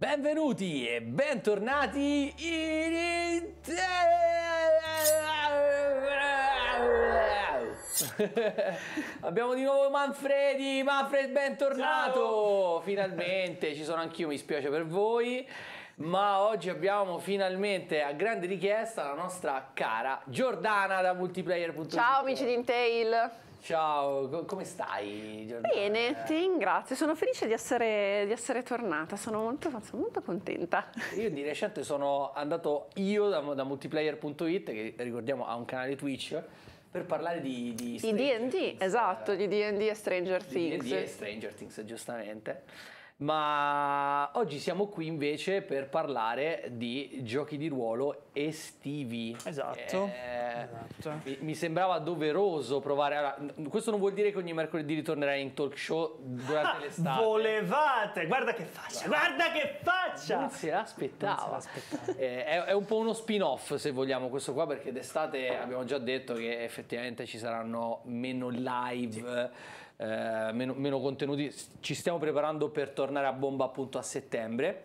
Benvenuti e bentornati in Italia! Abbiamo di nuovo Manfredi, Manfred bentornato! Ciao. Finalmente ci sono anch'io, mi spiace per voi, ma oggi abbiamo finalmente a grande richiesta la nostra cara Giordana da multiplayer.it. Ciao amici di Intail! Ciao, come stai? Giordana? Bene, ti ringrazio, sono felice di essere, di essere tornata, sono molto, sono molto, contenta. Io di recente sono andato io da, da multiplayer.it, che ricordiamo ha un canale Twitch, per parlare di, di D&D, esatto, di D&D e Stranger Things. Di D&D e Stranger Things, giustamente ma oggi siamo qui invece per parlare di giochi di ruolo estivi. Esatto. Eh, esatto. Mi, mi, sembrava doveroso provare. Allora, questo non vuol dire che ogni mercoledì ritornerai in talk show durante ah, l'estate. Volevate! Guarda che faccia! Guarda che faccia! Non se l'aspettava. Non se eh, è, è, un po' uno spin-off se vogliamo questo qua perché d'estate abbiamo già detto che effettivamente ci saranno meno live. Sì eh, meno, meno, contenuti. Ci stiamo preparando per tornare a bomba appunto a settembre.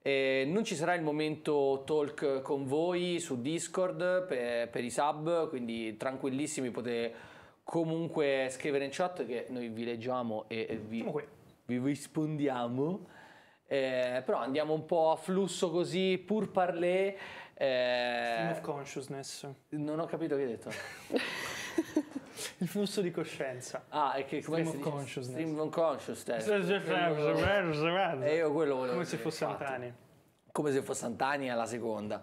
Eh, non ci sarà il momento talk con voi su Discord per, per i sub, quindi tranquillissimi potete comunque scrivere in chat che noi vi leggiamo e, e vi, vi, rispondiamo. Eh, però andiamo un po' a flusso così, pur parlé. Eh, Stream of consciousness. Non ho capito che hai detto. Il flusso di coscienza. Ah, è che come Stream of consciousness. Stream of consciousness. e io quello volevo Come se fosse Antani come se fosse Antani alla seconda.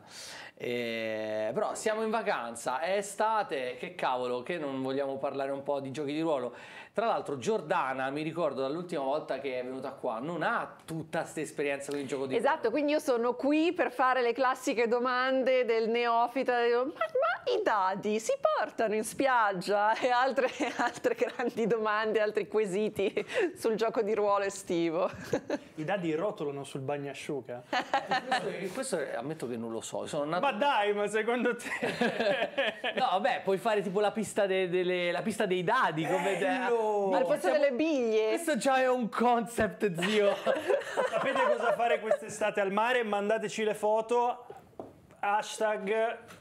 Eh, però siamo in vacanza, è estate, che cavolo, che non vogliamo parlare un po' di giochi di ruolo. Tra l'altro Giordana, mi ricordo dall'ultima volta che è venuta qua, non ha tutta questa esperienza con il gioco di Esatto, quindi io sono qui per fare le classiche domande del neofita, ma, ma i dadi si portano in spiaggia? E altre, altre grandi domande, altri quesiti sul gioco di ruolo estivo. I dadi rotolano sul bagnasciuca? questo, questo ammetto che non lo so. Nato... Ma dai, ma secondo te? no, vabbè, puoi fare tipo la pista, de, de, de, la pista dei dadi, come... Bello. Eh, oh, al posto delle biglie. Questo già è un concept, zio. Sapete cosa fare quest'estate al mare? Mandateci le foto. Hashtag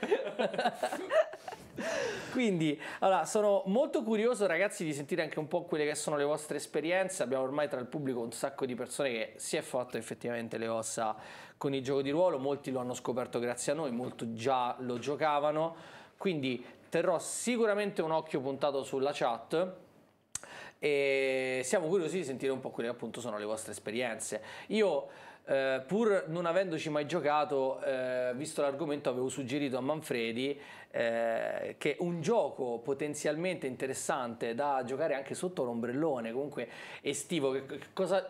Quindi, allora, sono molto curioso ragazzi di sentire anche un po' quelle che sono le vostre esperienze. Abbiamo ormai tra il pubblico un sacco di persone che si è fatto effettivamente le ossa con il gioco di ruolo, molti lo hanno scoperto grazie a noi, molti già lo giocavano. Quindi terrò sicuramente un occhio puntato sulla chat e siamo curiosi di sentire un po' quelle che appunto sono le vostre esperienze. Io eh, pur non avendoci mai giocato, eh, visto l'argomento avevo suggerito a Manfredi eh, che un gioco potenzialmente interessante da giocare anche sotto l'ombrellone, comunque estivo, che, che cosa...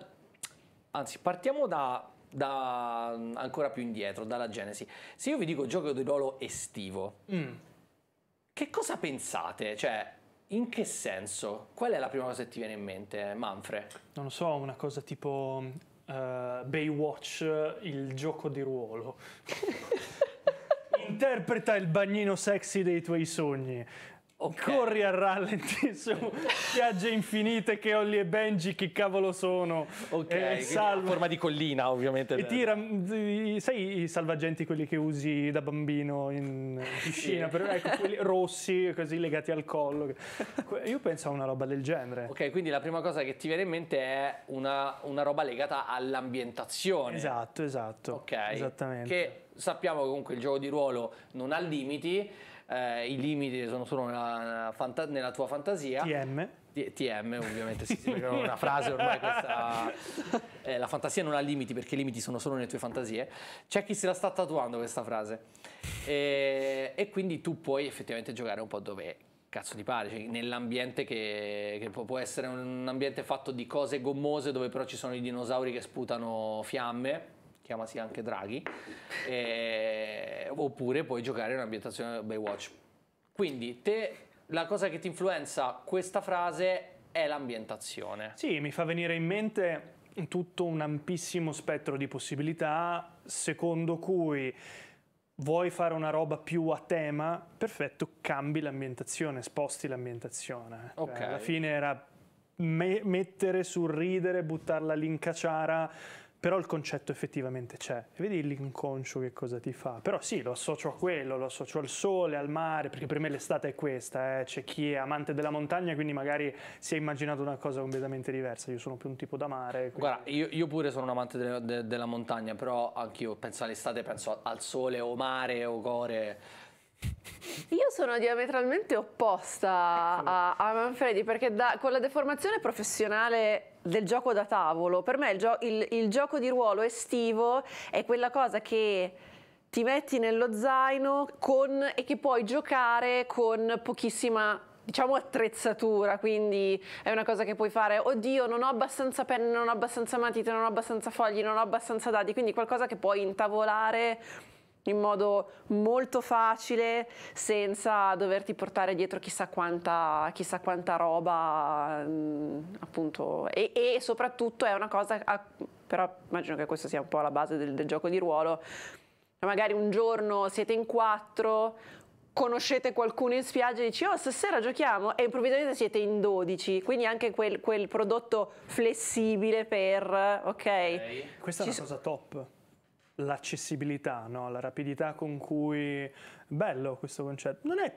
Anzi, partiamo da, da, ancora più indietro, dalla Genesi. Se io vi dico gioco di ruolo estivo, mm. che cosa pensate? Cioè, in che senso? Qual è la prima cosa che ti viene in mente, Manfred? Non lo so, una cosa tipo uh, Baywatch eh, il gioco di ruolo. Interpreta il bagnino sexy dei tuoi sogni. Okay. Corri a rallenti su spiagge infinite che Olli e Benji che cavolo sono. Ok, eh, salva. forma di collina ovviamente. E tira, mm, sai i salvagenti quelli che usi da bambino in piscina, però ecco quelli rossi così legati al collo. Io penso a una roba del genere. Ok, quindi la prima cosa che ti viene in mente è una, una roba legata all'ambientazione. Esatto, esatto. Ok. Esattamente. Che sappiamo che comunque il gioco di ruolo non ha limiti eh, i limiti sono solo nella, fanta- nella tua fantasia. TM. TM ovviamente sì, sì, perché è una frase ormai questa... Eh, la fantasia non ha limiti perché i limiti sono solo nelle tue fantasie. C'è chi se la sta tatuando questa frase. E, e quindi tu puoi effettivamente giocare un po' dove cazzo ti pare, cioè, nell'ambiente che, che, può essere un ambiente fatto di cose gommose dove però ci sono i dinosauri che sputano fiamme chiamasi anche Draghi, eh, oppure puoi giocare in un'ambientazione Baywatch. Quindi te, la cosa che ti influenza questa frase è l'ambientazione. Sì, mi fa venire in mente tutto un ampissimo spettro di possibilità secondo cui vuoi fare una roba più a tema, perfetto, cambi l'ambientazione, sposti l'ambientazione. Cioè, okay. Cioè, alla fine era me mettere sul ridere, buttarla lì in cacciara però il concetto effettivamente c'è. vedi l'inconscio che cosa ti fa. Però sì, lo associo a quello, lo associo al sole, al mare, perché per me l'estate è questa. Eh. C'è chi è amante della montagna, quindi magari si è immaginato una cosa completamente diversa. Io sono più un tipo da mare. Quindi... Guarda, io, io, pure sono un amante de, de, della montagna, però anch'io penso all'estate, penso al sole o mare o core. Io sono diametralmente opposta ecco. a, a Manfredi perché da, con la deformazione professionale del gioco da tavolo, per me il, gio, il, il gioco di ruolo estivo è quella cosa che ti metti nello zaino con, e che puoi giocare con pochissima diciamo attrezzatura, quindi è una cosa che puoi fare, oddio non ho abbastanza penne, non ho abbastanza matite, non ho abbastanza fogli, non ho abbastanza dadi, quindi qualcosa che puoi intavolare in modo molto facile senza doverti portare dietro chissà quanta, chissà quanta roba mm, appunto e, e soprattutto è una cosa a, però immagino che questa sia un po' la base del, del gioco di ruolo magari un giorno siete in quattro conoscete qualcuno in spiaggia e dici oh stasera giochiamo e improvvisamente siete in 12 quindi anche quel, quel prodotto flessibile per ok, okay. questa è una cosa top l'accessibilità, no? la rapidità con cui... Bello questo concetto. Non è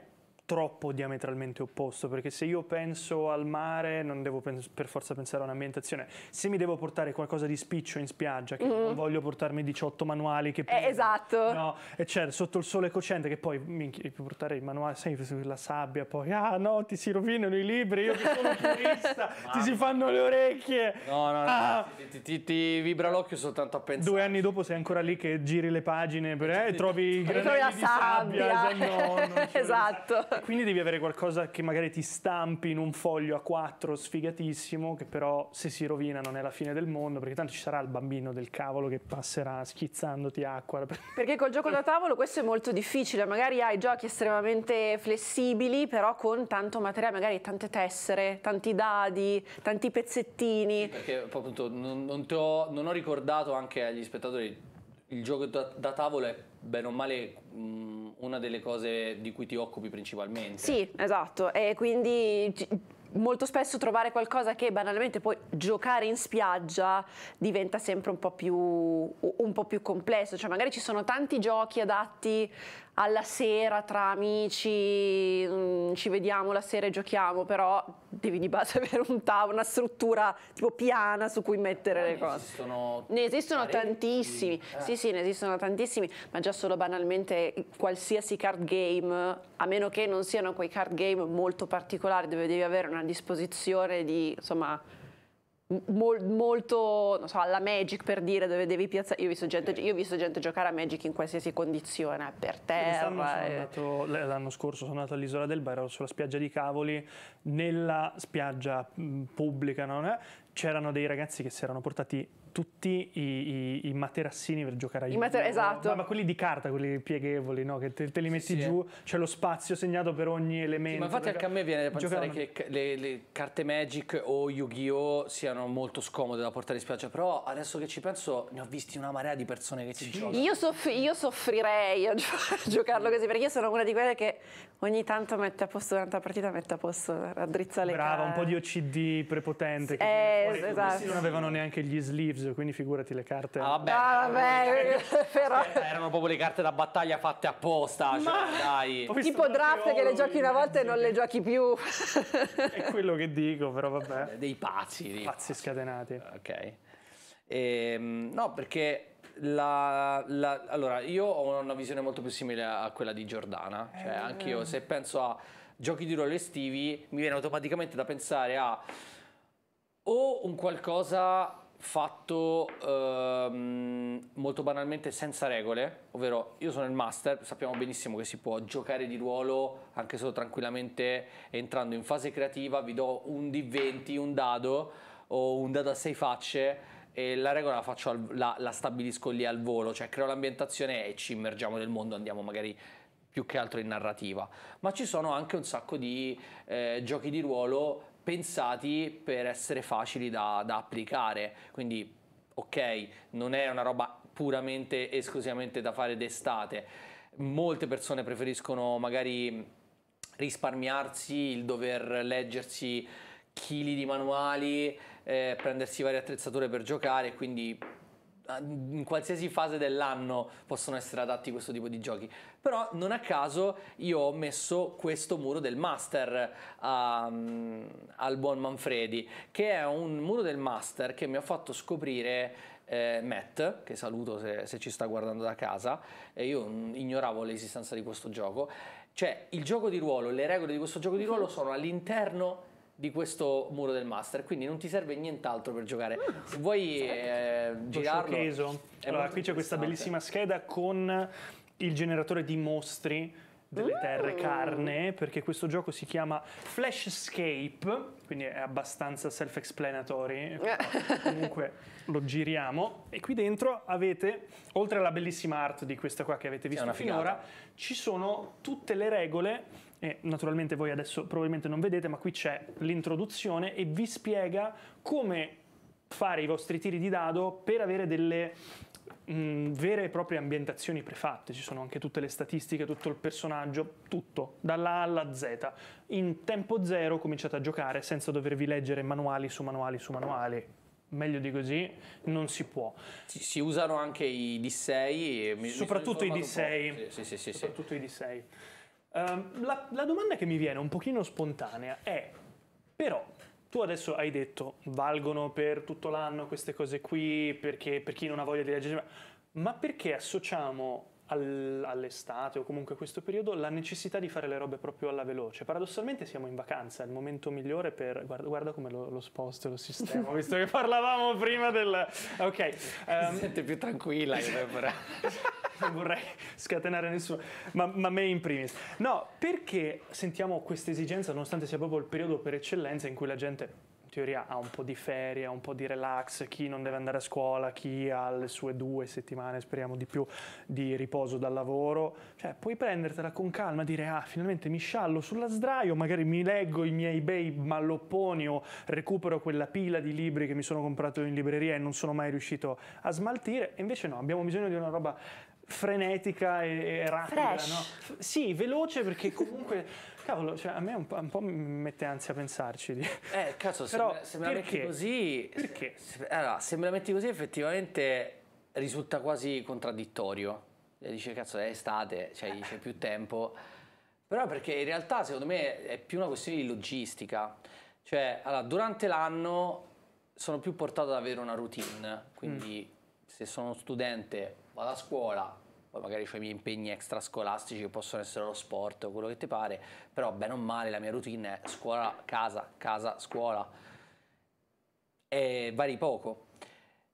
troppo diametralmente opposto, perché se io penso al mare non devo per forza pensare a un'ambientazione. Se mi devo portare qualcosa di spiccio in spiaggia, che mm. non mm-hmm. voglio portarmi 18 manuali che... Eh, esatto. No, e c'è cioè, sotto il sole cocente che poi minchia, portare il manuale, sai, sulla sabbia, poi ah no, ti si rovinano i libri, io che sono turista, ti si fanno le orecchie. No, no, ah. no ti, ti, ti, vibra l'occhio soltanto a pensare. Due anni dopo sei ancora lì che giri le pagine per, eh, e trovi trovi la di sabbia. sabbia. No, esatto quindi devi avere qualcosa che magari ti stampi in un foglio a quattro sfigatissimo, che però se si rovina non è la fine del mondo, perché tanto ci sarà il bambino del cavolo che passerà schizzandoti acqua. Perché col gioco da tavolo questo è molto difficile, magari hai giochi estremamente flessibili, però con tanto materiale, magari tante tessere, tanti dadi, tanti pezzettini. Sì, perché appunto non, non, ho, non ho ricordato anche agli spettatori il gioco da, da tavolo è bene o male mh, mm, una delle cose di cui ti occupi principalmente. Sì, esatto, e quindi molto spesso trovare qualcosa che banalmente poi giocare in spiaggia diventa sempre un po' più, un po più complesso, cioè magari ci sono tanti giochi adatti alla sera tra amici, mm, ci vediamo la sera e giochiamo, però devi di base avere un tavolo, una struttura tipo piana su cui mettere ma eh, le ne cose. Esistono ne esistono parecchi. tantissimi, eh. sì sì ne esistono tantissimi, ma già solo banalmente qualsiasi card game, a meno che non siano quei card game molto particolari dove devi avere una disposizione di insomma mol, molto, non so, alla Magic per dire dove devi piazzare. Io ho visto gente, visto gente giocare a Magic in qualsiasi condizione, per terra. E... Eh. Andato, l'anno scorso sono andato all'isola del Bairro sulla spiaggia di Cavoli, nella spiaggia pubblica, non è? c'erano dei ragazzi che si erano portati tutti i, i, i, materassini per giocare a Yu-Gi-Oh! Mater- esatto. Ma, ma, quelli di carta, quelli pieghevoli, no? che te, te li metti sì, giù, sì. Eh. c'è lo spazio segnato per ogni elemento. Sì, ma infatti anche a me viene da pensare giocano... che le, le, carte Magic o Yu-Gi-Oh! siano molto scomode da portare in spiaggia, però adesso che ci penso ne ho visti una marea di persone che ci giocano. Io, soff- io soffrirei a, gio- a, giocarlo così, perché io sono una di quelle che ogni tanto mette a posto durante la partita, mette a posto, raddrizza le Brava, carte. Brava, un po' di OCD prepotente. Sì, che eh, fuori, esatto. non avevano neanche gli sleeves episodio, quindi figurati le carte. Ah, vabbè, ah, vabbè ah, eh, però... Eh, erano proprio le carte da battaglia fatte apposta. Cioè, Ma... dai. Tipo draft che le giochi una volta e non le giochi più. È quello che dico, però vabbè. Eh, dei pazzi. Dei pazzi, pazzi. scatenati. Ok. Ehm, no, perché la, la, allora, io ho una visione molto più simile a quella di Giordana. Cioè, eh, anche io, se penso a giochi di ruolo estivi, mi viene automaticamente da pensare a o un qualcosa fatto ehm, molto banalmente senza regole, ovvero io sono il master, sappiamo benissimo che si può giocare di ruolo anche solo tranquillamente entrando in fase creativa, vi do un D20, un dado o un dado a sei facce e la regola la, faccio al, la, la stabilisco lì al volo, cioè creo l'ambientazione e ci immergiamo nel mondo, andiamo magari più che altro in narrativa, ma ci sono anche un sacco di eh, giochi di ruolo pensati per essere facili da, da applicare, quindi ok, non è una roba puramente e esclusivamente da fare d'estate. Molte persone preferiscono magari risparmiarsi il dover leggersi chili di manuali, eh, prendersi varie attrezzature per giocare, quindi in qualsiasi fase dell'anno possono essere adatti questo tipo di giochi. Però non a caso io ho messo questo muro del master um, al buon Manfredi, che è un muro del master che mi ha fatto scoprire eh, Matt, che saluto se, se, ci sta guardando da casa, e io mm, ignoravo l'esistenza di questo gioco. Cioè, il gioco di ruolo, le regole di questo gioco di ruolo mhm. sono all'interno di questo muro del master, quindi non ti serve nient'altro per giocare. Se vuoi eh, girarlo... Allora, qui c'è questa bellissima scheda con il generatore di mostri delle terre carne, perché questo gioco si chiama Flash Flashscape, quindi è abbastanza self-explanatory, comunque lo giriamo e qui dentro avete, oltre alla bellissima art di questa qua che avete visto finora, ci sono tutte le regole e naturalmente voi adesso probabilmente non vedete, ma qui c'è l'introduzione e vi spiega come fare i vostri tiri di dado per avere delle mh, mm, vere e proprie ambientazioni prefatte. Ci sono anche tutte le statistiche, tutto il personaggio, tutto, dalla A alla Z. In tempo zero cominciate a giocare senza dovervi leggere manuali su manuali su manuali. Meglio di così non si può. Si, si usano anche i D6. Mi, soprattutto, mi i D6 sì, sì, sì, soprattutto i i D6. Ehm, la, la domanda che mi viene un pochino spontanea è, però, tu adesso hai detto valgono per tutto l'anno queste cose qui, perché, per chi non ha voglia di leggere, ma perché associamo all'estate o comunque questo periodo la necessità di fare le robe proprio alla veloce. Paradossalmente siamo in vacanza, è il momento migliore per... Guarda, guarda come lo, lo sposto lo sistema, visto che parlavamo prima del... Ok. Um... Sente più tranquilla io però. non vorrei scatenare nessuno, ma, ma, me in primis. No, perché sentiamo questa esigenza nonostante sia proprio il periodo per eccellenza in cui la gente teoria ha un po' di ferie, un po' di relax, chi non deve andare a scuola, chi ha le sue due settimane, speriamo di più, di riposo dal lavoro, cioè puoi prendertela con calma, dire ah finalmente mi sciallo sulla sdraio, magari mi leggo i miei bei mallopponi o recupero quella pila di libri che mi sono comprato in libreria e non sono mai riuscito a smaltire, e invece no, abbiamo bisogno di una roba frenetica e, e rapida, no? F- sì, veloce perché comunque Cavolo, cioè, a me un, po', un po', mette ansia pensarci. Di... Eh, cazzo, Però se, me, se me la metti così... Perché? Se, allora, se me la metti così effettivamente risulta quasi contraddittorio. Dice, cazzo, è estate, cioè, c'è più tempo. Però perché in realtà, secondo me, è più una questione di logistica. Cioè, allora, durante l'anno sono più portato ad avere una routine, quindi mm. se sono studente vado a scuola, poi magari ho i miei impegni extrascolastici che possono essere lo sport o quello che ti pare, però bene o male la mia routine è scuola, casa, casa, scuola e vari poco.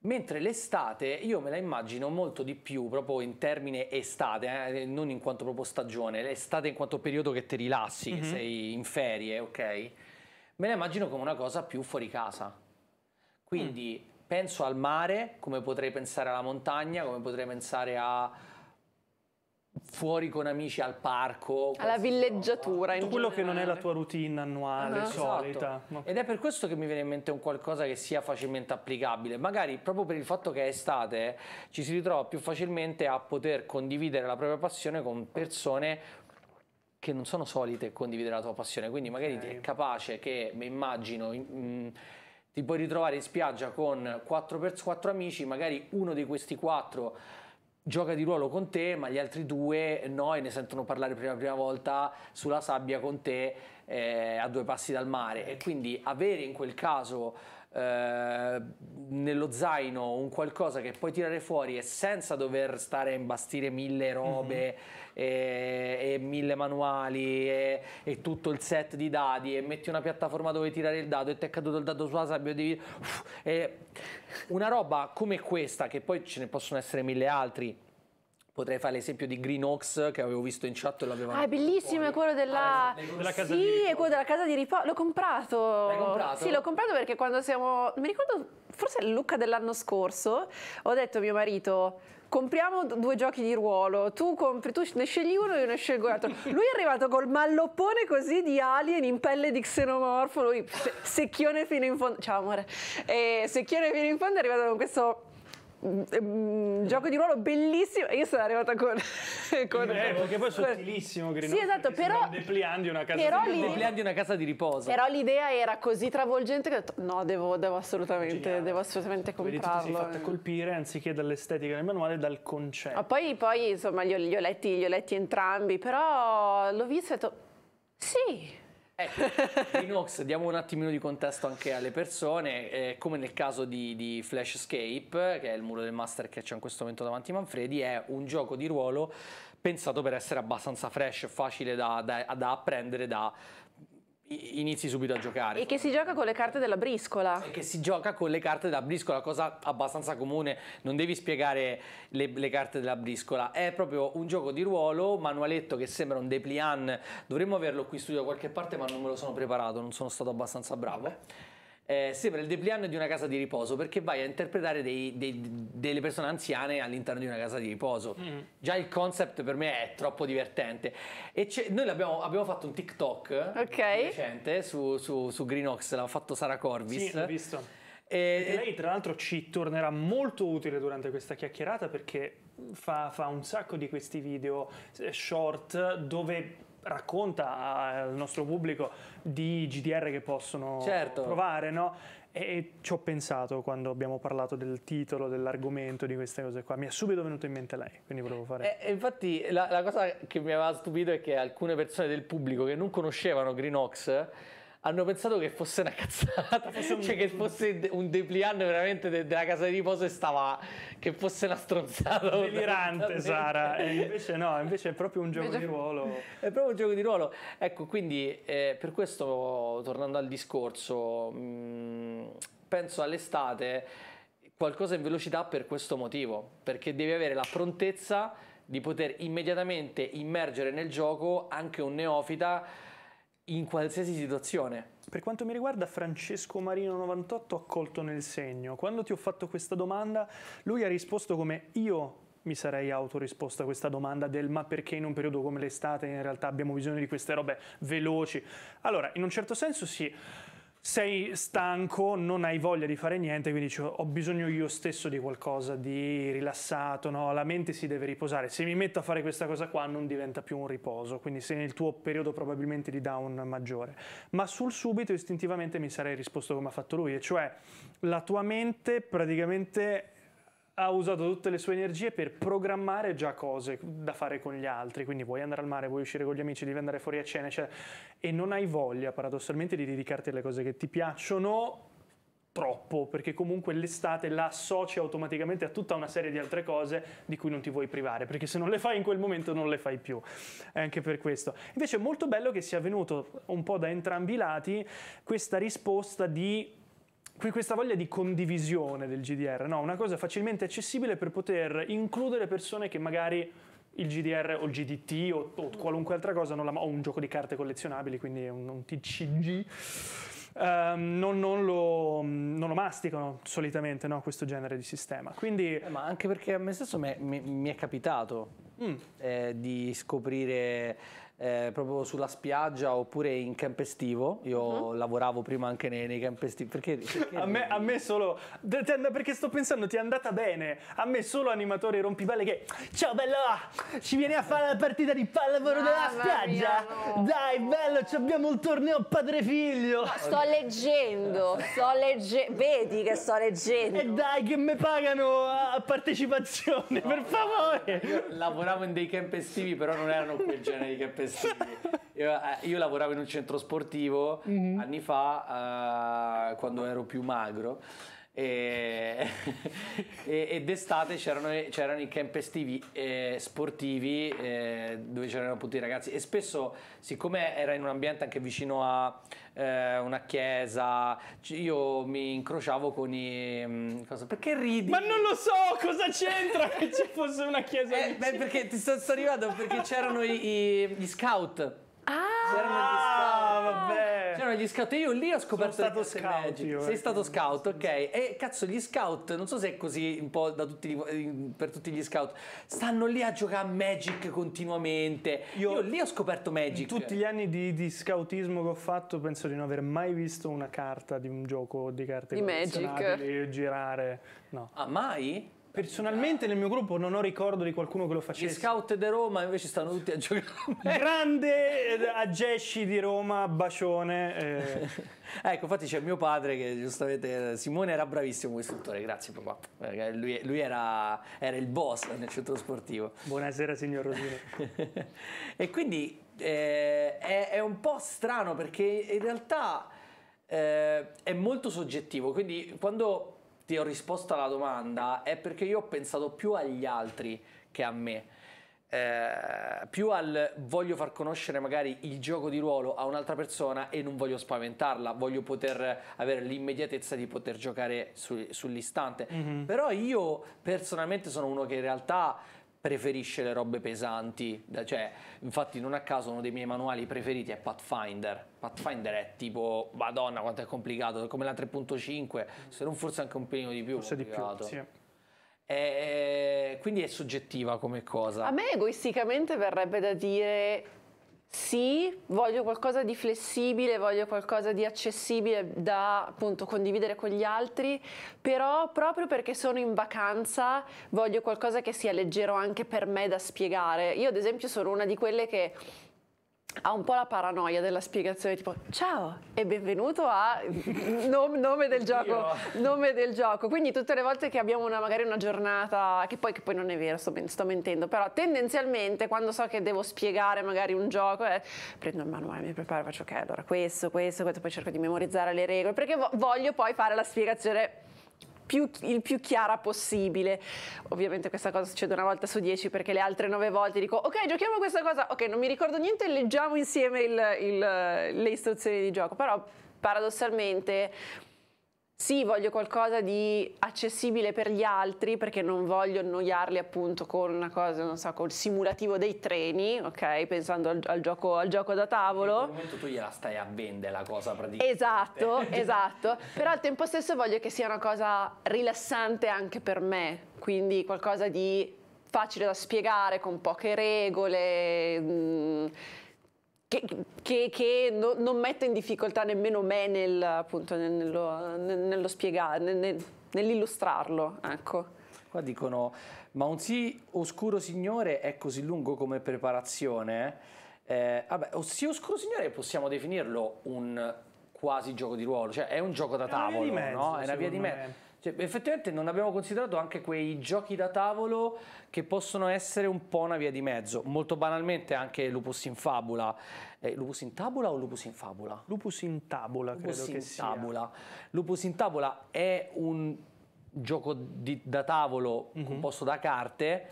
Mentre l'estate io me la immagino molto di più proprio in termine estate, eh? non in quanto proprio stagione, l'estate in quanto periodo che ti rilassi, mm-hmm. che mhm. sei in ferie, ok? Me la immagino come una cosa più fuori casa. Quindi mm. penso al mare, come potrei pensare alla montagna, come potrei pensare a, fuori con amici al parco. Alla villeggiatura. Tutto quello generale. che non è la tua routine annuale, no. Ah. solita. Esatto. Ed è per questo che mi viene in mente un qualcosa che sia facilmente applicabile. Magari proprio per il fatto che è estate ci si ritrova più facilmente a poter condividere la propria passione con persone che non sono solite condividere la tua passione. Quindi magari okay. ti è capace che, mi immagino... Mh, mm, ti puoi ritrovare in spiaggia con 4, 4 amici, magari uno di questi quattro gioca di ruolo con te, ma gli altri due no e ne sentono parlare per la prima volta sulla sabbia con te eh, a due passi dal mare. E quindi avere in quel caso eh, nello zaino un qualcosa che puoi tirare fuori e senza dover stare a imbastire mille robe mm-hmm. e, e, mille manuali e, e, tutto il set di dadi e metti una piattaforma dove tirare il dado e ti è caduto il dado sulla sabbia devi... una roba come questa che poi ce ne possono essere mille altri Potrei fare l'esempio di Green Ox che avevo visto in chat e l'avevo Ah, è bellissimo, fuori. è quello della, ah, della casa Sì, di è quello della casa di riposo. L'ho comprato. L'hai comprato? Sì, l'ho comprato perché quando siamo mi ricordo forse è Lucca dell'anno scorso, ho detto a mio marito compriamo due giochi di ruolo, tu, compri, tu ne scegli uno e io ne scelgo l'altro. Lui è arrivato col malloppone così di alien in pelle di xenomorfo, lui secchione fino in fondo, ciao amore, e secchione fino in fondo è arrivato con questo un mm, gioco di ruolo bellissimo. Io sono arrivata con. con eh, perché poi è sottilissimo. Green sì, esatto, però. Depliandi una casa però di riposo. una casa di riposo. Però l'idea era così travolgente che ho detto: no, devo, devo assolutamente, Geniale. devo assolutamente comprarlo. Vedi, ti colpire anziché dall'estetica del manuale, dal concetto. Ah, poi, poi, insomma, li ho, li ho, letti, li ho letti entrambi, però l'ho visto e ho detto: sì. Ecco, eh, Linux, diamo un attimino di contesto anche alle persone, eh, come nel caso di, di Flashscape, che è il muro del master che c'è in questo momento davanti a Manfredi, è un gioco di ruolo pensato per essere abbastanza fresh, facile da, da, da apprendere da inizi subito a giocare. E che si gioca con le carte della briscola. E che si gioca con le carte della briscola, cosa abbastanza comune, non devi spiegare le, le carte della briscola, è proprio un gioco di ruolo, manualetto che sembra un dépliant, dovremmo averlo qui studio da qualche parte ma non me lo sono preparato, non sono stato abbastanza bravo eh, sembra il depliano di una casa di riposo perché vai a interpretare dei, dei, delle persone anziane all'interno di una casa di riposo. Mm. Già il concept per me è troppo divertente. E noi abbiamo fatto un TikTok okay. recente su, su, su Greenox, l'ha fatto Sara Corvis. Sì, l'ho visto. E lei tra l'altro ci tornerà molto utile durante questa chiacchierata perché fa, fa un sacco di questi video eh, short dove racconta al nostro pubblico di GDR che possono certo. provare, no? E ci ho pensato quando abbiamo parlato del titolo, dell'argomento, di queste cose qua. Mi è subito venuto in mente lei, quindi volevo fare. Eh, infatti, la, la cosa che mi aveva stupito è che alcune persone del pubblico che non conoscevano Greenox hanno pensato che fosse una cazzata, fosse cioè che fosse un depliant veramente de- della casa di riposo e stava che fosse una stronzata. Delirante Sara, e invece no, invece è proprio un gioco invece... di ruolo. È proprio un gioco di ruolo. Ecco, quindi eh, per questo tornando al discorso, mh, mm, penso all'estate qualcosa in velocità per questo motivo, perché devi avere la prontezza di poter immediatamente immergere nel gioco anche un neofita in qualsiasi situazione. Per quanto mi riguarda, Francesco Marino 98 ha colto nel segno. Quando ti ho fatto questa domanda, lui ha risposto come io mi sarei autorisposto a questa domanda del ma perché in un periodo come l'estate in realtà abbiamo bisogno di queste robe veloci. Allora, in un certo senso sì sei stanco, non hai voglia di fare niente, quindi dici ho bisogno io stesso di qualcosa di rilassato, no? la mente si deve riposare. Se mi metto a fare questa cosa qua non diventa più un riposo, quindi sei nel tuo periodo probabilmente di down maggiore. Ma sul subito istintivamente mi sarei risposto come ha fatto lui, e cioè la tua mente praticamente ha usato tutte le sue energie per programmare già cose da fare con gli altri, quindi vuoi andare al mare, vuoi uscire con gli amici, devi andare fuori a cena, eccetera, e non hai voglia paradossalmente di dedicarti alle cose che ti piacciono troppo, perché comunque l'estate la associ automaticamente a tutta una serie di altre cose di cui non ti vuoi privare, perché se non le fai in quel momento non le fai più. È anche per questo. Invece è molto bello che sia venuto un po' da entrambi i lati questa risposta di qui questa voglia di condivisione del GDR, no? una cosa facilmente accessibile per poter includere persone che magari il GDR o il GDT o, o qualunque altra cosa non la, o un gioco di carte collezionabili, quindi un, un TCG. Um, ehm, non, non, lo, non, lo, masticano solitamente no? questo genere di sistema. Quindi... Eh, ma anche perché a me stesso mi, mi, mi è capitato mm. eh, di scoprire eh, proprio sulla spiaggia oppure in camp estivo. Io uh-huh. lavoravo prima anche nei, nei camp estivi. Perché, perché a, me, a, me, solo. Perché sto pensando, ti è andata bene. A me solo animatore rompibelle che. Ciao bello! Ci vieni a fare la partita di pallavolo della spiaggia? Mia, no. Dai, bello, abbiamo il torneo padre figlio! sto leggendo, sto leggendo. Vedi che sto leggendo. E dai, che mi pagano a partecipazione, no, per favore! lavoravo in dei camp estivi, però non erano quel genere di camp estivi questi. Io, eh, io, lavoravo in un centro sportivo mm-hmm. anni fa, uh, quando ero più magro e, e, e d'estate c'erano, c'erano, i camp estivi eh, sportivi eh, dove c'erano appunto i ragazzi e spesso siccome era in un ambiente anche vicino a eh, una chiesa io mi incrociavo con i mh, mm, cosa, perché ridi? ma non lo so cosa c'entra che ci fosse una chiesa eh, beh, perché ti sto, sto arrivando perché c'erano i, i, gli scout ah, c'erano gli scout ah, vabbè erano gli scout. Io lì ho scoperto. Sono eh. stato scout. Io, Sei stato scout, ok. E cazzo, gli scout, non so se è così un po' tutti, per tutti gli scout, stanno lì a giocare a Magic continuamente. Io, io lì ho scoperto Magic. In tutti gli anni di, di, scoutismo che ho fatto, penso di non aver mai visto una carta di un gioco di carte di Magic girare. No. Ah, mai? Personalmente nel mio gruppo non ho ricordo di qualcuno che lo facesse. Gli scout di Roma invece stanno tutti a giocare. Grande eh, Agesci di Roma, bacione. Eh. ecco, infatti c'è mio padre che giustamente eh, Simone era bravissimo come istruttore, grazie papà. Eh, lui, lui era, era, il boss nel centro sportivo. Buonasera signor Rosino. e quindi eh, è, è un po' strano perché in realtà... Eh, è molto soggettivo. Quindi quando ti ho risposto alla domanda è perché io ho pensato più agli altri che a me. Eh, più al voglio far conoscere magari il gioco di ruolo a un'altra persona e non voglio spaventarla, voglio poter avere l'immediatezza di poter giocare su, sull'istante. Mm-hmm. Però io personalmente sono uno che in realtà preferisce le robe pesanti, cioè, infatti non a caso uno dei miei manuali preferiti è Pathfinder. Pathfinder è tipo, madonna quanto è complicato, come la 3.5, se non forse anche un pelino di più. Forse complicato. di più, sì. E quindi è soggettiva come cosa. A me egoisticamente verrebbe da dire sì, voglio qualcosa di flessibile, voglio qualcosa di accessibile da appunto condividere con gli altri, però proprio perché sono in vacanza voglio qualcosa che sia leggero anche per me da spiegare. Io ad esempio sono una di quelle che ha un po' la paranoia della spiegazione tipo ciao e benvenuto a nome, nome, del gioco, nome, del gioco, quindi tutte le volte che abbiamo una, magari una giornata che poi, che poi non è vero, sto, sto, mentendo, però tendenzialmente quando so che devo spiegare magari un gioco eh, prendo il manuale, mi preparo, faccio ok allora questo, questo, questo, poi cerco di memorizzare le regole perché voglio poi fare la spiegazione più, il più chiara possibile. Ovviamente questa cosa succede una volta su dieci perché le altre nove volte dico ok giochiamo questa cosa, ok non mi ricordo niente e leggiamo insieme il, il, le istruzioni di gioco, però paradossalmente sì, voglio qualcosa di accessibile per gli altri perché non voglio annoiarli appunto con una cosa, non so, col simulativo dei treni, ok? Pensando al, al, gioco, al gioco, da tavolo. In quel momento tu gliela stai a vendere la cosa praticamente. Esatto, esatto. Però al tempo stesso voglio che sia una cosa rilassante anche per me, quindi qualcosa di facile da spiegare, con poche regole. Mh, mm, che, che, che no, non mette in difficoltà nemmeno me nel, appunto, nel, nello, nello spiegare, nel, nell'illustrarlo. Ecco. Qua dicono, ma un sì oscuro signore è così lungo come preparazione? Eh, vabbè, sì oscuro signore possiamo definirlo un quasi gioco di ruolo, cioè è un gioco da tavolo, è una via di mezzo. No? Cioè, effettivamente non abbiamo considerato anche quei giochi da tavolo che possono essere un po' una via di mezzo. Molto banalmente anche Lupus in Fabula. Eh, lupus in Tabula o Lupus in Fabula? Lupus in Tabula, lupus credo in che tabula. sia. Lupus in Tabula è un gioco di, da tavolo mm-hmm. composto da carte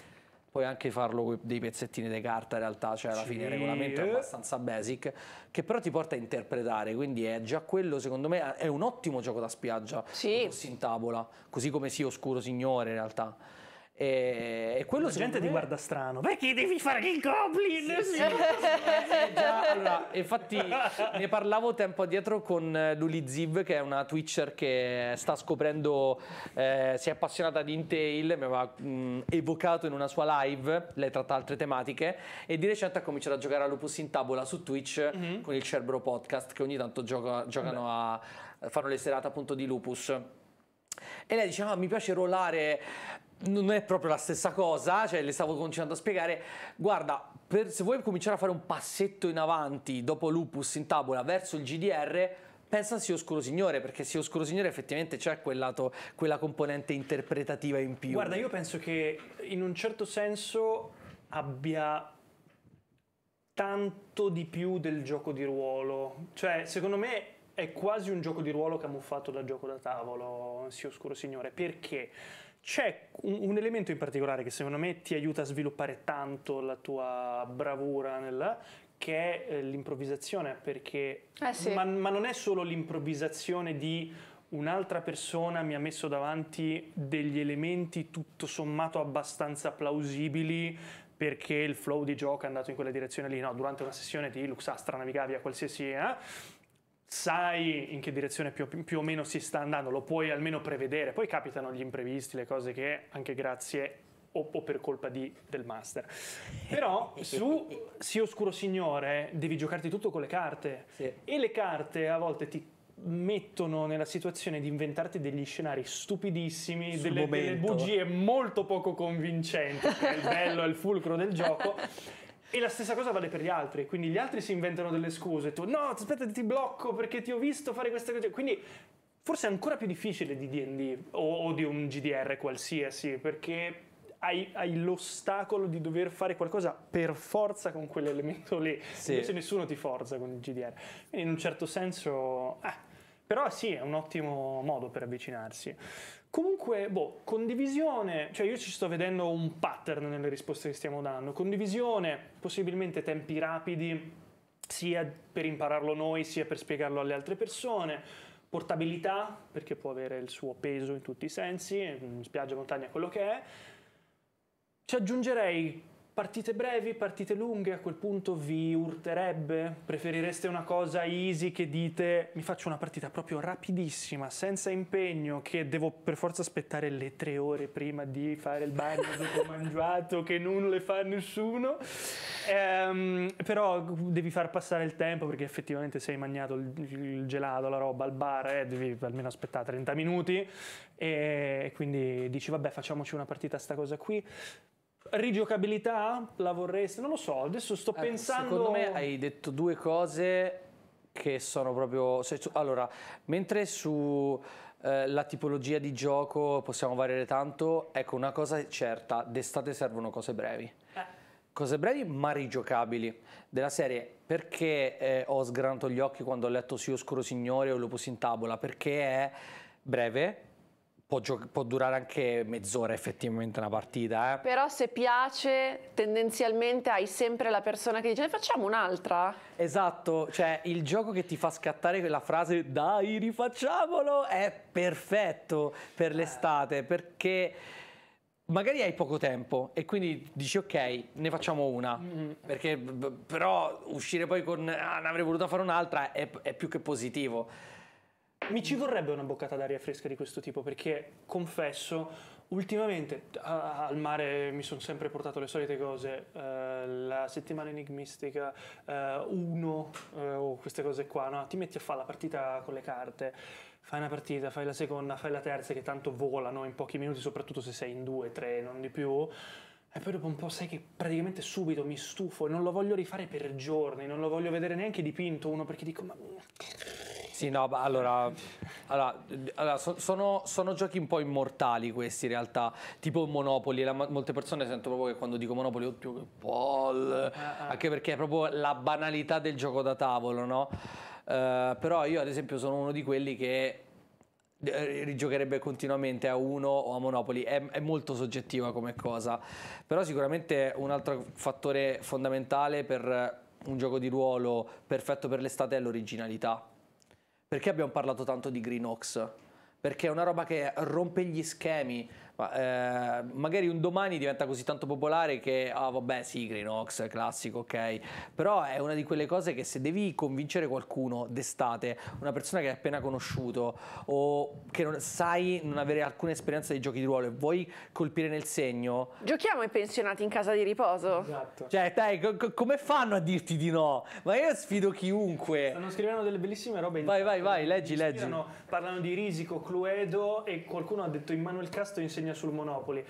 puoi anche farlo con dei pezzettini di carta in realtà, cioè alla sì. fine il regolamento è abbastanza basic, che però ti porta a interpretare, quindi è già quello secondo me è un ottimo gioco da spiaggia, sì. si in tavola, così come sia Oscuro Signore in realtà. E, e quello la gente me... ti guarda strano perché devi fare il goblin? Sì, sì. eh, allora, infatti, ne parlavo tempo addietro con eh, Luli Ziv, che è una Twitcher che sta scoprendo, eh, si è appassionata di Intel. Mi aveva mh, mm, evocato in una sua live. Lei tratta altre tematiche. E di recente ha cominciato a giocare a Lupus in tavola su Twitch mm-hmm. con il Cerbero Podcast, che ogni tanto gioca, giocano a, fanno le serate appunto di Lupus. E lei dice: ah, Mi piace rollare non è proprio la stessa cosa, cioè le stavo cominciando a spiegare, guarda, per, se vuoi cominciare a fare un passetto in avanti dopo Lupus in tavola verso il GDR, pensa a Sio Oscuro Signore, perché Sio Oscuro Signore effettivamente c'è quel lato, quella componente interpretativa in più. Guarda, io penso che in un certo senso abbia tanto di più del gioco di ruolo, cioè secondo me è quasi un gioco di ruolo camuffato da gioco da tavolo, Sio Oscuro Signore, perché? C'è un, elemento in particolare che secondo me ti aiuta a sviluppare tanto la tua bravura nella, che è eh, l'improvvisazione, perché eh sì. ma, ma non è solo l'improvvisazione di un'altra persona mi ha messo davanti degli elementi tutto sommato abbastanza plausibili perché il flow di gioco è andato in quella direzione lì, no, durante una sessione di Luxastra navigavi a qualsiasi, eh? sai in che direzione più, più, o meno si sta andando, lo puoi almeno prevedere, poi capitano gli imprevisti, le cose che anche grazie o, o per colpa di, del master. Però su Sì Oscuro Signore devi giocarti tutto con le carte sì. e le carte a volte ti mettono nella situazione di inventarti degli scenari stupidissimi, delle, delle, bugie molto poco convincenti, che è il bello, è il fulcro del gioco E la stessa cosa vale per gli altri, quindi gli altri si inventano delle scuse, tu no, aspetta ti blocco perché ti ho visto fare questa cosa. quindi forse è ancora più difficile di D&D o, o di un GDR qualsiasi, perché hai, hai, l'ostacolo di dover fare qualcosa per forza con quell'elemento lì. Sì. Invece nessuno ti forza con il GDR. Quindi in un certo senso... Eh, però sì, è un ottimo modo per avvicinarsi. Comunque, boh, condivisione, cioè io ci sto vedendo un pattern nelle risposte che stiamo dando, condivisione, possibilmente tempi rapidi, sia per impararlo noi, sia per spiegarlo alle altre persone, portabilità, perché può avere il suo peso in tutti i sensi, spiaggia, montagna, quello che è. Ci aggiungerei Partite brevi, partite lunghe, a quel punto vi urterebbe? Preferireste una cosa easy che dite mi faccio una partita proprio rapidissima, senza impegno, che devo per forza aspettare le tre ore prima di fare il bagno dopo mangiato, che non le fa nessuno? Ehm, però devi far passare il tempo perché effettivamente sei mangiato il, il gelato, la roba al bar, eh, devi almeno aspettare 30 minuti e quindi dici vabbè facciamoci una partita a sta cosa qui Rigiocabilità? La vorresti? Non lo so, adesso sto eh, pensando... Secondo me hai detto due cose che sono proprio... Allora, mentre su eh, la tipologia di gioco possiamo variare tanto. Ecco, una cosa è certa, d'estate servono cose brevi. Eh. Cose brevi ma rigiocabili. Della serie, perché eh, ho sgranato gli occhi quando ho letto Sì Oscuro Signore o Lupus in Tabola? Perché è breve, Può, gio- può, durare anche mezz'ora effettivamente una partita. Eh? Però se piace, tendenzialmente hai sempre la persona che dice ne facciamo un'altra. Esatto, cioè il gioco che ti fa scattare quella frase dai rifacciamolo è perfetto per l'estate perché magari hai poco tempo e quindi dici ok ne facciamo una mm-hmm. perché però uscire poi con ah, ne avrei voluto fare un'altra è, è più che positivo mi ci vorrebbe una boccata d'aria fresca di questo tipo perché, confesso, ultimamente a, al mare mi sono sempre portato le solite cose, uh, la settimana enigmistica, uh, uno uh, oh, queste cose qua, no? ti metti a fare la partita con le carte, fai una partita, fai la seconda, fai la terza che tanto volano in pochi minuti, soprattutto se sei in due, tre, non di più. E poi dopo un po' sai che praticamente subito mi stufo e non lo voglio rifare per giorni, non lo voglio vedere neanche dipinto uno perché dico ma sì, no, ma allora, allora, allora sono, sono, giochi un po' immortali questi in realtà, tipo Monopoli, la, molte persone sentono proprio che quando dico Monopoli, oddio che Paul, ah, ah. anche perché è proprio la banalità del gioco da tavolo, no? Uh, però io ad esempio sono uno di quelli che eh, rigiocherebbe continuamente a uno o a Monopoli è, è, molto soggettiva come cosa però sicuramente un altro fattore fondamentale per un gioco di ruolo perfetto per l'estate è l'originalità perché abbiamo parlato tanto di Greenox? Perché è una roba che rompe gli schemi, ma eh, magari un domani diventa così tanto popolare che, ah oh, vabbè sì, Greenox, classico, ok, però è una di quelle cose che se devi convincere qualcuno d'estate, una persona che hai appena conosciuto o che non, sai non avere alcuna esperienza di giochi di ruolo e vuoi colpire nel segno... Giochiamo ai pensionati in casa di riposo. Esatto. Cioè, dai, co- come fanno a dirti di no? Ma io sfido chiunque. Stanno scrivendo delle bellissime robe. Vai, vai, vai, leggi, leggi. Parlano di Risico, Cluedo e qualcuno ha detto Immanuel Castro insegna insegna sul Monopoli.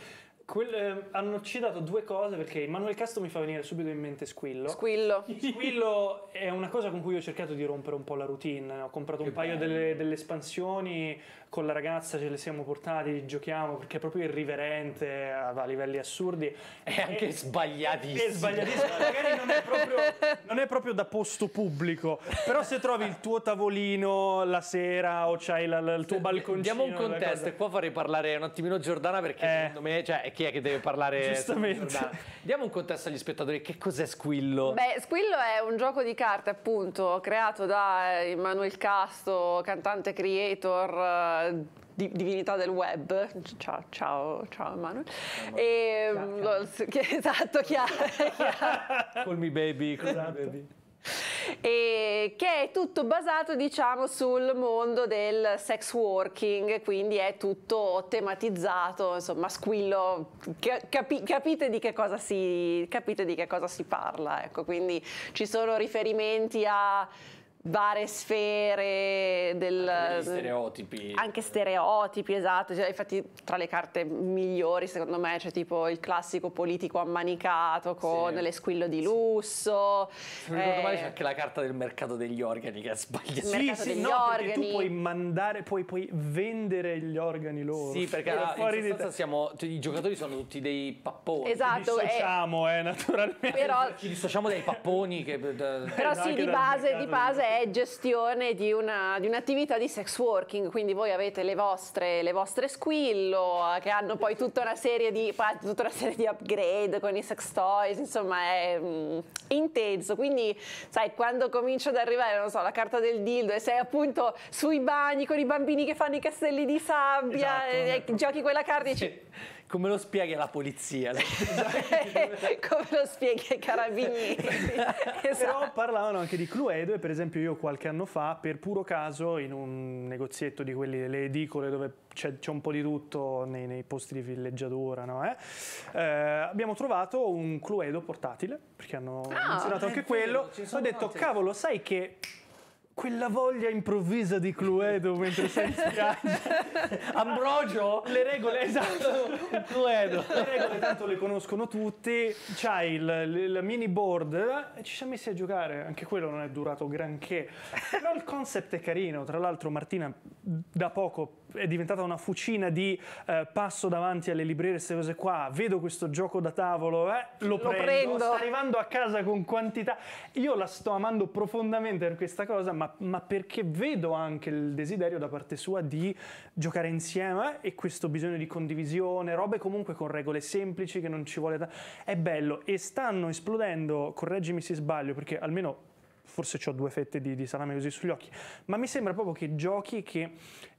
Quel, eh, hanno citato due cose perché Manuel Castro mi fa venire subito in mente Squillo. Squillo. Squillo è una cosa con cui ho cercato di rompere un po' la routine. Ho comprato che un paio delle, delle, espansioni, con la ragazza ce le siamo portati, giochiamo perché è proprio irriverente a, a livelli assurdi. È anche e, eh, sbagliatissimo. È sbagliatissimo, magari non è, proprio, non è, proprio, da posto pubblico, però se trovi il tuo tavolino la sera o c'hai la, la, il tuo balconcino. Diamo un contesto e qua farei parlare un attimino Giordana perché eh, secondo me, cioè, chi è che deve parlare? Giustamente. Diamo un contesto agli spettatori, che cos'è Squillo? Beh, Squillo è un gioco di carte appunto creato da Emanuele eh, Casto, cantante creator la divinità del web, ciao, ciao, ciao Emanuel, e, ehm, chiaro, chiaro. esatto, chiaro, chiaro. Call me baby, call esatto. me baby. E che è tutto basato diciamo sul mondo del sex working quindi è tutto tematizzato insomma squillo capi, capite, di che cosa si, capite di che cosa si parla ecco quindi ci sono riferimenti a varie sfere del, anche stereotipi anche stereotipi esatto cioè, infatti tra le carte migliori secondo me c'è tipo il classico politico ammanicato con sì. l'esquillo di lusso se non ricordo eh, male c'è anche la carta del mercato degli organi che ha sbagliato sì, mercato sì, degli no, organi tu puoi mandare puoi, puoi, vendere gli organi loro sì perché ah, fuori in sostanza siamo, cioè, i giocatori sono tutti dei papponi esatto ci eh, dissociamo eh, eh, naturalmente però, ci dissociamo dai papponi che, eh, però sì di base, di base è gestione di, una, di, un'attività di sex working, quindi voi avete le vostre, le vostre squillo eh, che hanno poi tutta una serie di, tutta una serie di upgrade con i sex toys, insomma è mh, mm, intenso, quindi sai quando comincio ad arrivare, non so, la carta del dildo e sei appunto sui bagni con i bambini che fanno i castelli di sabbia, esatto, e, eh, esatto. giochi quella carta e dici... Sì come lo spieghi alla polizia? Esatto. Come lo spieghi ai carabinieri? esatto. Però parlavano anche di Cluedo e per esempio io qualche anno fa, per puro caso, in un negozietto di quelli delle edicole dove c'è, un po' di tutto nei, nei posti di villeggiatura, no, eh? Eh, abbiamo trovato un Cluedo portatile, perché hanno ah, menzionato anche quello. Ho detto, tanti. cavolo, sai che quella voglia improvvisa di Cluedo mentre sei in spiaggia. Ambrogio? Le regole, esatto, Cluedo. Le regole tanto le conoscono tutti, c'hai il, il, mini board e ci siamo messi a giocare, anche quello non è durato granché. Però il concept è carino, tra l'altro Martina da poco è diventata una fucina di eh, passo davanti alle librerie queste cose qua, vedo questo gioco da tavolo, eh, lo, lo prendo, prendo, sto arrivando a casa con quantità. Io la sto amando profondamente per questa cosa, ma, ma perché vedo anche il desiderio da parte sua di giocare insieme eh, e questo bisogno di condivisione, robe comunque con regole semplici che non ci vuole... Da- è bello e stanno esplodendo, correggimi se sbaglio, perché almeno forse ho due fette di, di salame così sugli occhi, ma mi sembra proprio che giochi che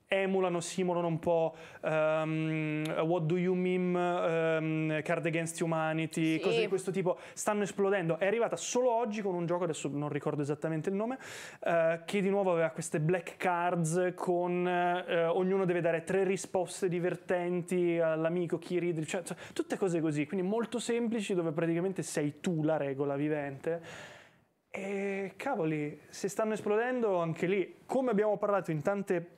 emulano, simulano un po' um, What Do You Meme, um, Card Against Humanity, sì. cose di questo tipo, stanno esplodendo. È arrivata solo oggi con un gioco, adesso non ricordo esattamente il nome, uh, che di nuovo aveva queste black cards con uh, ognuno deve dare tre risposte divertenti all'amico chi ride, cioè, cioè, tutte cose così, quindi molto semplici dove praticamente sei tu la regola vivente. E cavoli, se stanno esplodendo anche lì, come abbiamo parlato in tante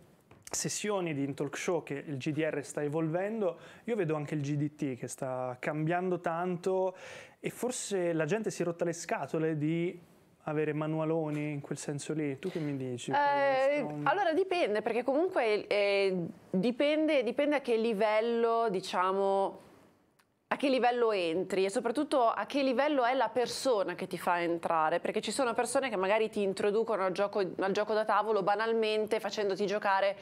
sessioni di talk show che il GDR sta evolvendo, io vedo anche il GDT che sta cambiando tanto e forse la gente si è rotta le scatole di avere manualoni in quel senso lì? Tu che mi dici? Eh, allora dipende, perché comunque eh, dipende, dipende a che livello, diciamo, a che livello entri e soprattutto a che livello è la persona che ti fa entrare, perché ci sono persone che magari ti introducono al gioco, al gioco da tavolo banalmente facendoti giocare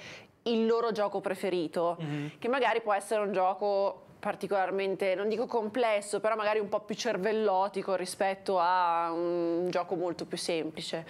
il loro gioco preferito, mm-hmm. che magari può essere un gioco particolarmente, non dico complesso, però magari un po' più cervellotico rispetto a un gioco molto più semplice.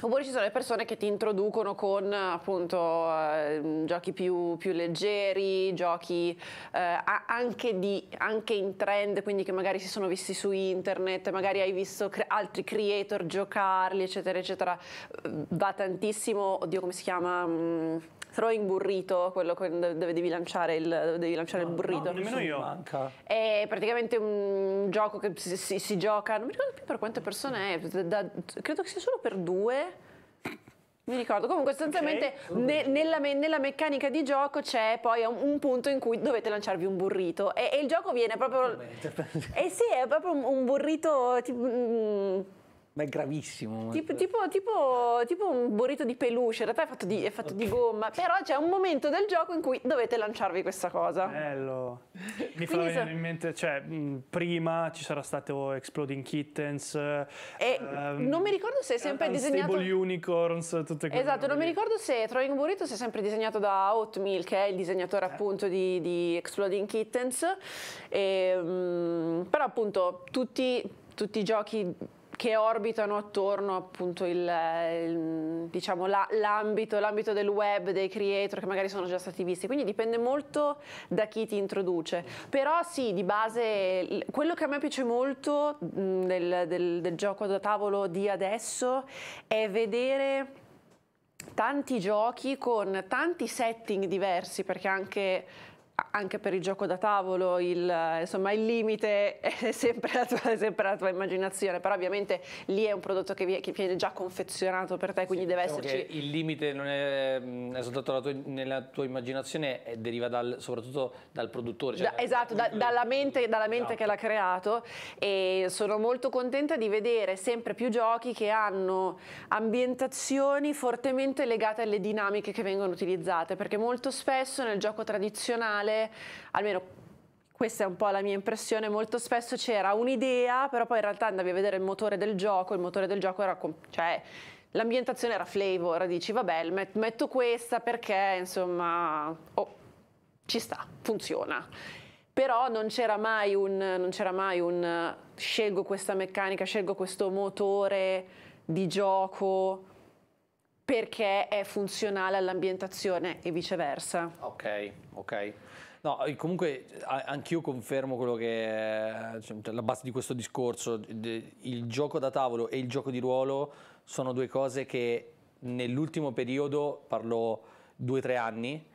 Oppure ci sono le persone che ti introducono con appunto eh, giochi più, più, leggeri, giochi eh, anche, di, anche, in trend, quindi che magari si sono visti su internet, magari hai visto cre altri creator giocarli, eccetera, eccetera. Eh, va tantissimo, oddio come si chiama? Mm, throwing burrito, quello dove devi lanciare il, devi lanciare no, il burrito. No, nemmeno io. È praticamente un gioco che si, si, si gioca, non mi ricordo più per quante persone è, da, credo che sia solo per due mi ricordo, comunque sostanzialmente okay. ne, nella, me, nella, meccanica di gioco c'è poi un, un, punto in cui dovete lanciarvi un burrito e, e il gioco viene proprio... Eh sì, è proprio un, burrito tipo... Mm, ma è gravissimo. Tipo, tipo, tipo, tipo un burrito di peluche, in realtà è fatto, di, è fatto okay. di, gomma, però c'è un momento del gioco in cui dovete lanciarvi questa cosa. Bello. Mi fa venire in mente, cioè, prima ci sarà stato Exploding Kittens. E ehm, non mi ricordo se è sempre disegnato... Stable Unicorns, tutte quelle Esatto, non mi ricordo se Throwing Burrito sia sempre disegnato da Oatmeal, che è il disegnatore eh. appunto di, di, Exploding Kittens. E, ehm, mh, però appunto tutti, tutti i giochi che orbitano attorno appunto il, il, diciamo, la, l'ambito, l'ambito, del web, dei creator che magari sono già stati visti, quindi dipende molto da chi ti introduce, però sì, di base quello che a me piace molto mm, del, del, del gioco da tavolo di adesso è vedere tanti giochi con tanti setting diversi perché anche anche per il gioco da tavolo, il, insomma, il limite è sempre, la tua, è sempre la tua immaginazione, però ovviamente lì è un prodotto che, viene già confezionato per te, quindi sì, deve diciamo esserci... Il limite non è, mm, è soltanto tua, nella tua immaginazione, deriva dal, soprattutto dal produttore. Cioè da, esatto, da, dalla mente, dalla mente esatto. che l'ha creato e sono molto contenta di vedere sempre più giochi che hanno ambientazioni fortemente legate alle dinamiche che vengono utilizzate, perché molto spesso nel gioco tradizionale nazionale, almeno questa è un po' la mia impressione, molto spesso c'era un'idea, però poi in realtà andavi a vedere il motore del gioco, il motore del gioco era... Cioè, L'ambientazione era flavor, dici vabbè, met metto questa perché insomma oh, ci sta, funziona però non c'era mai, mai un, scelgo questa meccanica, scelgo questo motore di gioco perché è funzionale all'ambientazione e viceversa. Ok, ok. No, comunque anch'io confermo quello che eh, è cioè, cioè, la base di questo discorso. Il gioco da tavolo e il gioco di ruolo sono due cose che nell'ultimo periodo, parlo due o tre anni,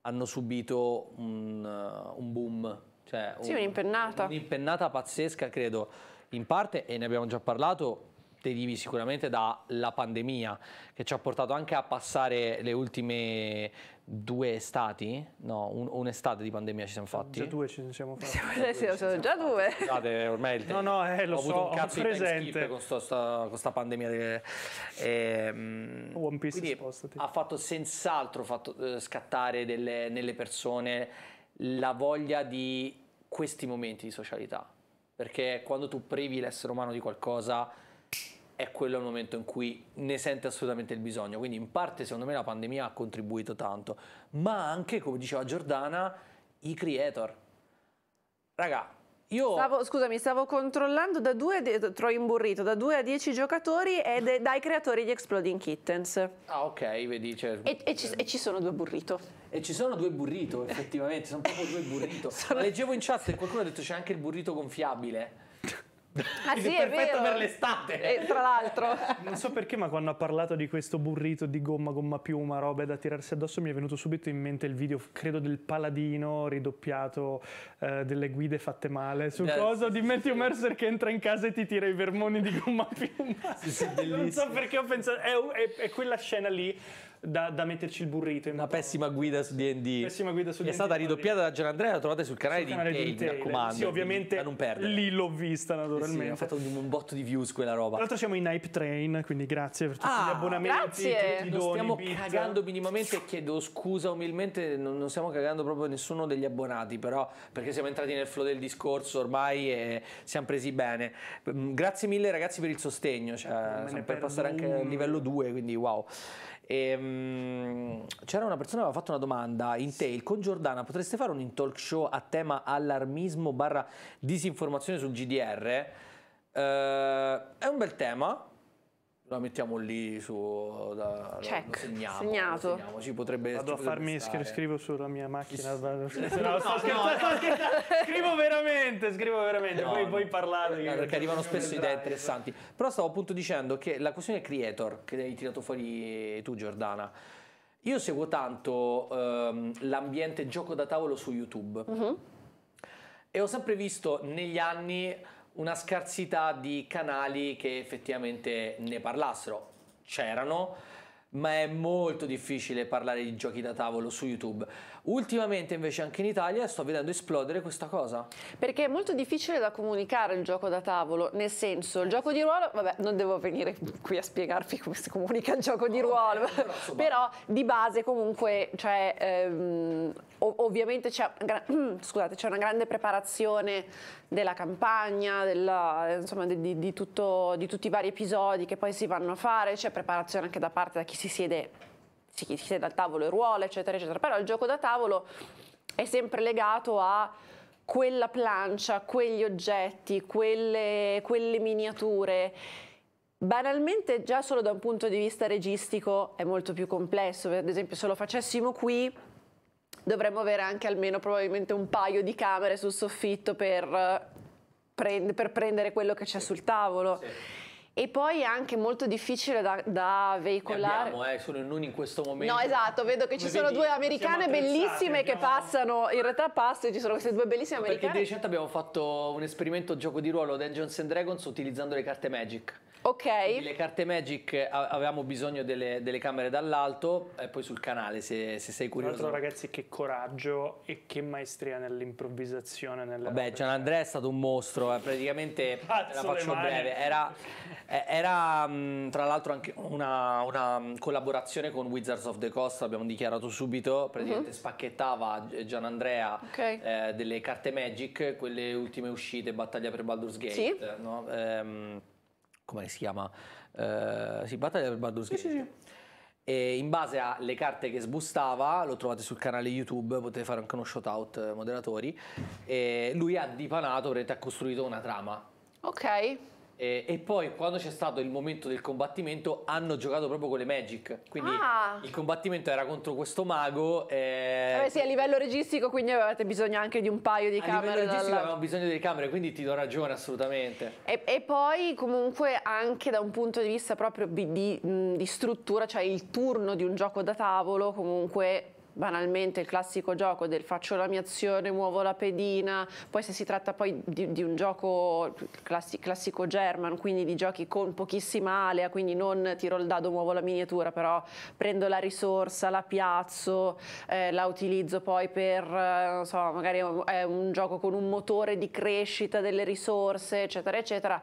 hanno subito un, eh, un boom. Cioè, sì, un'impennata. un'impennata pazzesca, credo. In parte, e ne abbiamo già parlato, derivi sicuramente dalla pandemia che ci ha portato anche a passare le ultime due estati, no, un, un'estate di pandemia ci siamo fatti. Già due ci siamo fatti. Siamo, già due. Sì, sono già due. Scusate, ormai il No, no, eh, lo ho so, avuto un cazzo presente. con questa pandemia di, eh, One Piece quindi spostati. ha fatto senz'altro fatto, eh, scattare delle, nelle persone la voglia di questi momenti di socialità, perché quando tu privi l'essere umano di qualcosa è quello il momento in cui ne sente assolutamente il bisogno. Quindi in parte secondo me la pandemia ha contribuito tanto, ma anche, come diceva Giordana, i creator. Raga, io... Stavo, scusami, stavo controllando da due a dieci giocatori e dai creatori di Exploding Kittens. Ah, ok, vedi. Cioè... E, e, ci, e, ci, sono due burrito. E ci sono due burrito, effettivamente, sono proprio due burrito. sono... Leggevo in chat e qualcuno ha detto c'è anche il burrito gonfiabile. Ah, sì, è, perfetto vero. per l'estate. E, tra l'altro. Non so perché, ma quando ha parlato di questo burrito di gomma, gomma piuma, roba da tirarsi addosso, mi è venuto subito in mente il video, credo, del paladino ridoppiato eh, delle guide fatte male. Su eh, cosa sì, di Matthew sì. Mercer che entra in casa e ti tira i vermoni di gomma piuma. Sì, non so perché ho pensato. È, è, è quella scena lì da, da metterci il burrito. Una pessima guida su D&D. Pessima guida su D&D. È stata ridoppiata da Gianandrea, la trovate sul canale, sul canale di Intale, mi raccomando. Sì, ovviamente lì l'ho vista naturalmente. Sì, ha fatto un, botto di views quella roba. Tra l'altro siamo in Hype Train, quindi grazie per tutti ah, gli abbonamenti, grazie. tutti i doni. Non stiamo pizza. cagando minimamente e chiedo scusa umilmente, non, non, stiamo cagando proprio nessuno degli abbonati, però perché siamo entrati nel flow del discorso ormai e siamo presi bene. Mm, grazie mille ragazzi per il sostegno, cioè, per passare anche al livello 2, quindi wow. E, um, c'era una persona che aveva fatto una domanda in tail con Giordana, potreste fare un talk show a tema allarmismo barra disinformazione sul GDR? Uh, eh, è un bel tema, la mettiamo lì su da, Check. segniamo, segnato segniamo. ci potrebbe vado a farmi scri- scrivo sulla mia macchina no, sto, no, no. scherzando scrivo veramente scrivo veramente no, poi, no. poi parlate no, perché arrivano spesso idee interessanti però stavo appunto dicendo che la questione creator che hai tirato fuori tu Giordana io seguo tanto ehm, l'ambiente gioco da tavolo su YouTube mm-hmm. e ho sempre visto negli anni una scarsità di canali che effettivamente ne parlassero. C'erano, ma è molto difficile parlare di giochi da tavolo su YouTube. Ultimamente invece anche in Italia sto vedendo esplodere questa cosa. Perché è molto difficile da comunicare il gioco da tavolo, nel senso il gioco di ruolo, vabbè non devo venire qui a spiegarvi come si comunica il gioco di ruolo, oh, però, di base comunque cioè, ehm, ovviamente c'è, mm, scusate, c'è una grande preparazione della campagna, della, insomma, di, di, tutto, di tutti i vari episodi che poi si vanno a fare, c'è preparazione anche da parte da chi si siede si siede al tavolo e ruola, eccetera, eccetera. Però il gioco da tavolo è sempre legato a quella plancia, quegli oggetti, quelle, quelle miniature. Banalmente già solo da un punto di vista registico è molto più complesso, ad esempio se lo facessimo qui dovremmo avere anche almeno probabilmente un paio di camere sul soffitto per, eh, prend per prendere quello che c'è sul tavolo. Sì e poi è anche molto difficile da, da veicolare. Abbiamo, eh, solo non in questo momento. No, esatto, vedo che Come ci vedi, sono due americane bellissime abbiamo... che passano, in realtà passano, ci sono queste due bellissime Perché americane. Perché di recente abbiamo fatto un esperimento gioco di ruolo Dungeons and Dragons utilizzando le carte Magic. Ok. Quindi le carte Magic eh, avevamo bisogno delle, delle camere dall'alto e poi sul canale se, se sei curioso. Tra l'altro ragazzi che coraggio e che maestria nell'improvvisazione. Nelle Vabbè Gianandrea è stato un mostro, eh. praticamente la faccio breve. Era, eh, era, mm, tra l'altro anche una, una, mm, collaborazione con Wizards of the Coast, abbiamo dichiarato subito, mhm. praticamente uh-huh. spacchettava Gianandrea okay. eh, delle carte Magic, quelle ultime uscite, battaglia per Baldur's Gate. Sì. No? Ehm, come si chiama? Eh, si, Battaglia per eh, Baldur's Gate. Sì, sì, sì. E in base alle carte che sbustava, lo trovate sul canale YouTube, potete fare anche uno shout shoutout eh, moderatori, e lui ha dipanato, ha costruito una trama. Ok. E, eh, e, poi quando c'è stato il momento del combattimento hanno giocato proprio con le Magic. Quindi ah. il combattimento era contro questo mago. Eh... sì, a livello registico, quindi avevate bisogno anche di un paio di a camere. A livello registico dalla... avevamo bisogno delle camere, quindi ti do ragione assolutamente. E, e, poi comunque anche da un punto di vista proprio di, di, di struttura, cioè il turno di un gioco da tavolo comunque banalmente il classico gioco del faccio la mia azione, muovo la pedina, poi se si tratta poi di, di un gioco classi, classico German, quindi di giochi con pochissima alea, quindi non tiro il dado, muovo la miniatura, però prendo la risorsa, la piazzo, eh, la utilizzo poi per, eh, non so, magari è un gioco con un motore di crescita delle risorse, eccetera, eccetera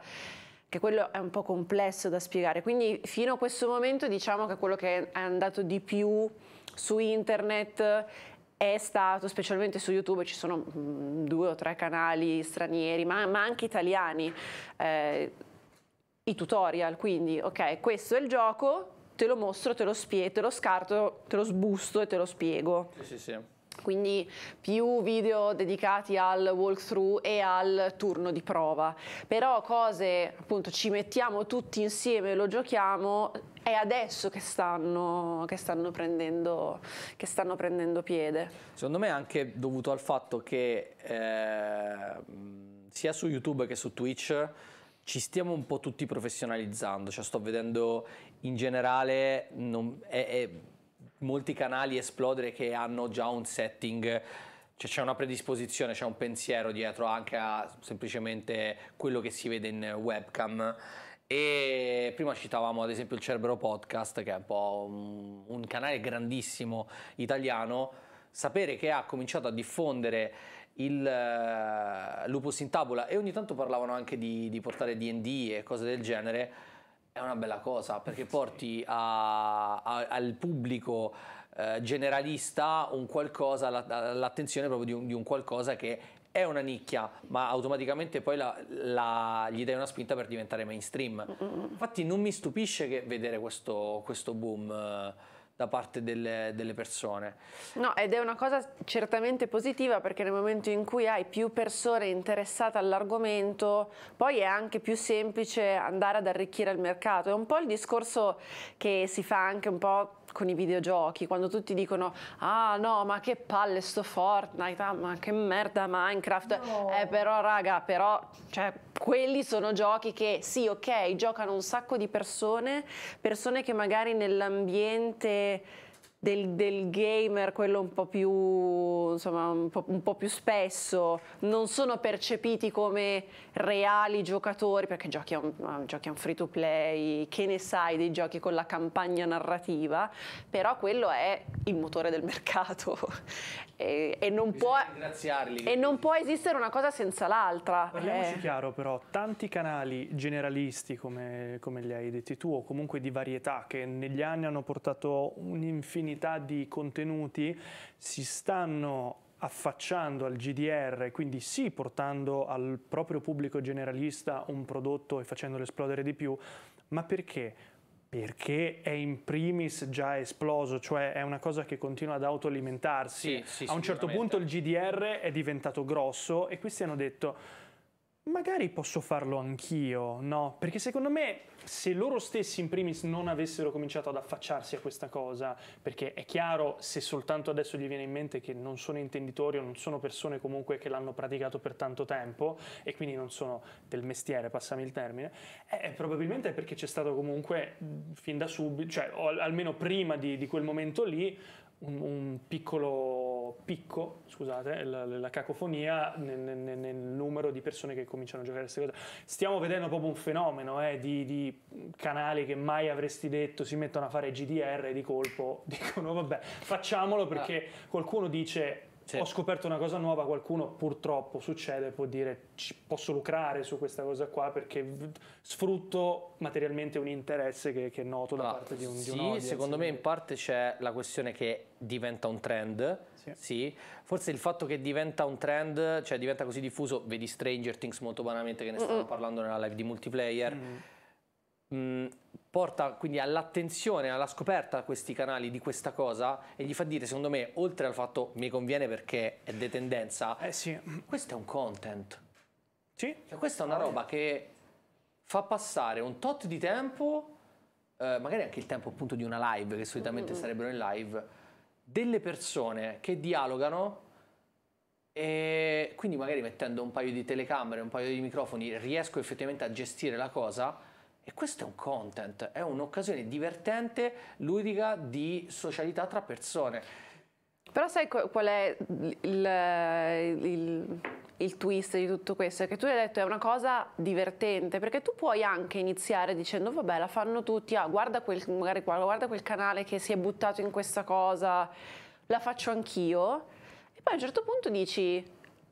che quello è un po' complesso da spiegare. Quindi fino a questo momento diciamo che quello che è andato di più su internet è stato, specialmente su YouTube, ci sono mm, due o tre canali stranieri, ma, ma anche italiani, eh, i tutorial, quindi ok, questo è il gioco, te lo mostro, te lo spiego, te lo scarto, te lo sbusto e te lo spiego. Sì, sì, sì quindi più video dedicati al walkthrough e al turno di prova. Però cose, appunto, ci mettiamo tutti insieme, lo giochiamo, è adesso che stanno, che stanno, prendendo, che stanno prendendo piede. Secondo me è anche dovuto al fatto che eh, sia su YouTube che su Twitch ci stiamo un po' tutti professionalizzando, cioè sto vedendo in generale... Non, è, è, molti canali esplodere che hanno già un setting cioè c'è una predisposizione, c'è un pensiero dietro anche a semplicemente quello che si vede in webcam. E prima citavamo ad esempio il Cerbero Podcast, che è un po' un, canale grandissimo italiano. Sapere che ha cominciato a diffondere il uh, lupus in tavola e ogni tanto parlavano anche di, di portare DD e cose del genere è una bella cosa perché porti a, a, al pubblico eh, generalista un qualcosa, l'attenzione proprio di un, di un, qualcosa che è una nicchia, ma automaticamente poi la, la, gli dai una spinta per diventare mainstream. Mm, mm, mm. Infatti non mi stupisce che vedere questo, questo boom. Eh, da parte delle, delle, persone. No, ed è una cosa certamente positiva perché nel momento in cui hai più persone interessate all'argomento, poi è anche più semplice andare ad arricchire il mercato. È un po' il discorso che si fa anche un po' con i videogiochi, quando tutti dicono ah no ma che palle sto Fortnite, ah, ma che merda Minecraft, no. eh però raga però cioè quelli sono giochi che sì ok giocano un sacco di persone, persone che magari nell'ambiente del, del, gamer, quello un po' più, insomma, un po', un po' più spesso, non sono percepiti come reali giocatori perché giochi a, un, giochi a un free to play, che ne sai dei giochi con la campagna narrativa, però quello è il motore del mercato e, e, non, può, ringraziarli. e non può, esistere una cosa senza l'altra. Parliamoci eh. chiaro però, tanti canali generalisti come, come li hai detti tu o comunque di varietà che negli anni hanno portato un'infinità infinità di contenuti si stanno affacciando al GDR, quindi sì portando al proprio pubblico generalista un prodotto e facendolo esplodere di più, ma perché? perché è in primis già esploso, cioè è una cosa che continua ad autoalimentarsi. Sì, sì, a un certo punto il GDR è diventato grosso e questi hanno detto magari posso farlo anch'io, no? Perché secondo me se loro stessi in primis non avessero cominciato ad affacciarsi a questa cosa, perché è chiaro se soltanto adesso gli viene in mente che non sono intenditori o non sono persone comunque che l'hanno praticato per tanto tempo e quindi non sono del mestiere, passami il termine, è, eh, eh, probabilmente è perché c'è stato comunque fin da subito, cioè almeno prima di, di quel momento lì, un, un piccolo picco, scusate, la, la cacofonia nel, nel, nel, numero di persone che cominciano a giocare a queste cose. Stiamo vedendo proprio un fenomeno eh, di, di, canali che mai avresti detto si mettono a fare GDR e di colpo dicono vabbè facciamolo perché ah. qualcuno dice sì. ho scoperto una cosa nuova, qualcuno purtroppo succede, può dire posso lucrare su questa cosa qua perché sfrutto materialmente un interesse che, che è noto da ah, parte di un, sì, di un Secondo me in parte c'è la questione che diventa un trend sì. sì. Forse il fatto che diventa un trend, cioè diventa così diffuso, vedi Stranger Things molto banalmente che ne stavano mm. parlando nella live di multiplayer. Mm. Mh, porta quindi all'attenzione, alla scoperta a questi canali di questa cosa e gli fa dire, secondo me, oltre al fatto mi conviene perché è di tendenza, eh sì. questo è un content. Sì. Cioè, questa è una ah, roba che fa passare un tot di tempo, eh, magari anche il tempo appunto di una live, che solitamente mm-hmm. sarebbero in live, delle persone che dialogano e quindi magari mettendo un paio di telecamere, un paio di microfoni riesco effettivamente a gestire la cosa e questo è un content, è un'occasione divertente, ludica di socialità tra persone. Però sai qual è il, il il twist di tutto questo è che tu hai detto è una cosa divertente perché tu puoi anche iniziare dicendo vabbè la fanno tutti ah guarda quel, magari, guarda quel canale che si è buttato in questa cosa la faccio anch'io e poi a un certo punto dici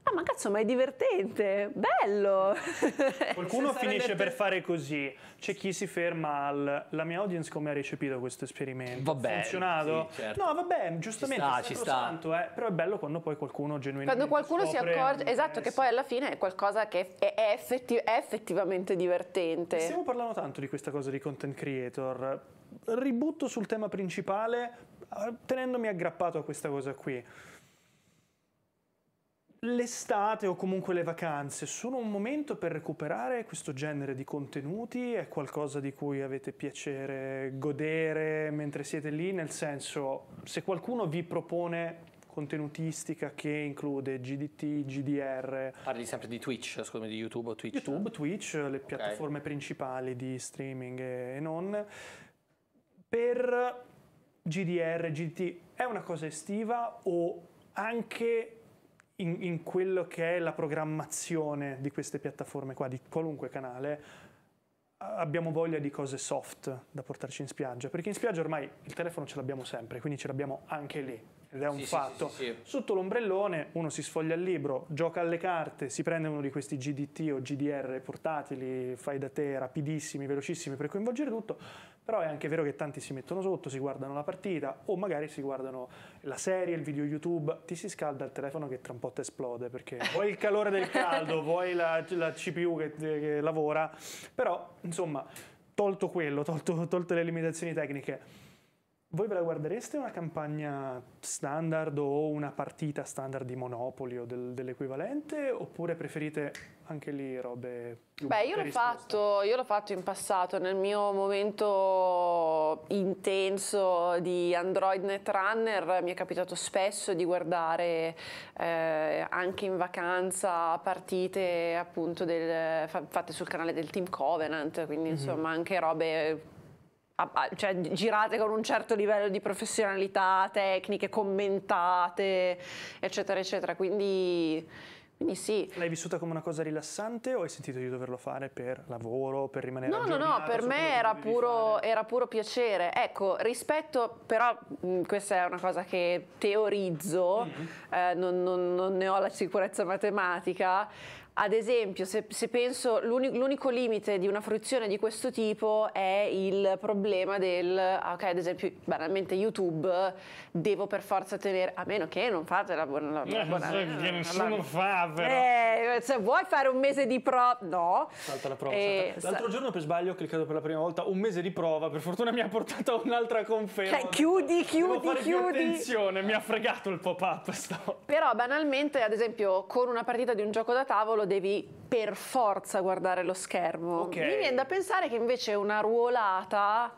ah ma cazzo ma è divertente, bello. Qualcuno finisce detto... per fare così, c'è chi si ferma al, la mia audience come ha recepito questo esperimento, vabbè, ha funzionato? Sì, certo. No vabbè, giustamente, ci sta, ci sta. eh, però è bello quando poi qualcuno genuinamente Quando qualcuno si accorge, esatto, che poi alla fine è qualcosa che è, è, effetti, è effettivamente divertente. Stiamo parlando tanto di questa cosa di content creator, ributto sul tema principale eh, tenendomi aggrappato a questa cosa qui. L'estate o comunque le vacanze sono un momento per recuperare questo genere di contenuti? È qualcosa di cui avete piacere godere mentre siete lì? Nel senso, se qualcuno vi propone contenutistica che include GDT, GDR. Parli sempre di Twitch, scusami, di YouTube o Twitch? YouTube, Twitch, le piattaforme principali di streaming e non. Per GDR, GDT, è una cosa estiva o anche in, in quello che è la programmazione di queste piattaforme qua, di qualunque canale, abbiamo voglia di cose soft da portarci in spiaggia, perché in spiaggia ormai il telefono ce l'abbiamo sempre, quindi ce l'abbiamo anche lì ed è un sì, fatto. Sì, sì, Sotto l'ombrellone uno si sfoglia il libro, gioca alle carte, si prende uno di questi GDT o GDR portatili, fai da te, rapidissimi, velocissimi per coinvolgere tutto, però è anche vero che tanti si mettono sotto, si guardano la partita o magari si guardano la serie, il video YouTube, ti si scalda il telefono che tra un po' ti esplode perché vuoi il calore del caldo, vuoi la, la CPU che, che lavora, però insomma tolto quello, tolto, tolte le limitazioni tecniche voi ve la guardereste una campagna standard o una partita standard di Monopoly o del, dell'equivalente oppure preferite anche lì robe più Beh, io l'ho, fatto, io l'ho fatto in passato, nel mio momento intenso di Android Netrunner mi è capitato spesso di guardare eh, anche in vacanza partite appunto del, fatte sul canale del Team Covenant, quindi mm-hmm. insomma anche robe cioè, girate con un certo livello di professionalità, tecniche, commentate, eccetera, eccetera. Quindi, quindi sì. L'hai vissuta come una cosa rilassante o hai sentito di doverlo fare per lavoro, per rimanere No, no, no, per me era puro, era puro, piacere. Ecco, rispetto, però mh, mm, questa è una cosa che teorizzo, mm -hmm. eh, non, non, non ne ho la sicurezza matematica, ad esempio, se, se penso, l'unico limite di una fruizione di questo tipo è il problema del, ah, ok, ad esempio, banalmente YouTube, devo per forza tenere, a meno che non fate la buona... La eh, buona eh, che nessuno la, fa, però. Eh, cioè, vuoi fare un mese di prova? No. Salta la prova. Eh, L'altro giorno, per sbaglio, ho cliccato per la prima volta un mese di prova, per fortuna mi ha portato a un'altra conferma. Cioè, chiudi, chiudi, chiudi. attenzione, mi ha fregato il pop-up. Però banalmente, ad esempio, con una partita di un gioco da tavolo, solo devi per forza guardare lo schermo. Okay. Mi viene da pensare che invece una ruolata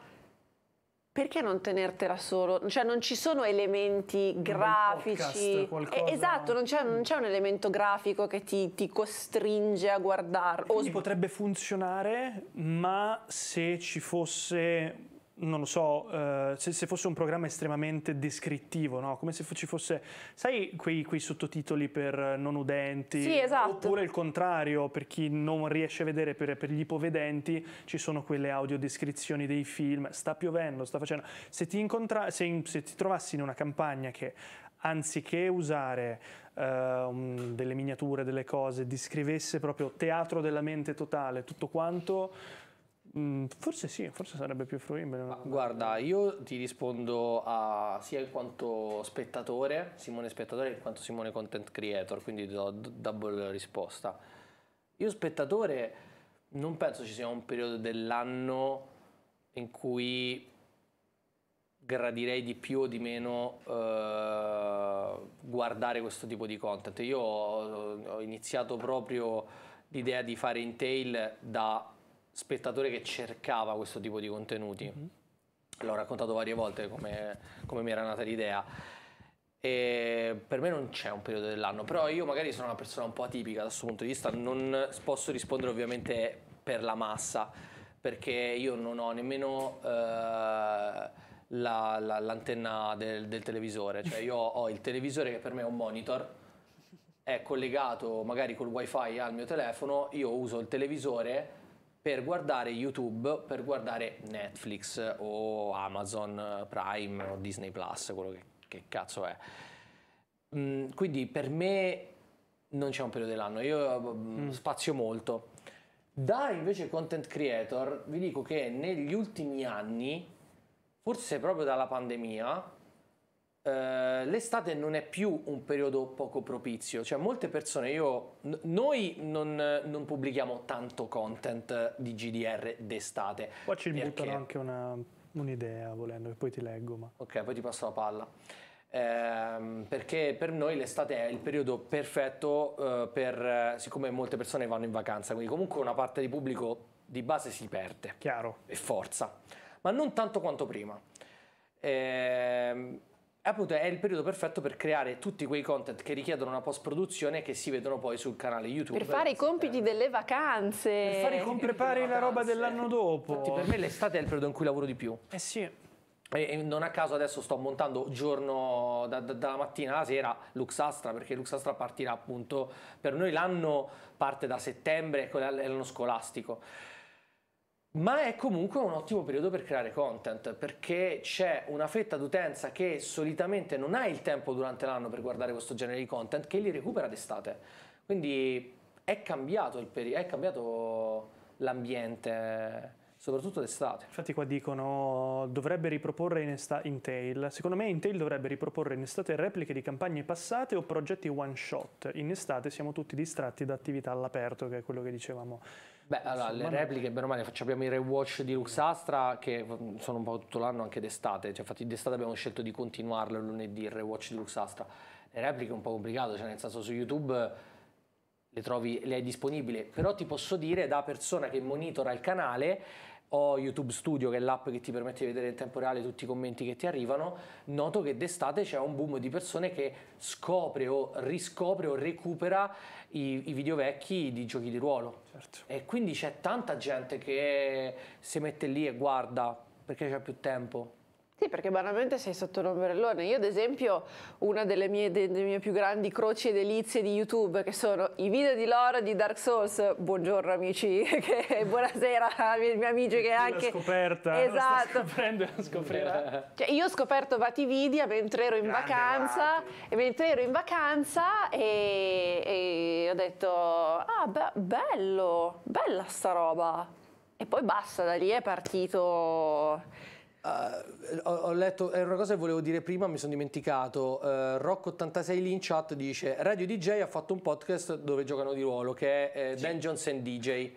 perché non tenertela solo? Cioè non ci sono elementi grafici. Podcast, eh, esatto, non c'è, un elemento grafico che ti, ti costringe a guardarlo. Quindi potrebbe funzionare, ma se ci fosse non lo so, eh, se, se, fosse un programma estremamente descrittivo, no? come se ci fosse, sai, quei, quei sottotitoli per non udenti, sì, esatto. oppure il contrario, per chi non riesce a vedere, per, per gli ipovedenti, ci sono quelle audiodescrizioni dei film, sta piovendo, sta facendo... Se ti, incontra- se, se ti trovassi in una campagna che anziché usare uh, delle miniature, delle cose, descrivesse proprio teatro della mente totale, tutto quanto Mm, forse sì, forse sarebbe più fruibile. Ah, guarda, io ti rispondo a, sia in quanto spettatore, Simone spettatore, in quanto Simone content creator, quindi do double risposta. Io spettatore non penso ci sia un periodo dell'anno in cui gradirei di più o di meno eh, guardare questo tipo di content. Io ho, ho iniziato proprio l'idea di fare in tail da spettatore che cercava questo tipo di contenuti. Mm-hmm. L'ho raccontato varie volte come, come mi era nata l'idea. E per me non c'è un periodo dell'anno, però io magari sono una persona un po' atipica da questo punto di vista, non posso rispondere ovviamente per la massa, perché io non ho nemmeno... Eh, la, la, l'antenna del, del, televisore, cioè io ho il televisore che per me è un monitor, è collegato magari col wifi al mio telefono, io uso il televisore per guardare YouTube, per guardare Netflix o Amazon Prime o Disney Plus, quello che, che cazzo è. Mm, quindi per me non c'è un periodo dell'anno, io mm. mm. spazio molto. Da invece content creator vi dico che negli ultimi anni, forse proprio dalla pandemia, eh, l'estate non è più un periodo poco propizio, cioè molte persone, io, n- noi non, non, pubblichiamo tanto content di GDR d'estate. Qua ci perché... buttano anche una, un'idea volendo, che poi ti leggo. Ma... Ok, poi ti passo la palla. Eh, perché per noi l'estate è il periodo perfetto eh, per, siccome molte persone vanno in vacanza, quindi comunque una parte di pubblico di base si perde. Chiaro. E forza. Ma non tanto quanto prima. Ehm, appunto è il periodo perfetto per creare tutti quei content che richiedono una post produzione che si vedono poi sul canale YouTube. Per fare i esatto. compiti delle vacanze. Per fare i compiti Prepari la roba dell'anno dopo. Infatti, per me l'estate è il periodo in cui lavoro di più. Eh sì. E non a caso adesso sto montando giorno da, da, dalla mattina alla sera Luxastra perché Luxastra partirà appunto per noi l'anno parte da settembre, ecco, è l'anno scolastico ma è comunque un ottimo periodo per creare content perché c'è una fetta d'utenza che solitamente non ha il tempo durante l'anno per guardare questo genere di content che li recupera d'estate. Quindi è cambiato, peri- è cambiato l'ambiente soprattutto d'estate. Infatti qua dicono dovrebbe riproporre in, esta- in tail. Secondo me in tail dovrebbe riproporre in estate repliche di campagne passate o progetti one shot. In estate siamo tutti distratti da attività all'aperto, che è quello che dicevamo Beh, allora, le repliche, bene o male, abbiamo i rewatch di Luxastra che sono un po' tutto l'anno anche d'estate, cioè infatti d'estate abbiamo scelto di continuarlo lunedì il rewatch di Luxastra. Le repliche è un po' complicato, cioè nel senso su YouTube le trovi, le hai disponibili, però ti posso dire da persona che monitora il canale ho YouTube Studio che è l'app che ti permette di vedere in tempo reale tutti i commenti che ti arrivano, noto che d'estate c'è un boom di persone che scopre o riscopre o recupera i, i video vecchi di giochi di ruolo. Certo. E quindi c'è tanta gente che si mette lì e guarda perché c'è più tempo. Sì, perché banalmente sei sotto l'ombrellone. Io, ad esempio, una delle mie, de, delle mie, più grandi croci e delizie di YouTube, che sono i video di Lore di Dark Souls. Buongiorno, amici, buonasera, miei, miei amici. Che anche. Esatto. L'ho scoperta. Esatto. Lo scoprendo scoprirà. Cioè, io ho scoperto Vatividia mentre ero in Grande vacanza. Vati. E mentre ero in vacanza e, e ho detto: Ah, be bello, bella sta roba. E poi basta, da lì è partito Uh, ho, ho, letto, era una cosa che volevo dire prima, mi sono dimenticato. Uh, eh, Rock86 lì in chat dice: Radio DJ ha fatto un podcast dove giocano di ruolo che è eh, Dungeons and DJ.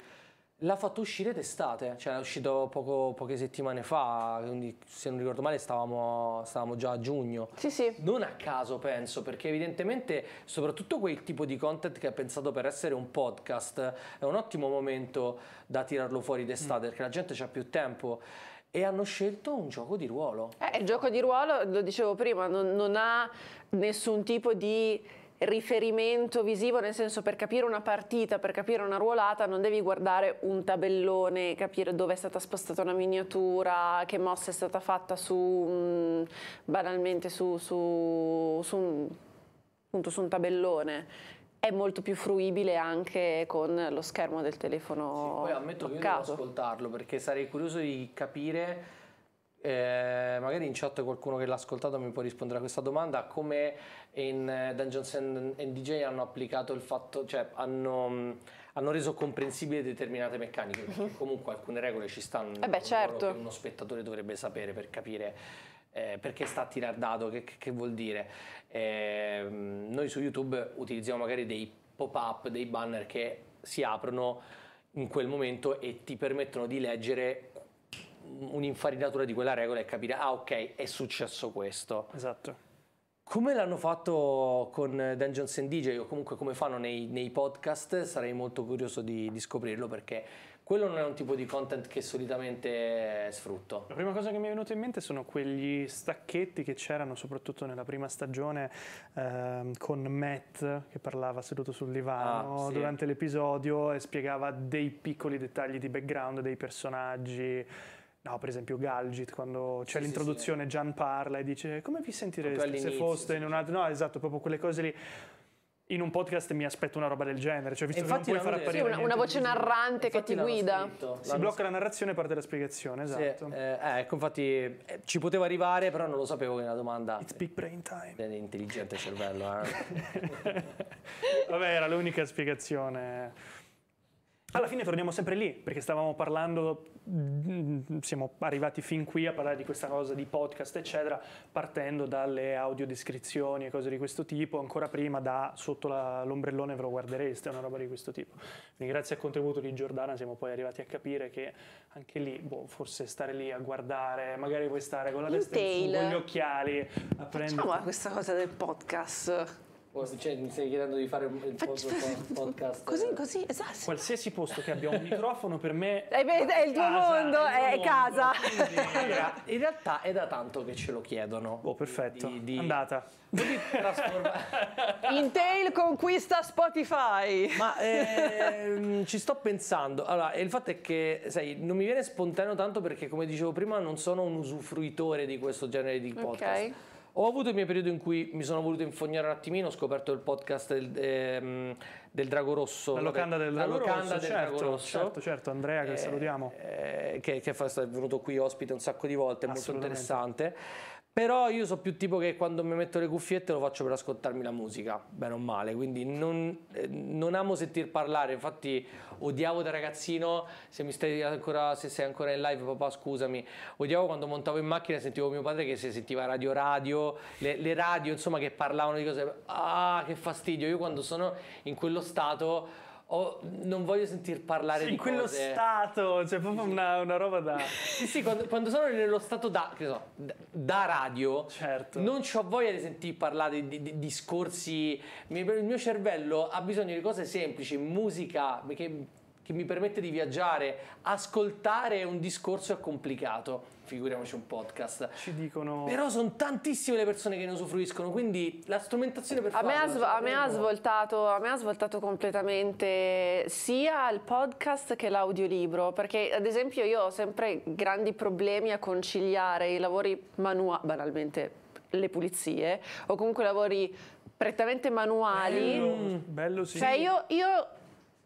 L'ha fatto uscire d'estate, cioè è uscito poco, poche settimane fa, quindi se non ricordo male stavamo, stavamo, già a giugno. Sì, sì. Non a caso penso, perché evidentemente soprattutto quel tipo di content che è pensato per essere un podcast è un ottimo momento da tirarlo fuori d'estate, mm. perché la gente ha più tempo e hanno scelto un gioco di ruolo. Eh, il gioco di ruolo, lo dicevo prima, non, non ha nessun tipo di riferimento visivo, nel senso per capire una partita, per capire una ruolata, non devi guardare un tabellone, capire dove è stata spostata una miniatura, che mossa è stata fatta su banalmente su, su, su, un, appunto, su un tabellone è molto più fruibile anche con lo schermo del telefono. Sì, poi ammetto toccato. che io devo ascoltarlo perché sarei curioso di capire. Eh, magari in chat qualcuno che l'ha ascoltato mi può rispondere a questa domanda come in eh, Dungeons and DJ hanno applicato il fatto cioè hanno, mm, hanno reso comprensibile determinate meccaniche perché mhm. comunque alcune regole ci stanno eh beh, certo. che uno spettatore dovrebbe sapere per capire eh, perché sta attirardato, che, che vuol dire? Eh, noi su YouTube utilizziamo magari dei pop-up, dei banner che si aprono in quel momento e ti permettono di leggere un'infarinatura di quella regola e capire, ah ok, è successo questo. Esatto. Come l'hanno fatto con Dungeons and DJ o comunque come fanno nei, nei podcast, sarei molto curioso di, di scoprirlo perché quello non è un tipo di content che solitamente sfrutto. La prima cosa che mi è venuta in mente sono quegli stacchetti che c'erano soprattutto nella prima stagione ehm, con Matt che parlava seduto sul divano ah, sì. durante l'episodio e spiegava dei piccoli dettagli di background dei personaggi. No, per esempio Galgit, quando c'è sì, l'introduzione, sì, Gian parla e dice come vi sentireste se foste in un altro... No, esatto, proprio quelle cose lì in un podcast mi aspetto una roba del genere, cioè visto Infatti che non puoi far apparire sì, una, una, voce narrante infatti che ti guida. Scritto, si blocca scritto. la narrazione e parte la spiegazione, esatto. Sì, eh, eh, ecco, infatti eh, ci poteva arrivare, però non lo sapevo che la domanda. It's big brain time. È intelligente cervello, eh. Vabbè, era l'unica spiegazione. Alla fine torniamo sempre lì, perché stavamo parlando, mm, siamo arrivati fin qui a parlare di questa cosa di podcast, eccetera, partendo dalle audiodescrizioni e cose di questo tipo, ancora prima da sotto la, l'ombrellone ve lo guardereste, una roba di questo tipo. Quindi grazie al contributo di Giordana siamo poi arrivati a capire che anche lì, boh, forse stare lì a guardare, magari vuoi stare con la testa con gli occhiali. A prendere... Facciamo questa cosa del podcast. Cioè, mi stai chiedendo di fare un il podcast? Così, così, esatto. Qualsiasi posto che abbia un microfono per me eh, è, è il tuo casa, mondo, è, è casa. allora, in realtà è da tanto che ce lo chiedono. Oh, perfetto. Di, di, Andata. Di Intel conquista Spotify. Ma eh, ci sto pensando. Allora, il fatto è che, sai, non mi viene spontaneo tanto perché, come dicevo prima, non sono un usufruitore di questo genere di podcast. Ok. Ho avuto il mio periodo in cui mi sono voluto infognare un attimino, ho scoperto il podcast del, ehm, del Drago Rosso. La locanda del Drago, locanda Rosso, del certo, Drago Rosso. Certo, certo, Andrea che eh, salutiamo. Eh, che, che, è venuto qui ospite un sacco di volte, è molto interessante. Però io sono più tipo che quando mi metto le cuffiette lo faccio per ascoltarmi la musica, bene o male, quindi non, eh, non amo sentir parlare, infatti odiavo da ragazzino, se, mi stai ancora, se sei ancora in live papà scusami, odiavo quando montavo in macchina e sentivo mio padre che si sentiva radio radio, le, le radio insomma che parlavano di cose, ah che fastidio, io quando sono in quello stato ho, non voglio sentir parlare sì, di quello cose. stato, cioè proprio sì. una, una, roba da... sì, sì, quando, quando, sono nello stato da, so, da radio, certo. non ho voglia di sentir parlare di, di, discorsi... Il mio cervello ha bisogno di cose semplici, musica, che che mi permette di viaggiare, ascoltare un discorso è complicato, figuriamoci un podcast. Ci dicono... Però sono tantissime le persone che ne usufruiscono, quindi la strumentazione per a farlo... Me sv- a, me svoltato, a me ha svoltato completamente sia il podcast che l'audiolibro, perché ad esempio io ho sempre grandi problemi a conciliare i lavori manuali, banalmente le pulizie, o comunque lavori prettamente manuali. Bello, bello sì. Cioè io, io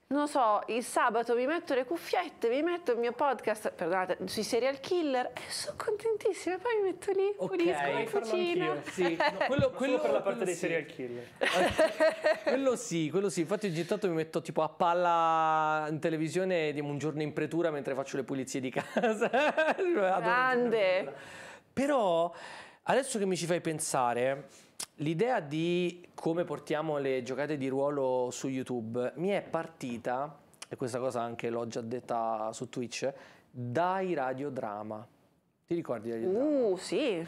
non so, il sabato mi metto le cuffiette, mi metto il mio podcast, perdonate, sui serial killer e sono contentissima. Poi mi metto lì, okay, pulisco la cucina. Sì, no, quello, quello per la parte quello dei sì. serial killer. quello sì, quello sì. Infatti ogni tanto mi metto tipo a palla in televisione un giorno in pretura mentre faccio le pulizie di casa. Cioè, Grande! Però adesso che mi ci fai pensare l'idea di come portiamo le giocate di ruolo su YouTube mi è partita, e questa cosa anche l'ho già detta su Twitch, dai radiodrama. Ti ricordi degli Uh, sì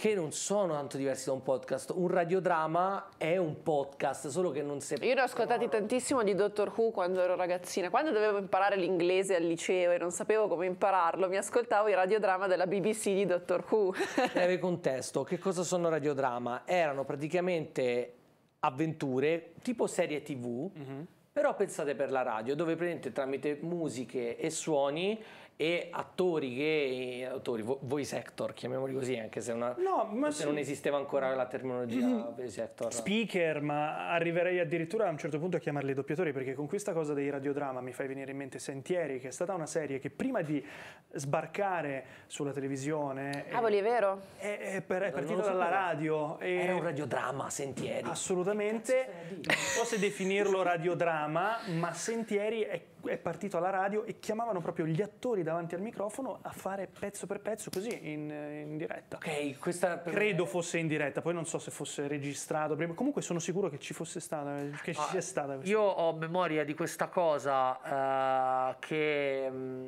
che non sono tanto diversi da un podcast. Un radiodrama è un podcast, solo che non si... Io ne ho ascoltati tantissimo di Doctor Who quando ero ragazzina. Quando dovevo imparare l'inglese al liceo e non sapevo come impararlo, mi ascoltavo i radiodrama della BBC di Doctor Who. Breve contesto, che cosa sono radiodrama? Erano praticamente avventure tipo serie tv, mm-hmm. però pensate per la radio, dove praticamente tramite musiche e suoni e attori che autori, voice actor chiamiamoli così anche se, una, no, se sì. non esisteva ancora la terminologia mm-hmm. voice actor speaker ma arriverei addirittura a un certo punto a chiamarli doppiatori perché con questa cosa dei radiodrama mi fai venire in mente Sentieri che è stata una serie che prima di sbarcare sulla televisione Cavoli, è, è vero è, è, per, è partita dalla radio era un radiodrama Sentieri assolutamente Non so se definirlo radiodrama ma Sentieri è è partito alla radio e chiamavano proprio gli attori davanti al microfono a fare pezzo per pezzo così in, in diretta. Ok, questa credo fosse in diretta, poi non so se fosse registrato prima. Comunque sono sicuro che ci fosse stata, che ci ah, sia stata questa. Io ho memoria di questa cosa uh, che mh, mm,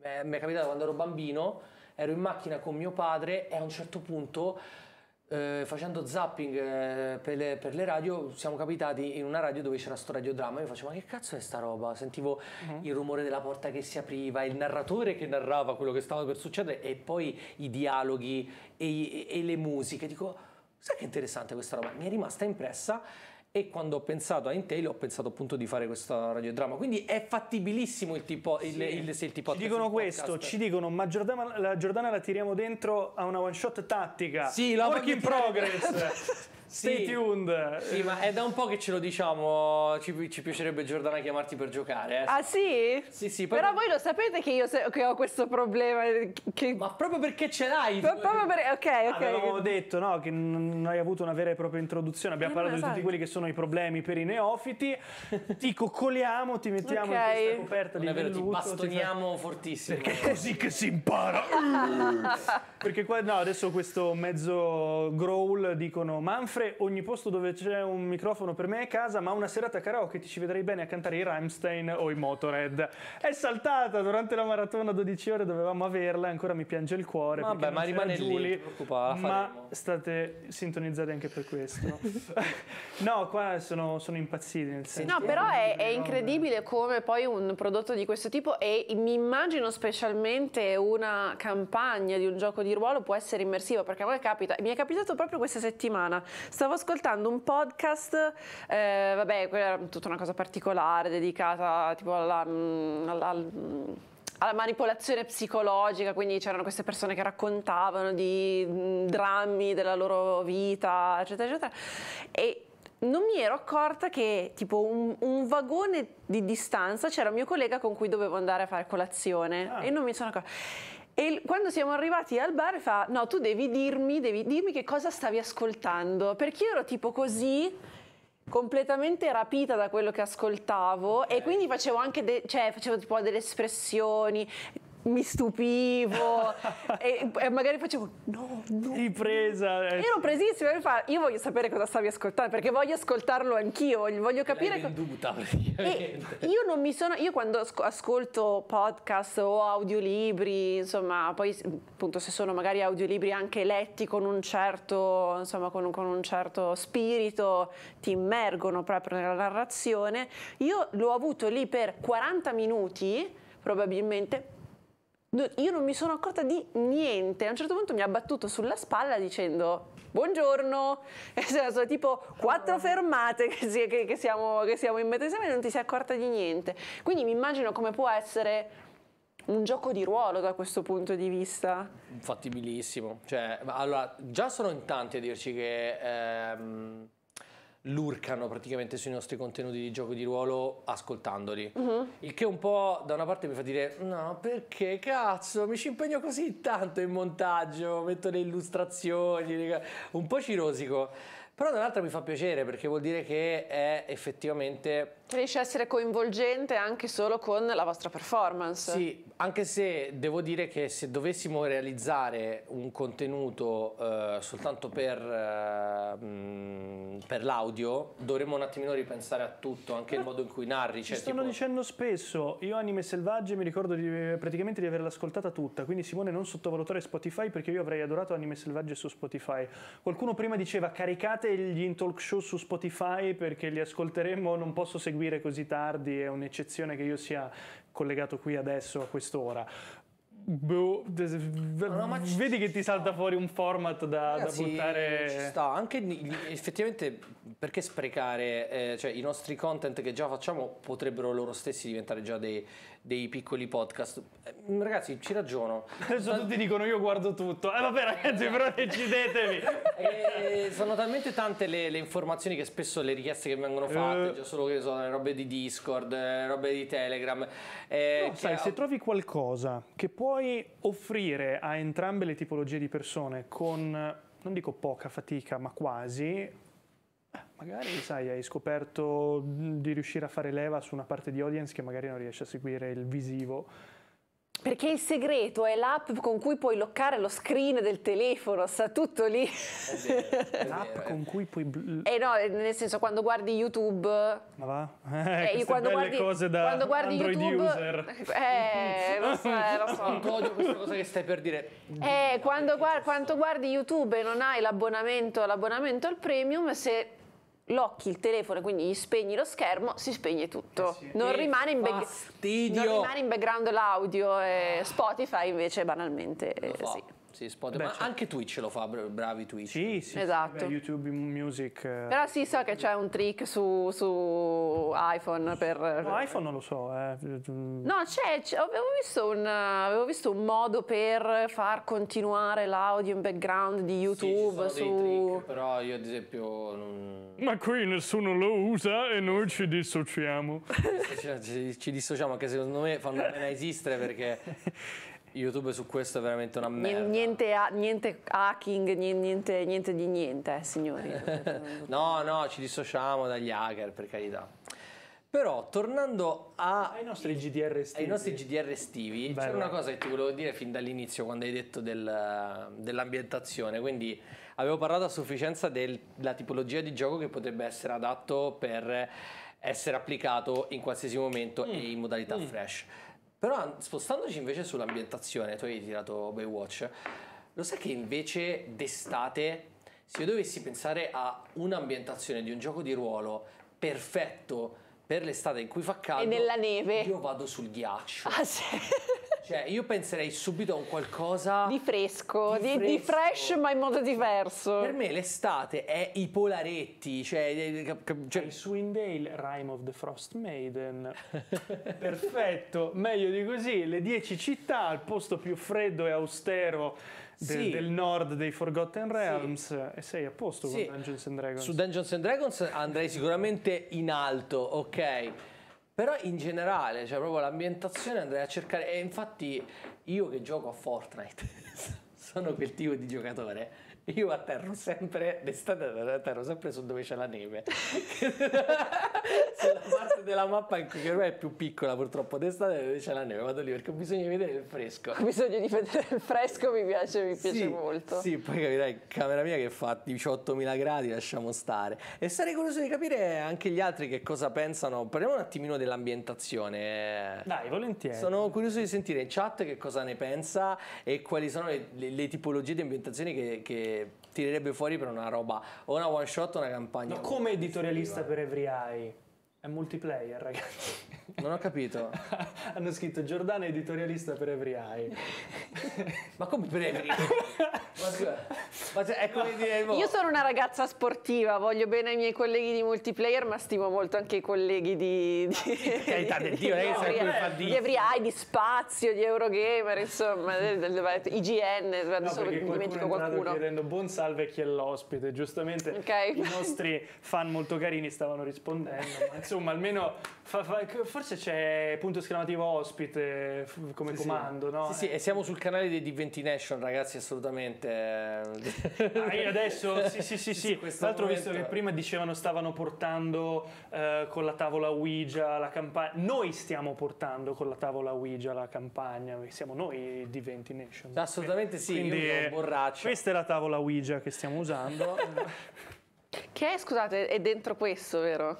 eh, mi è capitata quando ero bambino, ero in macchina con mio padre e a un certo punto eh, facendo zapping eh, per, le, per, le, radio siamo capitati in una radio dove c'era sto radiodramma io facevo ma che cazzo è sta roba sentivo uh-huh. il rumore della porta che si apriva il narratore che narrava quello che stava per succedere e poi i dialoghi e, e, e le musiche dico sai che interessante questa roba mi è rimasta impressa e quando ho pensato a Intel ho pensato appunto di fare questo radiodrama quindi è fattibilissimo il tipo sì. il, il, il, il tipo ci dicono questo ci dicono ma Giordana, la Giordana la tiriamo dentro a una one shot tattica sì la work in progress Stay sì, tuned. Sì, ma è da un po' che ce lo diciamo. Ci, ci piacerebbe Giordana chiamarti per giocare. Eh. Ah, sì? Sì, sì. Però non... voi lo sapete che io se, che ho questo problema. Eh, che... Ma proprio perché ce l'hai. Pro, proprio perché. Ok, ah, ok. Avevamo che... detto, no? Che non hai avuto una vera e propria introduzione. Abbiamo eh, parlato di tutti esatto. quelli che sono i problemi per i neofiti. ti coccoliamo, ti mettiamo okay. in questa coperta non di vero, velluto. Ti cioè bastoniamo ti fa... fortissimo. Perché è così che si impara. perché qua, no, adesso questo mezzo growl dicono Manfred offre ogni posto dove c'è un microfono per me a casa, ma una serata karaoke ti ci vedrei bene a cantare i Rammstein o i Motorhead. È saltata durante la maratona 12 ore, dovevamo averla, ancora mi piange il cuore. Vabbè, ma rimane Julie, lì, ma state sintonizzati anche per questo. no, qua sono, sono impazziti nel senso. No, però è, è incredibile come poi un prodotto di questo tipo e mi immagino specialmente una campagna di un gioco di ruolo può essere immersiva, perché a me capita, mi è capitato proprio questa settimana. Stavo ascoltando un podcast, eh, vabbè, quella era tutta una cosa particolare, dedicata tipo alla, mm, alla mm, alla manipolazione psicologica, quindi c'erano queste persone che raccontavano di mm, drammi della loro vita, eccetera, eccetera. E non mi ero accorta che tipo un, un, vagone di distanza c'era un mio collega con cui dovevo andare a fare colazione ah. e non mi sono accorta. E quando siamo arrivati al bar fa, no, tu devi dirmi, devi dirmi che cosa stavi ascoltando, perché io ero tipo così, completamente rapita da quello che ascoltavo e quindi facevo anche de- cioè, facevo tipo delle espressioni mi stupivo e, e, magari facevo no, no. Ripresa. Eh. Ero presissima, io voglio sapere cosa stavi ascoltando perché voglio ascoltarlo anch'io, voglio capire... L'hai venduta praticamente. Io non mi sono, io quando ascolto podcast o audiolibri, insomma, poi appunto se sono magari audiolibri anche letti con un certo, insomma, con, con un certo spirito, ti immergono proprio nella narrazione, io l'ho avuto lì per 40 minuti probabilmente io non mi sono accorta di niente. A un certo punto mi ha battuto sulla spalla dicendo buongiorno, e cioè, sono tipo quattro fermate che, si, che, che, siamo, che siamo in mezzo insieme e non ti sei accorta di niente. Quindi mi immagino come può essere un gioco di ruolo da questo punto di vista. Fattibilissimo. Cioè, allora, già sono in tanti a dirci che... Ehm lurcano praticamente sui nostri contenuti di gioco di ruolo ascoltandoli. Uh-huh. Il che un po' da una parte mi fa dire: No, perché cazzo, mi ci impegno così tanto in montaggio, metto le illustrazioni, un po' cirosico. Però dall'altra mi fa piacere perché vuol dire che è effettivamente Riesce a essere coinvolgente anche solo con la vostra performance. Sì, anche se devo dire che se dovessimo realizzare un contenuto eh, soltanto per, eh, per l'audio, dovremmo un attimino ripensare a tutto, anche Ma il modo in cui narri. Cioè, ci stanno tipo... dicendo spesso, io Anime Selvagge mi ricordo di, eh, praticamente di averla ascoltata tutta, quindi Simone non sottovalutare Spotify perché io avrei adorato Anime Selvagge su Spotify. Qualcuno prima diceva caricate gli in talk show su Spotify perché li ascolteremo, non posso seguire seguire così tardi, è un'eccezione che io sia collegato qui adesso a quest'ora. Boh, no, vedi che ti salta fuori un format da, Ragazzi, da buttare. Ci sta, anche effettivamente perché sprecare? Eh, cioè, i nostri content che già facciamo potrebbero loro stessi diventare già dei, dei piccoli podcast. Eh, ragazzi, ci ragiono. Adesso tutti dicono io guardo tutto. Eh vabbè ragazzi, però decidetevi. e eh, sono talmente tante le, le, informazioni che spesso le richieste che vengono eh. fatte, già cioè solo che sono le robe di Discord, robe di Telegram. Eh, no, sai, ha... se trovi qualcosa che puoi offrire a entrambe le tipologie di persone con, non dico poca fatica, ma quasi, magari sai, hai scoperto di riuscire a fare leva su una parte di audience che magari non riesce a seguire il visivo. Perché il segreto è l'app con cui puoi loccare lo screen del telefono, sta tutto lì. l'app con cui puoi... Eh no, nel senso quando guardi YouTube... Ma va? Eh, eh quando guardi, cose da quando guardi Android YouTube, user. Eh, lo so, eh, lo so. Odio questa cosa che stai per dire. Eh, quando guardi, guardi YouTube e non hai l'abbonamento, l'abbonamento al premium, se l'occhi, il telefono, quindi gli spegni lo schermo, si spegne tutto. Eh sì. non, rimane back- non, rimane in background l'audio, e eh, Spotify invece banalmente eh, sì. Sì, Spotify. Beh, ma anche Twitch lo fa, bravi Twitch. Sì, sì. Esatto. Beh, YouTube Music. Eh. Però sì, so che c'è un trick su, su iPhone per... No, iPhone non lo so. Eh. No, c'è, c'è avevo, visto un, avevo, visto un, modo per far continuare l'audio in background di YouTube. Sì, su... trick, però io ad esempio... Non... Ma qui nessuno lo usa e noi ci dissociamo. ci, ci, dissociamo, che secondo me fanno bene a esistere perché... YouTube su questo è veramente una merda. Niente, niente hacking, niente, niente, di niente, eh, signori. no, no, ci dissociamo dagli hacker, per carità. Però, tornando a... ai nostri GDR estivi, ai nostri GDR estivi c'era una cosa che ti volevo dire fin dall'inizio, quando hai detto del, dell'ambientazione. Quindi, avevo parlato a sufficienza della tipologia di gioco che potrebbe essere adatto per essere applicato in qualsiasi momento mm. e in modalità mm. mm. fresh. Però spostandoci invece sull'ambientazione, tu hai tirato Baywatch, lo sai che invece d'estate, se io dovessi pensare a un'ambientazione di un gioco di ruolo perfetto per l'estate in cui fa caldo... E nella neve. Io vado sul ghiaccio. Ah sì? Cioè, io penserei subito a un qualcosa di fresco, di, fresco. di fresh ma in modo diverso. Per me l'estate è i polaretti, cioè, eh, eh, cioè... il Swindale Rime of the Frost Maiden. Perfetto, meglio di così, le 10 città al posto più freddo e austero del, sì. del, nord dei Forgotten Realms sì. e sei a posto sì. con Dungeons and Dragons. Su Dungeons and Dragons andrei sicuramente in alto, ok? Però in generale, cioè proprio l'ambientazione andrei a cercare. E infatti io che gioco a Fortnite sono quel tipo di giocatore io atterro sempre, d'estate atterro sempre su dove c'è la neve. Sulla parte della mappa che ormai è più piccola purtroppo d'estate dove c'è la neve, vado lì perché ho bisogno di vedere il fresco. Ho bisogno di vedere il fresco, mi piace, mi piace molto. Sì, poi capirai, camera mia che fa 18.000 gradi, lasciamo stare. E sarei curioso di capire anche gli altri che cosa pensano. Parliamo un attimino dell'ambientazione. Dai, volentieri. Sono curioso di sentire in chat che cosa ne pensa e quali sono le, le, le tipologie di ambientazioni che, che tirerebbe fuori per una roba o una one shot o una campagna. Ma come editorialista per Every Eye? È multiplayer, ragazzi. Non ho capito. Hanno scritto Giordano editorialista per Every Eye. Ma come per Every Eye? ma cioè, è come dire, boh. Io sono una ragazza sportiva, voglio bene ai miei colleghi di multiplayer, ma stimo molto anche i colleghi di. di ah, carità del Dio, di, di, eh, di, di Every Eye, di Spazio, di Eurogamer, insomma, IGN, adesso no, dimentico qualcuno. chiedendo buon salve chi è l'ospite, giustamente okay. i nostri fan molto carini stavano rispondendo. Ma insomma, almeno fa, fa, forse c'è punto esclamativo ospite come sì, comando, sì. no? Sì, sì, e siamo sul canale dei Diventi Nation, ragazzi, assolutamente. Ah, io adesso, sì, sì, sì, sì. Tra l'altro ho visto che prima dicevano stavano portando eh, con la tavola Ouija la campagna. Noi stiamo portando con la tavola Ouija la campagna, siamo noi Diventi Nation. Assolutamente sì, Quindi, io un borraccio. Questa è la tavola Ouija che stiamo usando. Che è, scusate, è dentro questo, vero?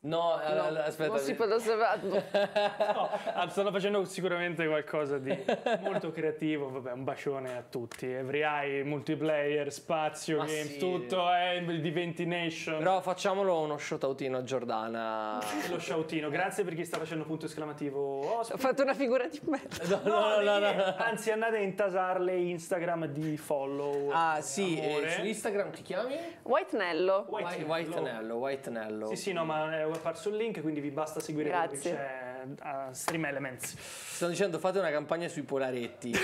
No, eh, no, aspetta. Non si può no, ah, stanno facendo sicuramente qualcosa di molto creativo. Vabbè, un bacione a tutti. Every Eye, multiplayer, spazio, game, sì. tutto è eh, di 20 Nation. Però facciamolo uno shoutoutino a Giordana. Lo shoutoutino, grazie per chi sta facendo punto esclamativo. Ospite. Ho fatto una figura di merda. No, no, no, Anzi, andate a intasarle Instagram di follow. Ah, sì, eh, su Instagram ti chiami? Whitenello. Whitenello. Whitenello, Whitenello. Sì, sì, no, ma è euro apparso sul link, quindi vi basta seguire Grazie. quello che c'è eh, a Stream Elements. Stanno dicendo fate una campagna sui polaretti. no,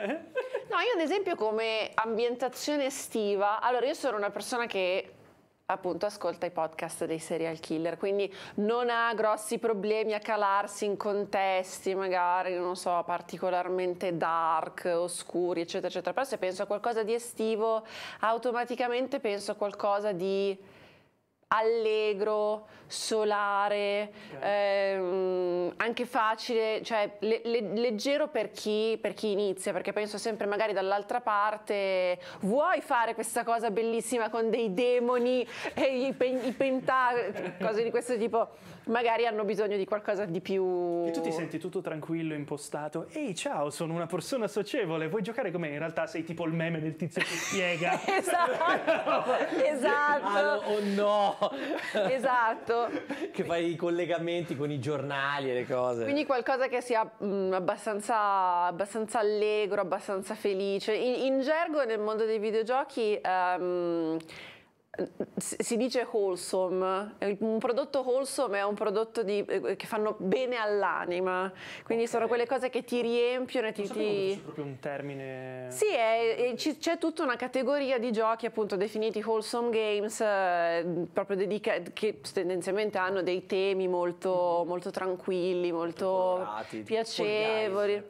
io ad esempio come ambientazione estiva, allora io sono una persona che appunto ascolta i podcast dei serial killer, quindi non ha grossi problemi a calarsi in contesti magari, non so, particolarmente dark, oscuri, eccetera, eccetera. Però se penso a qualcosa di estivo, automaticamente penso a qualcosa di allegro, solare, okay. Ehm, anche facile, cioè le, le, leggero per chi, per chi, inizia, perché penso sempre magari dall'altra parte vuoi fare questa cosa bellissima con dei demoni e i, pen, i penta, cose di questo tipo magari hanno bisogno di qualcosa di più... E tu ti senti tutto tranquillo, impostato. Ehi, ciao, sono una persona socievole, vuoi giocare con me? In realtà sei tipo il meme del tizio che spiega. esatto, esatto. Ah, oh no! esatto. Che fai i collegamenti con i giornali e le cose. Quindi qualcosa che sia mh, mm, abbastanza, abbastanza, allegro, abbastanza felice. In, in gergo nel mondo dei videogiochi... Um, si dice wholesome, eh, un prodotto wholesome è un prodotto di, eh, che fanno bene all'anima, quindi okay. sono quelle cose che ti riempiono e ti... Non ti... proprio un termine... Sì, è, è, c'è tutta una categoria di giochi appunto definiti wholesome games, eh, proprio dedica- che tendenzialmente hanno dei temi molto, molto tranquilli, molto, colorati, piacevoli.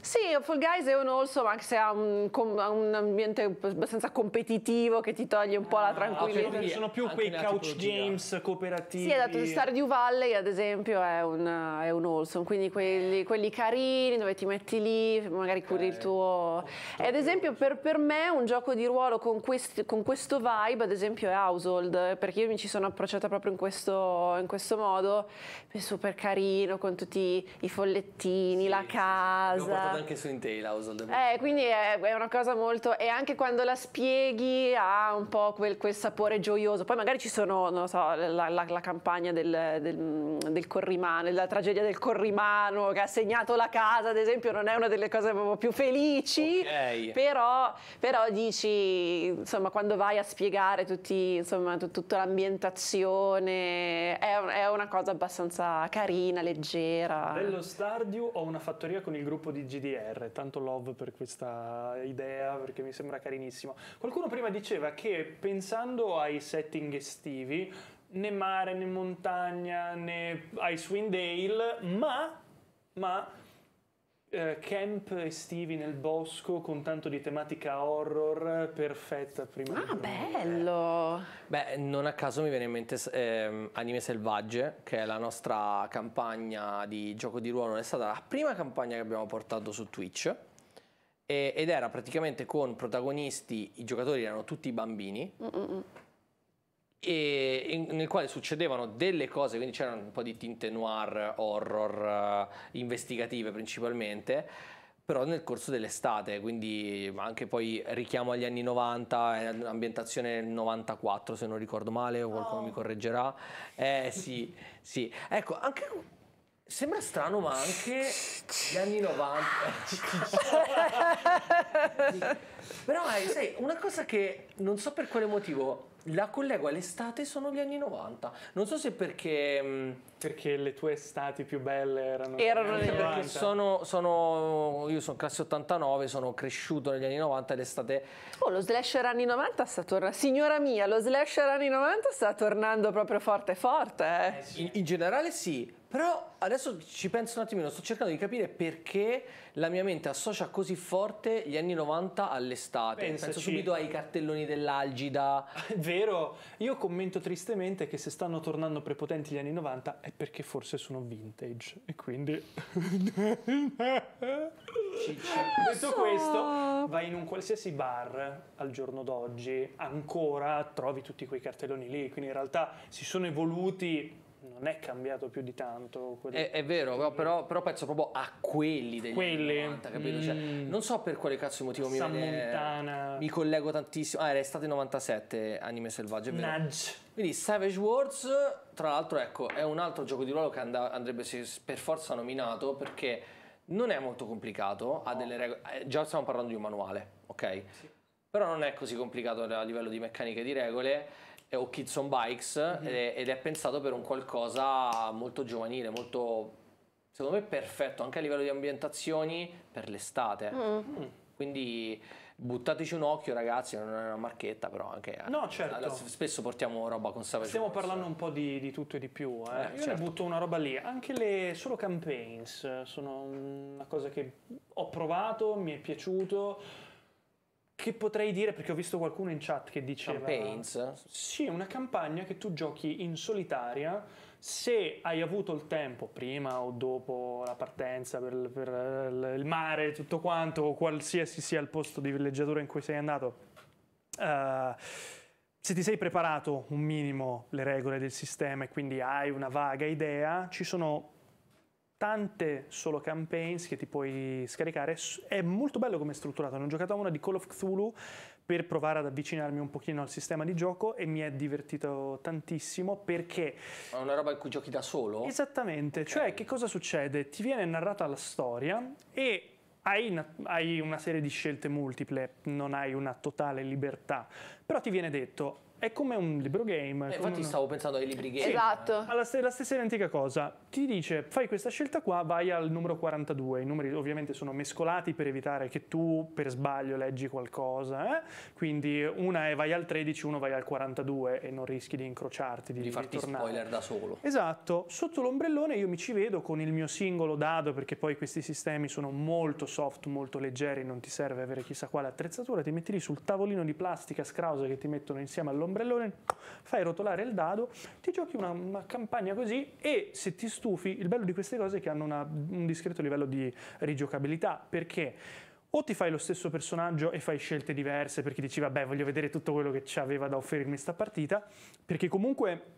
Sì, Fall Guys è uno anche se ha un, un, ambiente abbastanza competitivo che ti toglie un po' la ah, tranquillità. Ci sono più quei couch games cooperativi. Sì, esatto, Stardew Valley ad esempio è un, è un also, quindi quelli, quelli, carini dove ti metti lì, magari curi okay. il tuo... E ad esempio per, per, me un gioco di ruolo con, quest, con, questo vibe ad esempio è Household, perché io mi ci sono approcciata proprio in questo, in questo modo, è super carino, con tutti i follettini, sì, la casa stato esatto. anche su Intel in Tail Household. Eh, quindi è, è, una cosa molto... E anche quando la spieghi ha un po' quel, quel sapore gioioso. Poi magari ci sono, non so, la, la, la campagna del, del, del, corrimano, la tragedia del corrimano che ha segnato la casa, ad esempio, non è una delle cose proprio più felici. Okay. Però, però dici, insomma, quando vai a spiegare tutti, insomma, tutta l'ambientazione, è, è, una cosa abbastanza carina, leggera. Bello Stardew, ho una fattoria con il gruppo di G GDR, tanto love per questa idea perché mi sembra carinissimo. Qualcuno prima diceva che pensando ai setting estivi, né mare né montagna né ai Swindale, ma, ma eh, camp estivi nel bosco con tanto di tematica horror perfetta prima ah bello beh non a caso mi viene in mente eh, Anime Selvagge che è la nostra campagna di gioco di ruolo è stata la prima campagna che abbiamo portato su Twitch e, ed era praticamente con protagonisti i giocatori erano tutti bambini Mm-mm e in, nel quale succedevano delle cose, quindi c'erano un po' di tinte noir, horror, uh, investigative principalmente, però nel corso dell'estate, quindi anche poi richiamo agli anni 90, ambientazione 94 se non ricordo male, o qualcuno oh. mi correggerà. Eh sì, sì. Ecco, anche Sembra strano, ma anche gli anni 90. Però, eh, sai, una cosa che non so per quale motivo la collego all'estate sono gli anni 90. Non so se perché. Mm, perché le tue estati più belle erano. Erano negli anni 90. sono, sono, Io sono classe 89, sono cresciuto negli anni 90 l'estate. Oh, lo slasher anni 90 sta tornando. Signora mia, lo slasher anni 90 sta tornando proprio forte, forte. Eh. In, in generale, sì. Però adesso ci penso un attimino, sto cercando di capire perché la mia mente associa così forte gli anni 90 all'estate. Pensaci. Penso subito ai cartelloni dell'Algida. È vero, io commento tristemente che se stanno tornando prepotenti gli anni 90 è perché forse sono vintage e quindi... Ciccia. Detto questo, vai in un qualsiasi bar al giorno d'oggi, ancora trovi tutti quei cartelloni lì, quindi in realtà si sono evoluti non è cambiato più di tanto. Quelli... È, è, vero, però, però, però, penso proprio a quelli degli quelli. 90, capito? Cioè, mm. non so per quale cazzo motivo San mi viene... Montana. Mi collego tantissimo. Ah, era estate 97, anime selvaggio, è vero. Nudge. Quindi Savage Wars, tra l'altro, ecco, è un altro gioco di ruolo che and- andrebbe per forza nominato perché non è molto complicato, no. ha delle regole... Eh, già stiamo parlando di un manuale, ok? Sì. Però non è così complicato a livello di meccaniche e di regole o Kids on Bikes mm-hmm. ed, eh, è, ed è pensato per un qualcosa molto giovanile, molto secondo me perfetto anche a livello di ambientazioni per l'estate. Mm. mm. Quindi buttateci un occhio ragazzi, non è una marchetta però anche... Eh, no, certo. Spesso portiamo roba con Savage Stiamo parlando un po' di, di tutto e di più, eh. Eh, Io certo. ne butto una roba lì. Anche le solo campaigns sono una cosa che ho provato, mi è piaciuto che potrei dire perché ho visto qualcuno in chat che diceva campaigns sì una campagna che tu giochi in solitaria se hai avuto il tempo prima o dopo la partenza per, per il mare tutto quanto o qualsiasi sia il posto di villeggiatura in cui sei andato uh, se ti sei preparato un minimo le regole del sistema e quindi hai una vaga idea ci sono tante solo campaigns che ti puoi scaricare. È molto bello come è strutturato. Ne ho giocato una di Call of Cthulhu per provare ad avvicinarmi un pochino al sistema di gioco e mi è divertito tantissimo perché... È una roba in cui giochi da solo? Esattamente. Okay. Cioè, che cosa succede? Ti viene narrata la storia e hai, una serie di scelte multiple, non hai una totale libertà, però ti viene detto è come un libro game. Eh, infatti, uno... stavo pensando ai libri game. Sì, esatto. Alla st- la stessa identica cosa. Ti dice: fai questa scelta qua, vai al numero 42. I numeri ovviamente sono mescolati per evitare che tu per sbaglio leggi qualcosa. Eh? Quindi una è vai al 13, uno vai al 42 e non rischi di incrociarti, di, di farti ritornare. spoiler da solo. Esatto. Sotto l'ombrellone io mi ci vedo con il mio singolo dado, perché poi questi sistemi sono molto soft, molto leggeri, non ti serve avere chissà quale attrezzatura. Ti metti lì sul tavolino di plastica scrause che ti mettono insieme all'ombrellone l'ombrellone, fai rotolare il dado, ti giochi una, una, campagna così e se ti stufi, il bello di queste cose è che hanno una, un discreto livello di rigiocabilità, perché o ti fai lo stesso personaggio e fai scelte diverse perché dici vabbè voglio vedere tutto quello che ci aveva da offrirmi sta partita, perché comunque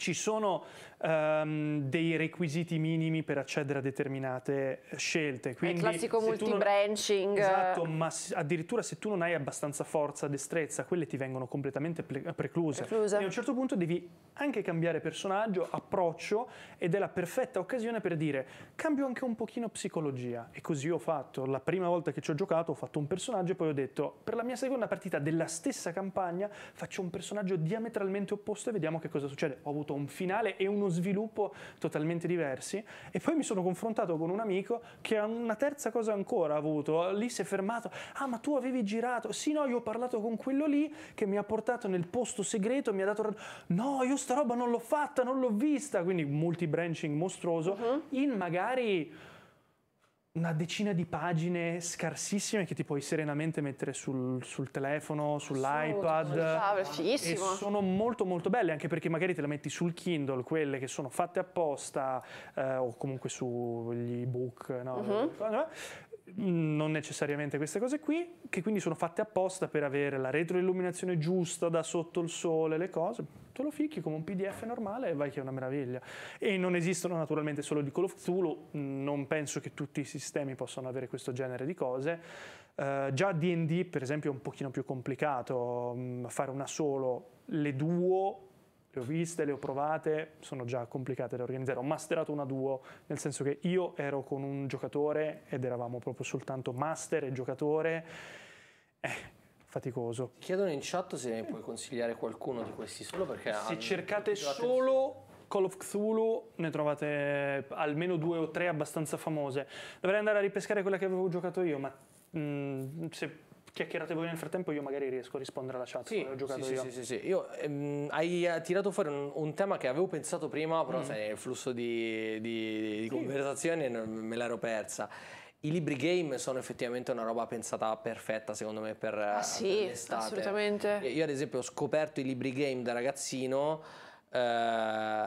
ci sono um, dei requisiti minimi per accedere a determinate eh, scelte. Quindi, È il classico multi-branching. Esatto, ma addirittura se tu non hai abbastanza forza, destrezza, quelle ti vengono completamente precluse. precluse. E a un certo punto devi anche cambiare personaggio, approccio ed è la perfetta occasione per dire cambio anche un pochino psicologia. E così ho fatto. La prima volta che ci ho giocato ho fatto un personaggio e poi ho detto per la mia seconda partita della stessa campagna faccio un personaggio diametralmente opposto e vediamo che cosa succede. Ho avuto avuto un finale e uno sviluppo totalmente diversi. E poi mi sono confrontato con un amico che ha una terza cosa ancora avuto. Lì si è fermato. Ah, ma tu avevi girato? Sì, no, io ho parlato con quello lì che mi ha portato nel posto segreto, mi ha dato... No, io sta roba non l'ho fatta, non l'ho vista. Quindi multi-branching mostruoso uh -huh. in magari una decina di pagine scarsissime che ti puoi serenamente mettere sul, sul telefono, sull'iPad. Ah, e sono molto molto belle, anche perché magari te le metti sul Kindle, quelle che sono fatte apposta, eh, o comunque sugli ebook, no? uh-huh. Mm, non necessariamente queste cose qui, che quindi sono fatte apposta per avere la retroilluminazione giusta da sotto il sole, le cose, te lo fichi come un PDF normale e vai che è una meraviglia. E non esistono naturalmente solo di Call of Cthulhu, mm, non penso che tutti i sistemi possano avere questo genere di cose. Uh, già D&D per esempio è un pochino più complicato, um, fare una solo, le duo le ho viste, le ho provate, sono già complicate da organizzare. Ho masterato una duo, nel senso che io ero con un giocatore ed eravamo proprio soltanto master e giocatore. Eh, faticoso. Chiedono in chat se ne puoi consigliare qualcuno di questi solo perché... Se cercate solo Call of Cthulhu ne trovate almeno due o tre abbastanza famose. Dovrei andare a ripescare quella che avevo giocato io, ma mh, mm, se chiacchierate voi nel frattempo, io magari riesco a rispondere alla chat. Sì, ho giocato sì, io. Sì, sì, sì. Io, ehm, hai tirato fuori un, un, tema che avevo pensato prima, però mm. sai, nel flusso di, di, di conversazione me l'ero persa. I libri game sono effettivamente una roba pensata perfetta, secondo me, per, ah, sì, per Assolutamente. Io, ad esempio, ho scoperto i libri game da ragazzino Uh...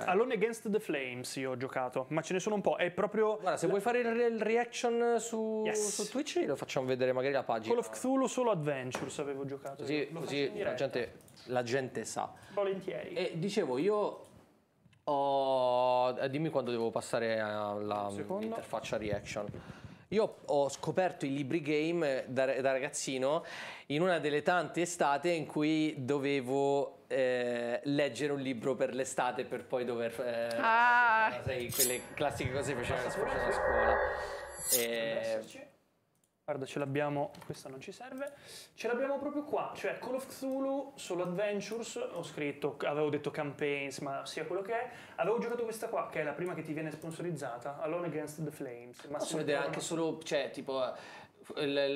Alone Against the Flames io ho giocato, ma ce ne sono un po'. È proprio. Guarda, se la... vuoi fare il, reaction su, yes. su Twitch, lo facciamo vedere magari la pagina. Call of Cthulhu solo Adventures avevo giocato. Così, così la, gente, la, gente, sa. Volentieri. E dicevo, io. Ho... Eh, dimmi quando devo passare all'interfaccia reaction. Io ho scoperto i libri game eh, da, da ragazzino in una delle tante estate in cui dovevo eh, leggere un libro per l'estate per poi dover eh, ah. sai, quelle classiche cose che facevano a scuola. E... Eh, Guarda, ce l'abbiamo, questa non ci serve, ce l'abbiamo proprio qua, cioè Call of Cthulhu, solo Adventures, ho scritto, avevo detto campaigns, ma sia quello che è, avevo giocato questa qua, che è la prima che ti viene sponsorizzata, Alone Against the Flames. Ma Posso vedere anche solo, cioè, tipo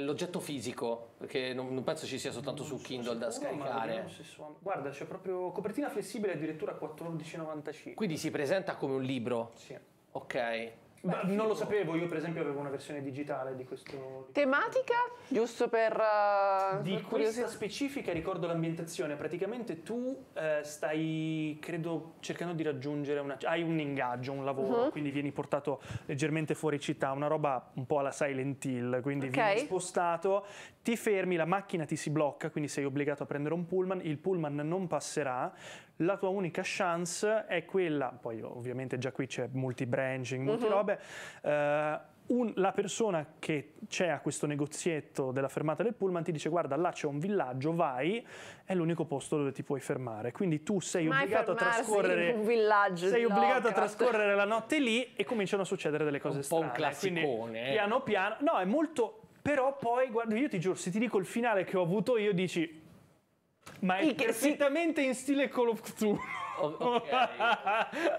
l'oggetto fisico, perché non, non, penso ci sia soltanto non su Kindle sicuro, da scaricare. Guarda, c'è proprio copertina flessibile addirittura 14,95. Quindi si presenta come un libro? Sì. Ok. Beh, non lo sapevo, io per esempio avevo una versione digitale di questo. Tematica? Giusto per. Uh, di per questa specifica ricordo l'ambientazione. Praticamente tu eh, stai, credo, cercando di raggiungere una. hai un ingaggio, un lavoro, uh-huh. quindi vieni portato leggermente fuori città, una roba un po' alla Silent Hill. Quindi okay. vieni spostato, ti fermi, la macchina ti si blocca, quindi sei obbligato a prendere un pullman. Il pullman non passerà la tua unica chance è quella, poi ovviamente già qui c'è multi-branching, mm multi robe, eh, un, la persona che c'è a questo negozietto della fermata del pullman ti dice guarda là c'è un villaggio, vai, è l'unico posto dove ti puoi fermare. Quindi tu sei Mai obbligato a trascorrere un villaggio sei obbligato a trascorrere la notte lì e cominciano a succedere delle cose strane. Un po' un classicone. Quindi, eh. piano piano, no, è molto però poi guarda, io ti giuro, se ti dico il finale che ho avuto io dici ma è perfettamente si... in stile Call of Cthulhu. Oh, okay.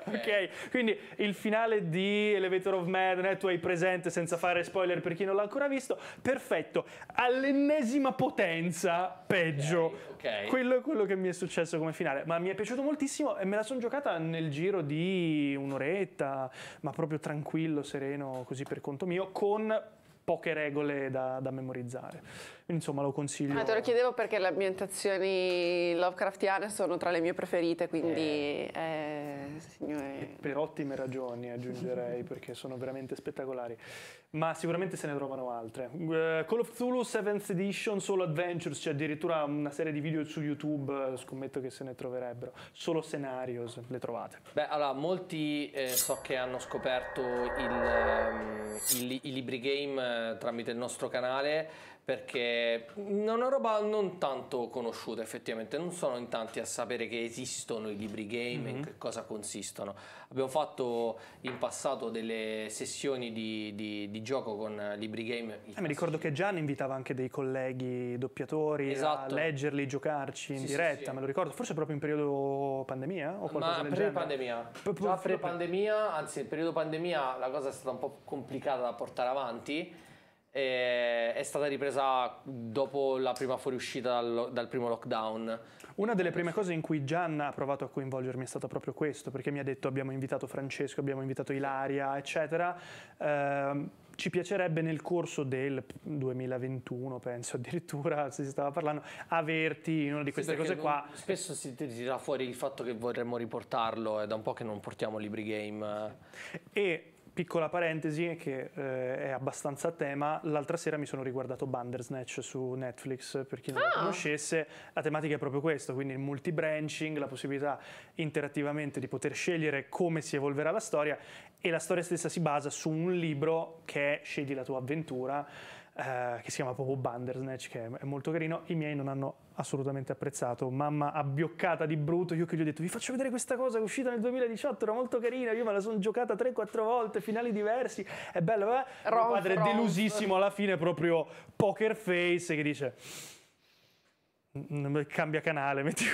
okay. ok, quindi il finale di Elevator of Madness, tu hai presente senza fare spoiler per chi non l'ha ancora visto, perfetto, all'ennesima potenza, peggio. Okay. Okay. Quello è quello che mi è successo come finale, ma mi è piaciuto moltissimo e me la sono giocata nel giro di un'oretta, ma proprio tranquillo, sereno, così per conto mio, con poche regole da, da memorizzare insomma lo consiglio. Ah, te lo chiedevo perché le ambientazioni Lovecraftiane sono tra le mie preferite, quindi eh, eh signore... Per ottime ragioni aggiungerei, perché sono veramente spettacolari. Ma sicuramente se ne trovano altre. Uh, Call of Cthulhu 7th Edition Solo Adventures, c'è addirittura una serie di video su YouTube, eh, scommetto che se ne troverebbero. Solo scenarios, le trovate. Beh, allora, molti eh, so che hanno scoperto il, um, il, i libri game eh, tramite il nostro canale perché è una roba non tanto conosciuta effettivamente, non sono in tanti a sapere che esistono i libri game mm-hmm. e mhm. che cosa consistono. Abbiamo fatto in passato delle sessioni di, di, di gioco con libri game. Eh, mi ricordo che Gian invitava anche dei colleghi doppiatori esatto. a leggerli, giocarci in sì, diretta, sì, sì. me lo ricordo, forse proprio in periodo pandemia o qualcosa Ma pre-pandemia. Già pre-pandemia, anzi in periodo pandemia la cosa è stata un po' complicata da portare avanti è stata ripresa dopo la prima fuoriuscita dal, dal, primo lockdown. Una delle prime cose in cui Gianna ha provato a coinvolgermi è stato proprio questo, perché mi ha detto abbiamo invitato Francesco, abbiamo invitato Ilaria, eccetera. Eh, ci piacerebbe nel corso del 2021, penso addirittura, se si stava parlando, averti in una di queste sì, cose qua. Spesso si tira fuori il fatto che vorremmo riportarlo, è da un po' che non portiamo libri game. E Piccola parentesi che eh, è abbastanza a tema, l'altra sera mi sono riguardato Bandersnatch su Netflix, per chi non ah. la conoscesse, la tematica è proprio questa, quindi il multi-branching, la possibilità interattivamente di poter scegliere come si evolverà la storia e la storia stessa si basa su un libro che è Scegli la tua avventura eh, che si chiama proprio Bandersnatch, che è molto carino. I miei non hanno assolutamente apprezzato. Mamma abbioccata di brutto, io che gli ho detto vi faccio vedere questa cosa, che è uscita nel 2018, era molto carina, io me la sono giocata 3-4 volte, finali diversi, è bello, eh? Ronf, Mio padre è delusissimo alla fine, proprio poker face, che dice Mm, mm, cambia canale, metti...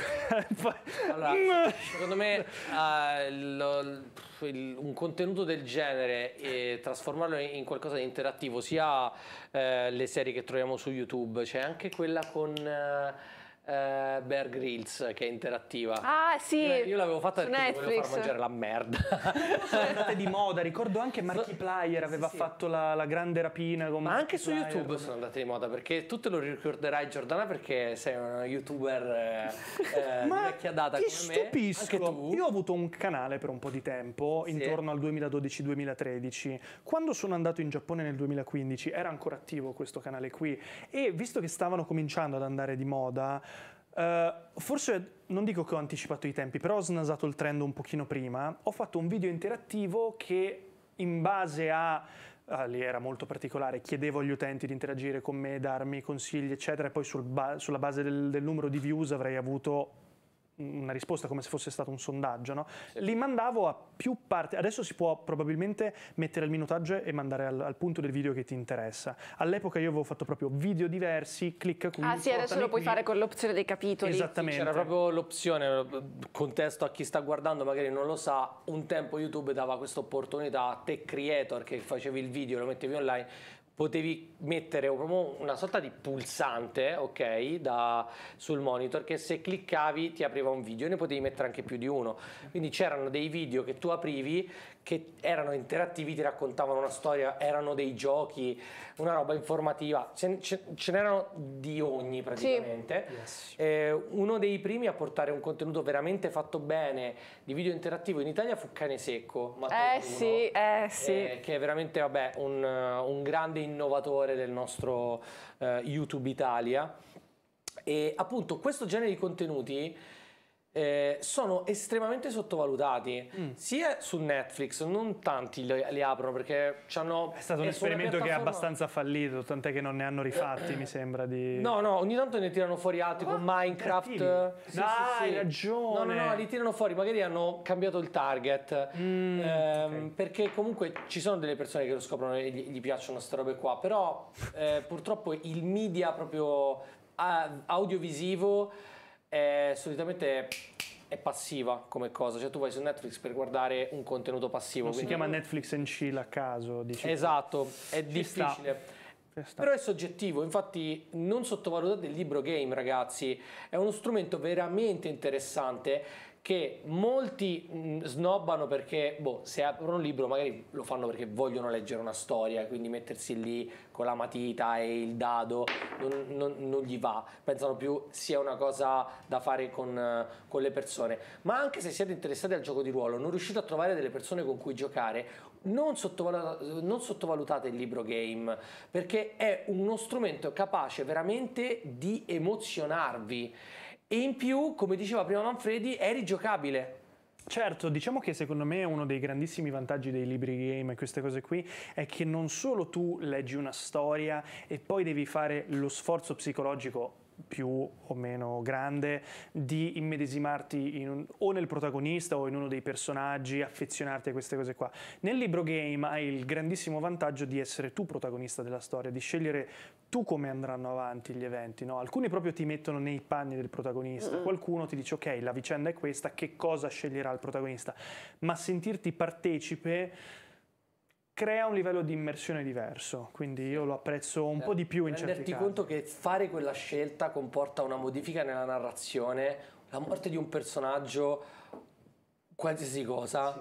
allora, secondo me uh, eh, il, il, un contenuto del genere e trasformarlo in, in qualcosa di interattivo, sia uh, le serie che troviamo su YouTube, c'è cioè anche quella con... Uh, eh, Bear Grylls che è interattiva. Ah, sì. Io, io l'avevo fatta perché Netflix. volevo far mangiare la merda. Sono andate di moda, ricordo anche Markiplier aveva sì, fatto la, la, grande rapina con Ma anche su YouTube sono andate di moda perché tu te lo ricorderai Giordana perché sei una youtuber eh, eh Ma vecchia data ti come stupisco. me. Anche tu. Io ho avuto un canale per un po' di tempo, sì. intorno al 2012-2013. Quando sono andato in Giappone nel 2015 era ancora attivo questo canale qui e visto che stavano cominciando ad andare di moda eh, forse non dico che ho anticipato i tempi, però ho snasato il trend un pochino prima. Ho fatto un video interattivo che in base a ah, lì era molto particolare, chiedevo agli utenti di interagire con me, darmi consigli, eccetera, e poi sul ba sulla base del, del numero di views avrei avuto una risposta come se fosse stato un sondaggio, no? li mandavo a più parti, adesso si può probabilmente mettere il minutaggio e mandare al, al punto del video che ti interessa, all'epoca io avevo fatto proprio video diversi, clicca qui. Ah sì, adesso lo puoi qui. fare con l'opzione dei capitoli. Esattamente. C'era proprio l'opzione, contesto a chi sta guardando magari non lo sa, un tempo YouTube dava questa opportunità a te creator che facevi il video, lo mettevi online potevi mettere una sorta di pulsante ok, da, sul monitor che se cliccavi ti apriva un video ne potevi mettere anche più di uno quindi c'erano dei video che tu aprivi che erano interattivi, ti raccontavano una storia, erano dei giochi, una roba informativa, ce, ce, ce n'erano di ogni praticamente. Sì. Eh, uno dei primi a portare un contenuto veramente fatto bene di video interattivo in Italia fu Cane Secco, Matteo eh, sì, eh, sì. Eh, che è veramente vabbè, un, un, grande innovatore del nostro eh, YouTube Italia. E appunto questo genere di contenuti eh, sono estremamente sottovalutati mm. sia su Netflix non tanti li, li aprono perché hanno è stato un esperimento che è abbastanza fallito tant'è che non ne hanno rifatti mi sembra di no no ogni tanto ne tirano fuori altri con ah, Minecraft sì, sì, hai ragione no no no li tirano fuori magari hanno cambiato il target mm, ehm, okay. perché comunque ci sono delle persone che lo scoprono e gli, gli piacciono queste robe qua però eh, purtroppo il media proprio ah, audiovisivo è, solitamente è passiva come cosa, cioè tu vai su Netflix per guardare un contenuto passivo. Non si chiama Netflix and chill a caso, dici. Esatto, è Ci difficile. Sta. Però è soggettivo, infatti non sottovalutate il libro game ragazzi, è uno strumento veramente interessante che molti mh, mm, snobbano perché boh, se aprono un libro magari lo fanno perché vogliono leggere una storia, quindi mettersi lì con la matita e il dado non, non, non gli va, pensano più sia una cosa da fare con, eh, con le persone. Ma anche se siete interessati al gioco di ruolo, non riuscite a trovare delle persone con cui giocare, non, sottovalutate, non sottovalutate il libro game perché è uno strumento capace veramente di emozionarvi e in più, come diceva prima Manfredi, è rigiocabile. Certo, diciamo che secondo me uno dei grandissimi vantaggi dei libri game e queste cose qui è che non solo tu leggi una storia e poi devi fare lo sforzo psicologico più o meno grande di immedesimarti in un, o nel protagonista o in uno dei personaggi, affezionarti a queste cose qua. Nel libro game hai il grandissimo vantaggio di essere tu protagonista della storia, di scegliere tu come andranno avanti gli eventi, no? Alcuni proprio ti mettono nei panni del protagonista, mm. qualcuno ti dice ok, la vicenda è questa, che cosa sceglierà il protagonista, ma sentirti partecipe crea un livello di immersione diverso, quindi io lo apprezzo un eh, po' di più in certi casi. Renderti conto che fare quella scelta comporta una modifica nella narrazione, la morte di un personaggio, qualsiasi cosa, sì.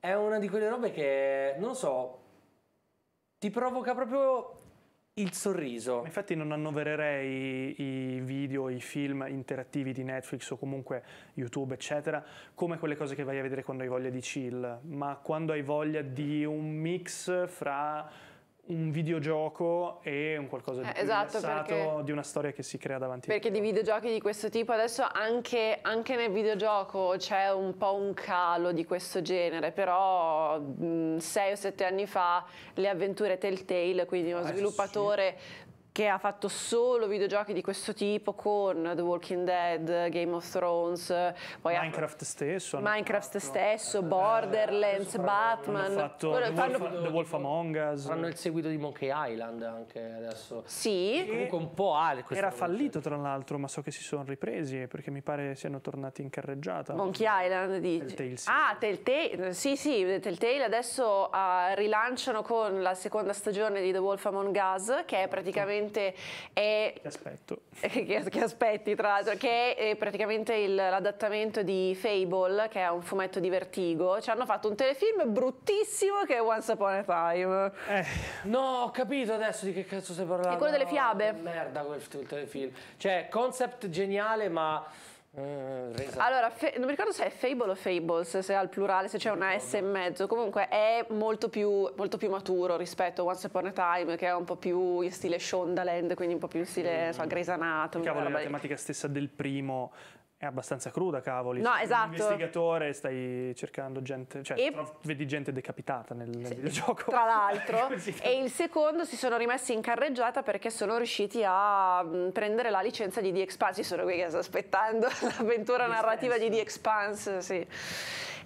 è una di quelle robe che, non lo so, ti provoca proprio il sorriso. Infatti non annovererei i video, i film interattivi di Netflix o comunque YouTube, eccetera, come quelle cose che vai a vedere quando hai voglia di chill, ma quando hai voglia di un mix fra un videogioco e un qualcosa di eh, più esatto, perché, di una storia che si crea davanti a te. Perché di videogiochi di questo tipo adesso anche, anche, nel videogioco c'è un po' un calo di questo genere, però mh, sei o sette anni fa le avventure Telltale, quindi uno ah, sviluppatore sì che ha fatto solo videogiochi di questo tipo con The Walking Dead, Game of Thrones, Minecraft ha... stesso, Minecraft fatto... stesso, eh, Borderlands, eh, Batman, fatto The, Wolf, fanno... The Wolf Among Us. Fanno il seguito di Monkey Island anche adesso. Sì. E comunque un po' ha Era fallito tra l'altro, ma so che si sono ripresi eh, perché mi pare siano tornati in carreggiata. Monkey Island di Telltale, sì. Ah, Telltale, sì sì, Telltale adesso uh, rilanciano con la seconda stagione di The Wolf Among Us che è praticamente praticamente è... Che aspetto. che, che aspetti tra l'altro, che è eh, praticamente l'adattamento di Fable, che è un fumetto di Vertigo. Ci hanno fatto un telefilm bruttissimo che è Once Upon a Time. Eh, no, ho capito adesso di che cazzo stai parlando. È quello delle fiabe. No, merda quel telefilm. Cioè, concept geniale ma Mm, allora, non mi ricordo se è Fable o Fables, se al plurale, se c'è una S in mezzo. Comunque è molto più, molto più, maturo rispetto a Once Upon a Time, che è un po' più in stile Shondaland, quindi un po' più in stile mm. so, Grey's Anatomy. Cavolo, la tematica stessa del primo è abbastanza cruda, cavoli. No, esatto. investigatore, stai cercando gente, cioè e... trof, vedi gente decapitata nel sì, videogioco. Tra l'altro. e il secondo si sono rimessi in carreggiata perché sono riusciti a mm, prendere la licenza di The Expanse. Ci sono qui che sto aspettando l'avventura narrativa di The Expanse, sì.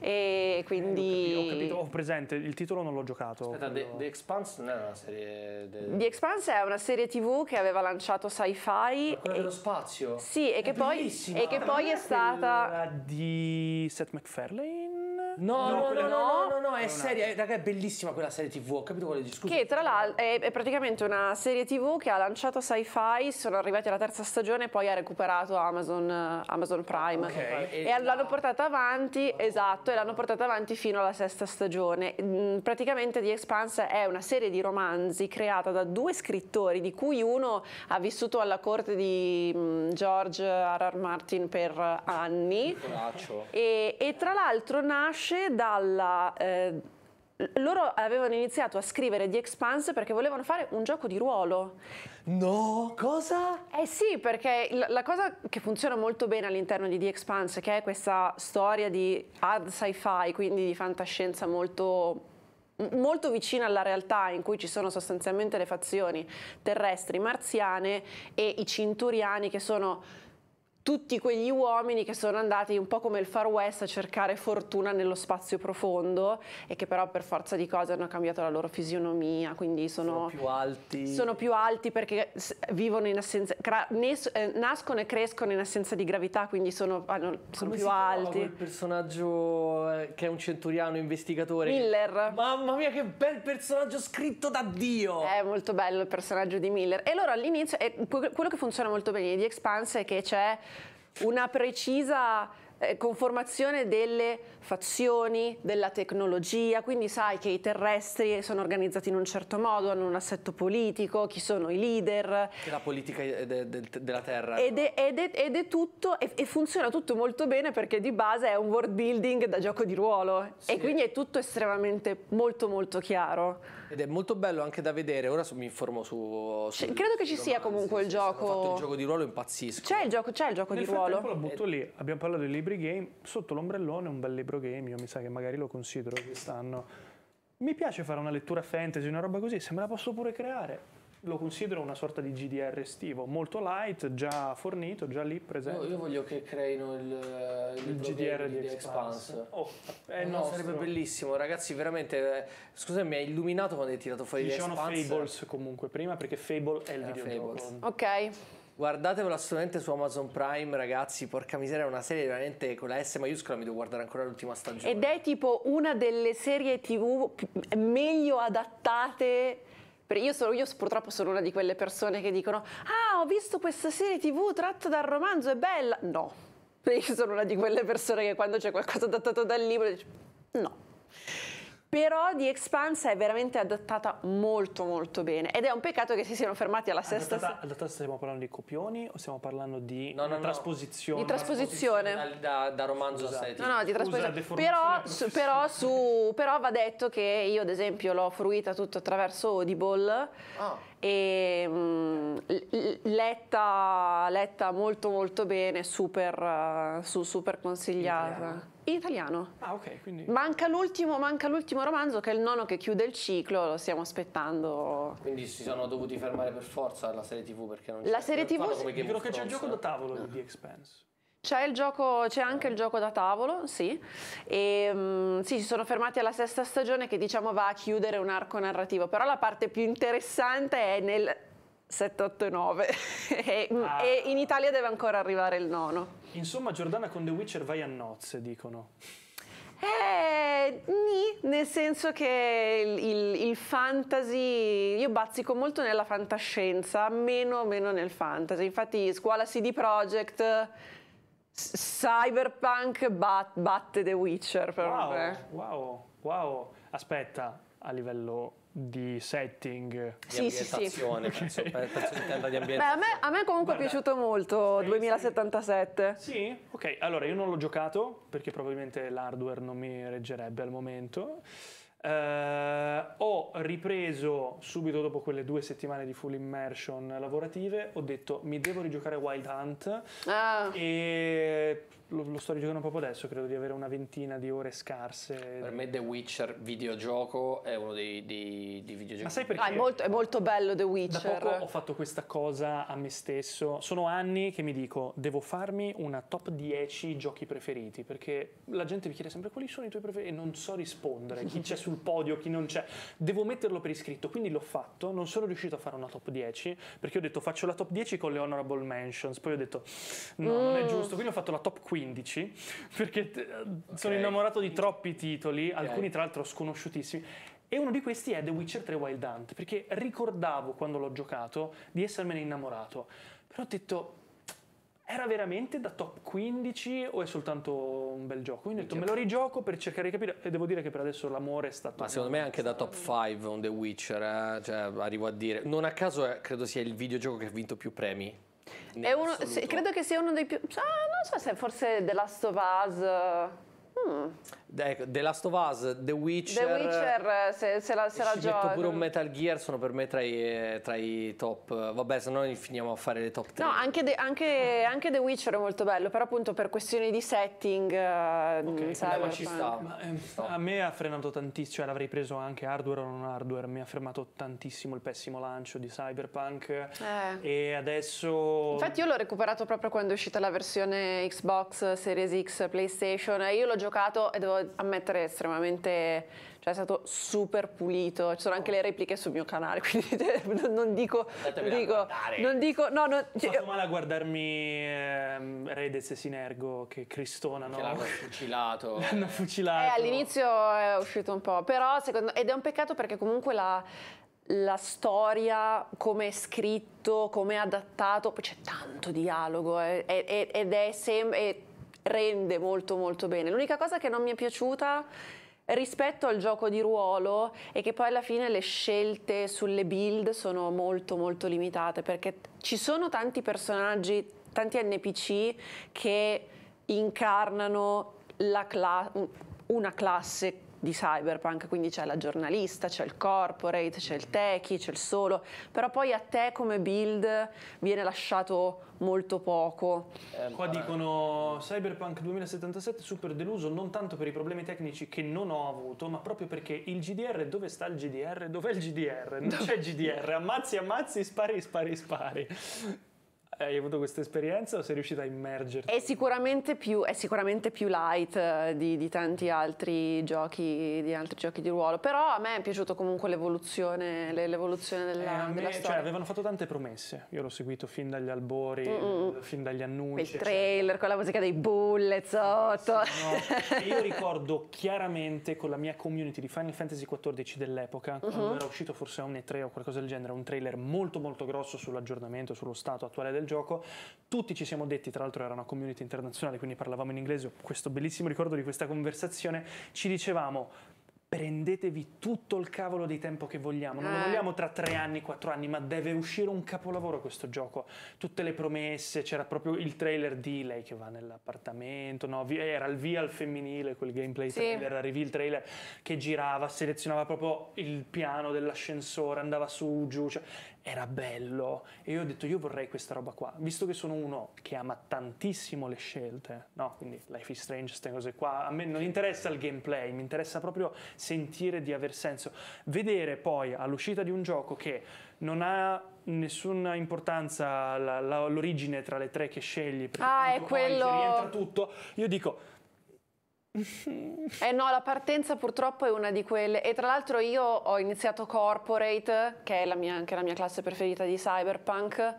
E quindi... Eh, ho capito, ho, capito, ho presente, il titolo non l'ho giocato. Aspetta, The, The, Expanse non è una serie... De... The Expanse è una serie tv che aveva lanciato Sci-Fi. Quella e... dello spazio? Sì, e che, poi, e che poi è stata... Di Seth MacFarlane? No, no, no, no, no, è serie, raga, è bellissima quella serie TV, ho capito quale discussione. Che tra l'altro è, praticamente una serie TV che ha lanciato sci-fi, sono arrivati alla terza stagione e poi ha recuperato Amazon, Prime. E, l'hanno portata avanti, esatto fatto e l'hanno portata avanti fino alla sesta stagione. Mm, praticamente The Expanse è una serie di romanzi creata da due scrittori, di cui uno ha vissuto alla corte di mm, George R.R. Martin per anni. E, e, tra l'altro nasce dalla... Eh, loro avevano iniziato a scrivere The Expanse perché volevano fare un gioco di ruolo No, cosa? Eh sì, perché la, cosa che funziona molto bene all'interno di The Expanse, che è questa storia di hard sci-fi, quindi di fantascienza molto molto vicina alla realtà in cui ci sono sostanzialmente le fazioni terrestri marziane e i cinturiani che sono tutti quegli uomini che sono andati un po' come il Far West a cercare fortuna nello spazio profondo e che però per forza di cose hanno cambiato la loro fisionomia, quindi sono, sono più alti. Sono più alti perché vivono in assenza, eh, nascono e crescono in assenza di gravità, quindi sono, hanno, sono più alti. Quel personaggio eh, che è un centuriano investigatore. Miller. Mamma mia che bel personaggio scritto da Dio! È molto bello il personaggio di Miller. E loro all'inizio, quello che funziona molto bene di The Expanse è che c'è una precisa eh, conformazione delle fazioni, della tecnologia, quindi sai che i terrestri sono organizzati in un certo modo, hanno un assetto politico, chi sono i leader. La politica della terra. Ed è, ed è, ed è tutto, e, e, funziona tutto molto bene perché di base è un world building da gioco di ruolo sì. e quindi è tutto estremamente molto molto chiaro. Ed è molto bello anche da vedere, ora mi informo su... Cioè, su credo che ci romanzi, sia comunque il gioco... Ho fatto il gioco di ruolo impazzisco. C'è il gioco, c'è il gioco Nel di ruolo. lo butto lì, abbiamo parlato dei libri game, sotto l'ombrellone un bel libro game, io mi sa che magari lo considero quest'anno. Mi piace fare una lettura fantasy, una roba così, se me la posso pure creare lo considero una sorta di GDR estivo, molto light, già fornito, già lì presente. No, io voglio che creino il, il, il GDR di, di Expanse. Expanse. Oh, no, sarebbe bellissimo, ragazzi, veramente. Eh, scusami, mi hai illuminato quando hai tirato fuori Dicevano Expanse. Fables comunque prima, perché Fable è il Era eh, videogioco. Fables. Ok. Guardatevelo assolutamente su Amazon Prime, ragazzi. Porca miseria, è una serie veramente con la S maiuscola. Mi devo guardare ancora l'ultima stagione. Ed è tipo una delle serie TV meglio adattate perché io, sono, io purtroppo sono una di quelle persone che dicono ah ho visto questa serie tv tratta dal romanzo, è bella. No, io sono una di quelle persone che quando c'è qualcosa adattato dal libro dice no però di Expanse è veramente adattata molto molto bene ed è un peccato che si siano fermati alla adattata, sesta adattata, adattata stiamo parlando di copioni o stiamo parlando di no, no, no. trasposizione di trasposizione da, da, romanzo a serie no no di trasposizione però, su, però, su, però, va detto che io ad esempio l'ho fruita tutto attraverso Audible ah. e mh, mm, letta, letta, molto molto bene super, uh, su, super consigliata in italiano. Ah, ok, quindi... Manca l'ultimo, romanzo che è il nono che chiude il ciclo, lo stiamo aspettando. Quindi si sono dovuti fermare per forza alla serie TV perché non c'è... La serie TV... Come Game Credo che c'è il gioco da tavolo no. di The Expanse. C'è, anche il gioco da tavolo, sì. E, ehm, sì, si sono fermati alla sesta stagione che diciamo va a chiudere un arco narrativo, però la parte più interessante è nel 7, 8 e, ah. e, in Italia deve ancora arrivare il nono. Insomma Giordana con The Witcher vai a nozze, dicono. Eh, nì, nel senso che il, il, il, fantasy, io bazzico molto nella fantascienza, meno, meno nel fantasy. Infatti scuola CD Projekt, cyberpunk bat, batte The Witcher per wow, me. Wow, wow, aspetta, a livello di setting, di sì, ambientazione, sì, sì. Penso, penso di ambientazione. Beh, a, me, a me comunque Guarda, è piaciuto molto 2077. Sì, ok, allora io non l'ho giocato perché probabilmente l'hardware non mi reggerebbe al momento. Uh, ho ripreso subito dopo quelle due settimane di full immersion lavorative, ho detto mi devo rigiocare Wild Hunt ah. e lo, lo, sto rigiocando proprio adesso, credo di avere una ventina di ore scarse. Per me The Witcher videogioco è uno dei, dei, dei videogiochi. Ma sai perché? Ah, è, molto, è, molto, bello The Witcher. Da poco ho fatto questa cosa a me stesso. Sono anni che mi dico, devo farmi una top 10 giochi preferiti, perché la gente mi chiede sempre quali sono i tuoi preferiti e non so rispondere, chi c'è sul podio, chi non c'è. Devo metterlo per iscritto, quindi l'ho fatto, non sono riuscito a fare una top 10, perché ho detto faccio la top 10 con le honorable mentions, poi ho detto no, mm. non è mm. giusto, quindi ho fatto la top 15 15 perché eh, okay. sono innamorato di troppi titoli, okay. alcuni tra l'altro sconosciutissimi. E uno di questi è The Witcher 3 Wild Hunt, perché ricordavo quando l'ho giocato di essermene innamorato. Però ho detto, era veramente da top 15 o è soltanto un bel gioco? Quindi ho detto, me lo rigioco per cercare di capire. E devo dire che per adesso l'amore è stato... Ma secondo me è anche da top 5 on The Witcher, eh? cioè, arrivo a dire... Non a caso eh, credo sia il videogioco che ha vinto più premi uno, se, credo che sia uno dei più... Cioè, non so se forse The Last of Us... Hmm. Ecco, The Last of Us, The Witcher, The Witcher se, se la, se la gioca. pure un Metal Gear sono per me tra i, tra i top. Vabbè, se no finiamo a fare le top 3. No, anche, de, anche, anche, The Witcher è molto bello, però appunto per questioni di setting. Eh, okay, mm, sai, ma ci sta. Ma, eh, a me ha frenato tantissimo, cioè l'avrei preso anche hardware o non hardware. Mi ha fermato tantissimo il pessimo lancio di Cyberpunk. Eh. E adesso. Infatti, io l'ho recuperato proprio quando è uscita la versione Xbox Series X PlayStation. Io l'ho giocato e devo ammettere estremamente, cioè è stato super pulito, ci sono anche le repliche sul mio canale, quindi non, non dico, non dico, non dico, no, no, ho fatto cioè, male a guardarmi ehm, Redes e Sinergo che Cristona no? l'hanno fucilato, l'hanno fucilato. Eh, all'inizio è uscito un po', però secondo, ed è un peccato perché comunque la la storia, come è scritto, come è adattato, poi c'è tanto dialogo eh, ed è sempre rende molto molto bene. L'unica cosa che non mi è piaciuta rispetto al gioco di ruolo è che poi alla fine le scelte sulle build sono molto molto limitate perché ci sono tanti personaggi, tanti NPC che incarnano cla- una classe di cyberpunk, quindi c'è la giornalista, c'è il corporate, c'è il techie, c'è il solo, però poi a te come build viene lasciato molto poco. Eh, Qua dicono Cyberpunk 2077 super deluso non tanto per i problemi tecnici che non ho avuto, ma proprio perché il GDR, dove sta il GDR? Dov'è il GDR? Non c'è il GDR, ammazzi, ammazzi, spari, spari, spari. Hai avuto questa esperienza o sei riuscita a immergerti? È sicuramente più, è sicuramente più light eh, di, di, tanti altri giochi, di altri giochi di ruolo, però a me è piaciuto comunque l'evoluzione, l'evoluzione della, eh, della, storia. Cioè, avevano fatto tante promesse, io l'ho seguito fin dagli albori, mm, mm, mm. fin dagli annunci. Il trailer, cioè. con la musica dei bullet sotto. Sì, no. io ricordo chiaramente con la mia community di Final Fantasy XIV dell'epoca, mm-hmm. quando mm-hmm. era uscito forse un e 3 o qualcosa del genere, un trailer molto molto grosso sull'aggiornamento, sullo stato attuale del gioco. Tutti ci siamo detti, tra l'altro era una community internazionale, quindi parlavamo in inglese, ho questo bellissimo ricordo di questa conversazione, ci dicevamo prendetevi tutto il cavolo di tempo che vogliamo, non lo eh. vogliamo tra tre anni, quattro anni, ma deve uscire un capolavoro questo gioco. Tutte le promesse, c'era proprio il trailer di lei che va nell'appartamento, no? era il via al femminile, quel gameplay sì. trailer, era reveal trailer che girava, selezionava proprio il piano dell'ascensore, andava su, giù, cioè era bello e io ho detto io vorrei questa roba qua, visto che sono uno che ama tantissimo le scelte, no? Quindi Life is Strange, queste cose qua, a me non interessa il gameplay, mi interessa proprio sentire di aver senso. Vedere poi all'uscita di un gioco che non ha nessuna importanza la, la, l'origine tra le tre che scegli, perché ah, è quello... rientra tutto, io dico Eh no, la partenza purtroppo è una di quelle. E tra l'altro io ho iniziato corporate, che è la mia, anche la mia classe preferita di cyberpunk,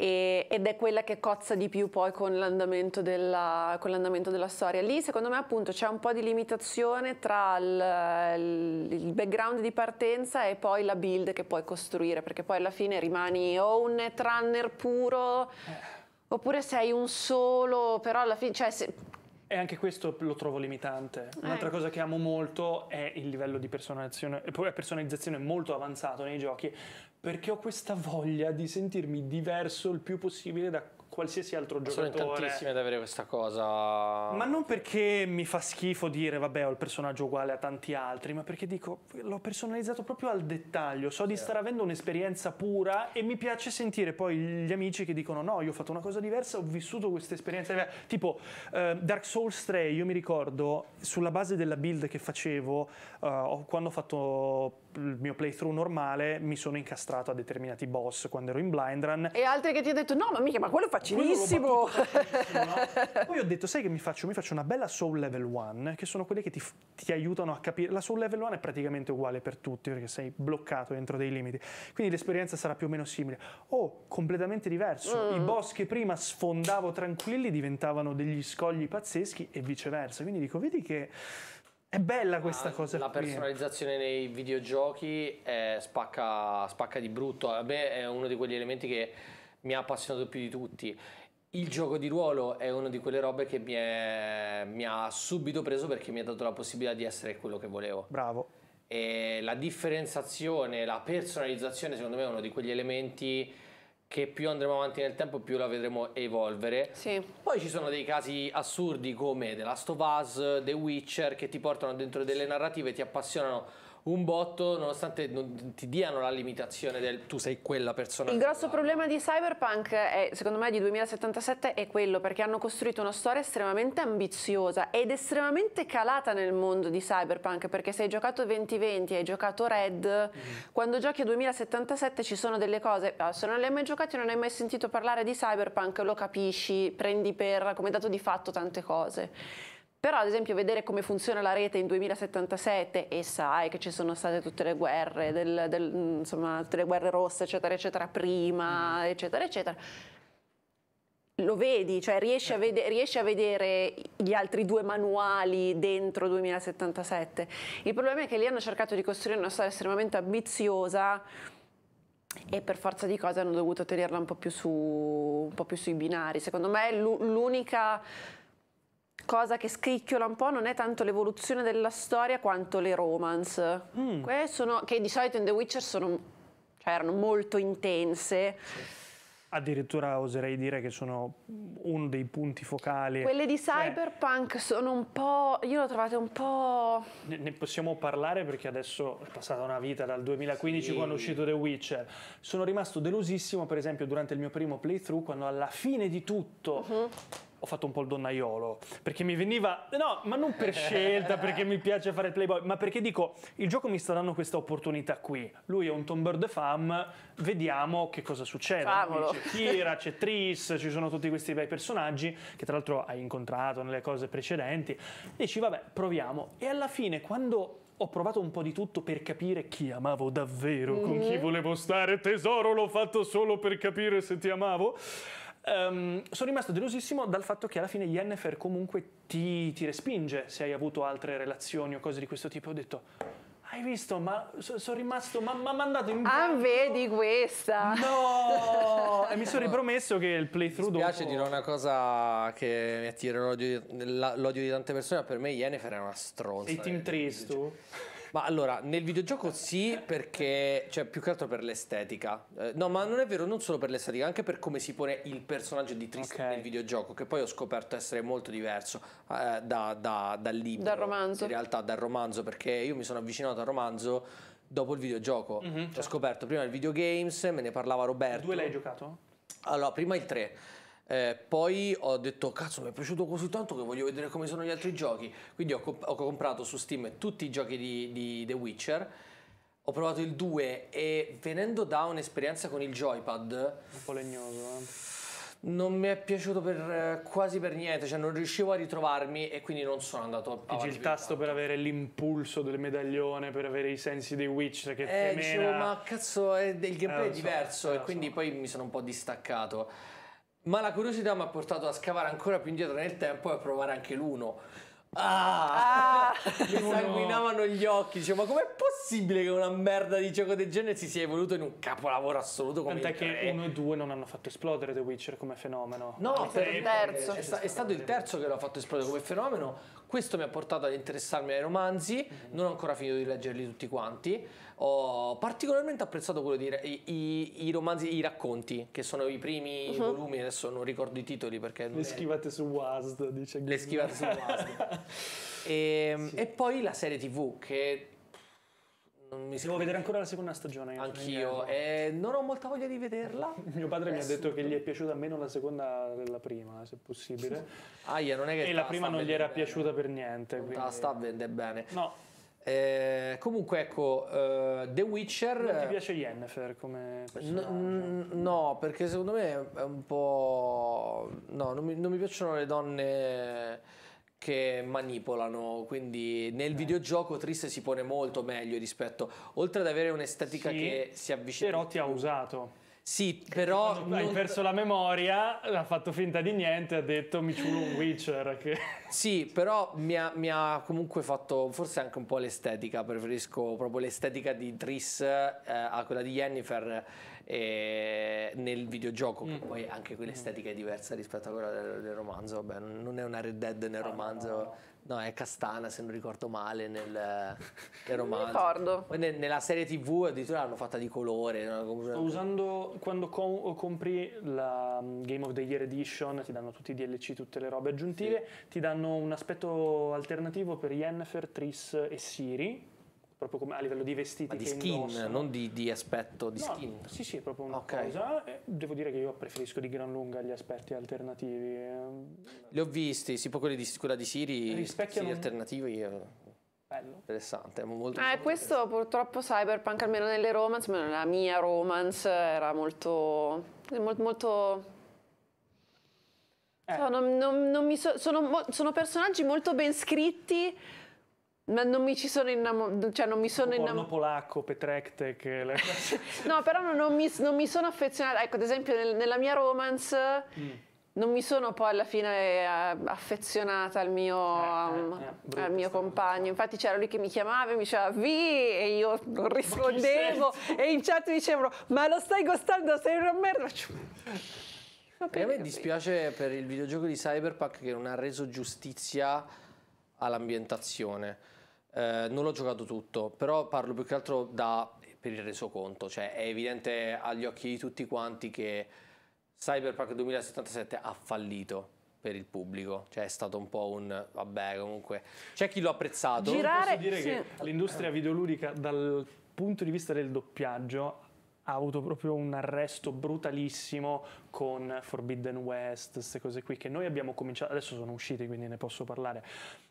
e, ed è quella che cozza di più poi con l'andamento, della, con l'andamento della storia. Lì secondo me appunto c'è un po' di limitazione tra il, il background di partenza e poi la build che puoi costruire, perché poi alla fine rimani o un net runner puro... Eh. Oppure sei un solo, però alla fine, cioè, se, e anche questo lo trovo limitante. Un'altra eh. cosa che amo molto è il livello di personalizzazione, personalizzazione molto avanzato nei giochi, perché ho questa voglia di sentirmi diverso il più possibile da qualsiasi altro giocatore. Sono tantissime ad avere questa cosa. Ma non perché mi fa schifo dire vabbè ho il personaggio uguale a tanti altri, ma perché dico l'ho personalizzato proprio al dettaglio, so di yeah. stare avendo un'esperienza pura e mi piace sentire poi gli amici che dicono no, io ho fatto una cosa diversa, ho vissuto questa esperienza Tipo eh, Dark Souls 3, io mi ricordo sulla base della build che facevo eh, quando ho fatto il mio playthrough normale mi sono incastrato a determinati boss quando ero in blind run. E altri che ti hanno detto no, ma mica, ma quello è facilissimo. Quello no? Poi ho detto, sai che mi faccio? Mi faccio una bella soul level 1, che sono quelle che ti, ti aiutano a capire. La soul level 1 è praticamente uguale per tutti, perché sei bloccato dentro dei limiti. Quindi l'esperienza sarà più o meno simile. Oh, completamente diverso. Mm. I boss che prima sfondavo tranquilli diventavano degli scogli pazzeschi e viceversa. Quindi dico, vedi che è bella ah, questa ah, cosa. La qui. personalizzazione nei videogiochi è eh, spacca, spacca di brutto. A me è uno di quegli elementi che mi ha appassionato più di tutti. Il gioco di ruolo è una di quelle robe che mi, è, mi ha subito preso perché mi ha dato la possibilità di essere quello che volevo. Bravo. E la differenziazione, la personalizzazione, secondo me, è uno di quegli elementi che più andremo avanti nel tempo più la vedremo evolvere. Sì. Poi ci sono dei casi assurdi come The Last of Us, The Witcher che ti portano dentro delle narrative, ti appassionano un botto nonostante non ti diano la limitazione del tu sei quella persona. Il grosso problema di Cyberpunk è, secondo me di 2077 è quello perché hanno costruito una storia estremamente ambiziosa ed estremamente calata nel mondo di Cyberpunk perché se hai giocato 2020 e hai giocato Red, mm. quando giochi a 2077 ci sono delle cose, ah, se non le hai mai giocate e non hai mai sentito parlare di Cyberpunk, lo capisci, prendi per come dato di fatto tante cose. Però ad esempio vedere come funziona la rete in 2077 e sai che ci sono state tutte le guerre, del, del, mm, insomma tutte le guerre rosse eccetera eccetera prima mm. eccetera eccetera, lo vedi, cioè riesci a, eh. vede riesci a vedere gli altri due manuali dentro 2077. Il problema è che lì hanno cercato di costruire una storia estremamente ambiziosa e per forza di cose hanno dovuto tenerla un po' più, su, un po più sui binari. Secondo me l'unica cosa che scricchiola un po' non è tanto l'evoluzione della storia quanto le romance, mm. sono, che di solito in The Witcher sono, cioè erano molto intense. Addirittura oserei dire che sono uno dei punti focali. Quelle di cioè Cyberpunk eh. sono un po'. Io le ho trovate un po'. Ne, ne, possiamo parlare perché adesso è passata una vita dal 2015 sì. quando è uscito The Witcher. Sono rimasto delusissimo, per esempio, durante il mio primo playthrough, quando alla fine di tutto. Uh-huh ho fatto un po' il donnaiolo, perché mi veniva, no, ma non per scelta, perché mi piace fare il playboy, ma perché dico, il gioco mi sta dando questa opportunità qui, lui è un Tom Bird fam, vediamo che cosa succede. Famolo. C'è Kira, c'è Tris, ci sono tutti questi bei personaggi, che tra l'altro hai incontrato nelle cose precedenti, dici vabbè, proviamo. E alla fine, quando ho provato un po' di tutto per capire chi amavo davvero, mm-hmm. con chi mm-hmm. volevo stare, tesoro, l'ho fatto solo per capire se ti amavo, Um, sono rimasto delusissimo dal fatto che alla fine Yennefer comunque ti, ti, respinge se hai avuto altre relazioni o cose di questo tipo. Ho detto, hai visto, ma sono rimasto, ma mi ha mandato in... Ah, vedi questa! No! e mi sono ripromesso che il playthrough... Mi piace dopo... dire una cosa che mi attira l'odio, l'odio di tante persone, ma per me Yennefer è una stronza. Sei Team Tristu? Ma allora, nel videogioco sì, perché, cioè, più che altro per l'estetica. Eh, no, ma non è vero, non solo per l'estetica, anche per come si pone il personaggio di Tristan okay. nel videogioco, che poi ho scoperto essere molto diverso eh, da, da, dal libro. Dal romanzo. In realtà, dal romanzo, perché io mi sono avvicinato al romanzo dopo il videogioco. Mm-hmm, Ho scoperto prima il videogames, me ne parlava Roberto. Due l'hai giocato? Allora, prima il 3 eh, poi ho detto, cazzo mi è piaciuto così tanto che voglio vedere come sono gli altri giochi. Quindi ho, comp- ho comprato su Steam tutti i giochi di, di The Witcher. Ho provato il 2 e venendo da un'esperienza con il joypad... Un po' legnoso, eh. non mi è piaciuto per, eh, quasi per niente, cioè non riuscivo a ritrovarmi e quindi non sono andato a... Pigi il tasto per avere l'impulso del medaglione, per avere i sensi dei Witch che eh, temena... dicevo, ma cazzo, è del gameplay eh, so, diverso eh, e quindi so. poi mi sono un po' distaccato ma la curiosità mi ha portato a scavare ancora più indietro nel tempo e a provare anche l'uno. Ah, ah, mi no. sanguinavano gli occhi. Dicevo, ma com'è possibile che una merda di gioco del genere si sia evoluto in un capolavoro assoluto come Tant'è che uno e due non hanno fatto esplodere The Witcher come fenomeno. No, è, stato il terzo. È, è, stato il terzo che l'ha fatto esplodere come fenomeno. Questo mi ha portato ad interessarmi ai romanzi, mm-hmm. non ho ancora finito di leggerli tutti quanti. Ho particolarmente apprezzato quello di i, i, i romanzi, i racconti, che sono i primi uh-huh. volumi, adesso non ricordo i titoli perché... Le schivate su WASD, dice. Le schivate su WASD. e, ehm, sì. e poi la serie TV che mi devo vedere ancora la seconda stagione. Anch'io, eh, non ho molta voglia di vederla. Mio padre eh, mi ha detto che gli è piaciuta meno la seconda della prima, se possibile. ah, non è che e la prima non gli era bene. piaciuta per niente. quindi... sta a vendere bene. No. Eh, comunque, ecco, uh, The Witcher. Non ti eh, piace Yennefer come n- no, perché secondo me è un po'. No, non mi, non mi piacciono le donne che manipolano, quindi nel eh. videogioco Triste si pone molto meglio rispetto, oltre ad avere un'estetica sì, che si avvicina. Però ti ha usato. Sì, però... Non... Hai perso la memoria, ha fatto finta di niente, ha detto mi ciulo un Witcher. Che... Sì, però mi ha, mi ha, comunque fatto forse anche un po' l'estetica, preferisco proprio l'estetica di Triss eh, a quella di Jennifer eh, nel videogioco, mm. che poi anche quell'estetica è mm. diversa rispetto a quella del, del romanzo, Vabbè, non è una Red Dead nel ah, no, romanzo, no, no. è Castana se non ricordo male nel, nel romanzo. Poi ne, nella serie tv addirittura l'hanno fatta di colore. Sto usando, quando com- compri la mm, Game of the Year Edition, ti danno tutti i DLC, tutte le robe aggiuntive, sì. ti danno un aspetto alternativo per Yennefer, Tris e Siri proprio come a livello di vestiti. Ma di skin, indossano. non di, di, aspetto di no, skin. Sì, sì, proprio una okay. cosa. Eh, devo dire che io preferisco di gran lunga gli aspetti alternativi. Eh. Li ho visti, sì, quelli di, quella di Siri, Rispecchiano... Siri alternativi. Eh. Bello. Interessante, molto eh, questo purtroppo Cyberpunk, almeno nelle romance, ma la mia romance era molto, molto, molto eh. so, cioè, non, non, non so, sono, sono personaggi molto ben scritti, ma non mi ci sono innamorata, cioè non mi sono innamorata. polacco, Petrektek. Le... no, però non mi, non mi, sono affezionata. Ecco, ad esempio, nel, nella mia romance. Mm non mi sono poi alla fine eh, affezionata al mio, eh, eh, um, eh brutto, al mio compagno. Infatti c'era lui che mi chiamava e mi diceva V e io non rispondevo e in chat mi dicevano ma lo stai gostando, sei una merda. Okay, cioè, a me dispiace per il videogioco di Cyberpunk che non ha reso giustizia all'ambientazione eh, non l'ho giocato tutto, però parlo più che altro da, per il resoconto, cioè è evidente agli occhi di tutti quanti che Cyberpunk 2077 ha fallito per il pubblico, cioè è stato un po' un vabbè comunque c'è chi l'ha apprezzato. Girare, posso dire sì. che l'industria videoludica dal punto di vista del doppiaggio ha avuto proprio un arresto brutalissimo con Forbidden West, queste cose qui che noi abbiamo cominciato, adesso sono usciti quindi ne posso parlare,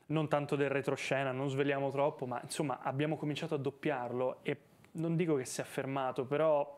non tanto del retroscena, non sveliamo troppo, ma insomma abbiamo cominciato a doppiarlo e non dico che si è fermato, però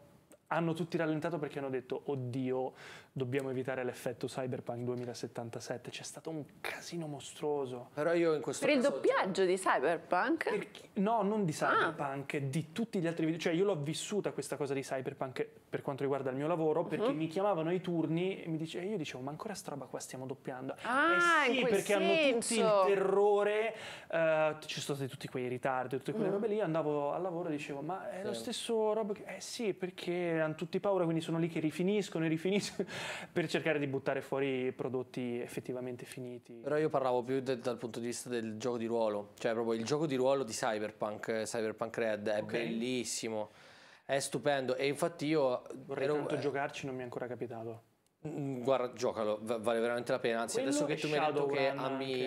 hanno tutti rallentato perché hanno detto oddio dobbiamo evitare l'effetto Cyberpunk 2077. C'è stato un casino mostruoso. Però io in questo Per il doppiaggio di Cyberpunk? Perché, no, non di ah. Cyberpunk, ah. di tutti gli altri video. Cioè, io l'ho vissuta questa cosa di Cyberpunk per quanto riguarda il mio lavoro, perché uh mhm. -huh. mi chiamavano ai turni e mi dice, io dicevo, ma ancora sta roba qua stiamo doppiando. Ah, eh sì, perché senso. hanno tutti il terrore. Uh, ci sono stati tutti quei ritardi, tutte quelle uh mm. -huh. robe lì. Io andavo al lavoro e dicevo, ma è sì. lo stesso roba che... Eh sì, perché hanno tutti paura, quindi sono lì che rifiniscono e rifiniscono per cercare di buttare fuori prodotti effettivamente finiti. Però io parlavo più de- dal punto di vista del gioco di ruolo, cioè proprio il gioco di ruolo di Cyberpunk, Cyberpunk Red è okay. bellissimo, è stupendo e infatti io... Vorrei ero, tanto giocarci, non mi è ancora capitato. Mm, guarda, giocalo, vale veramente la pena. Anzi, Quello adesso che tu mi hai detto che ami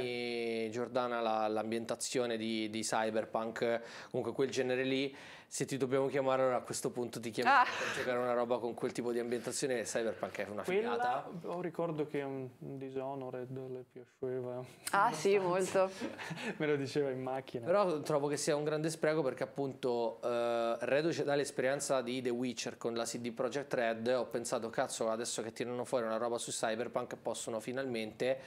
anche. Giordana la, l'ambientazione di, di Cyberpunk, comunque quel genere lì, se ti dobbiamo chiamare allora a questo punto ti chiamiamo ah. per giocare una roba con quel tipo di ambientazione Cyberpunk è una Quella, figata ho ricordo che un Dishonored le piaceva ah sì molto me lo diceva in macchina però trovo che sia un grande spreco perché appunto eh, reduce dall'esperienza di The Witcher con la CD Projekt Red ho pensato cazzo adesso che tirano fuori una roba su Cyberpunk possono finalmente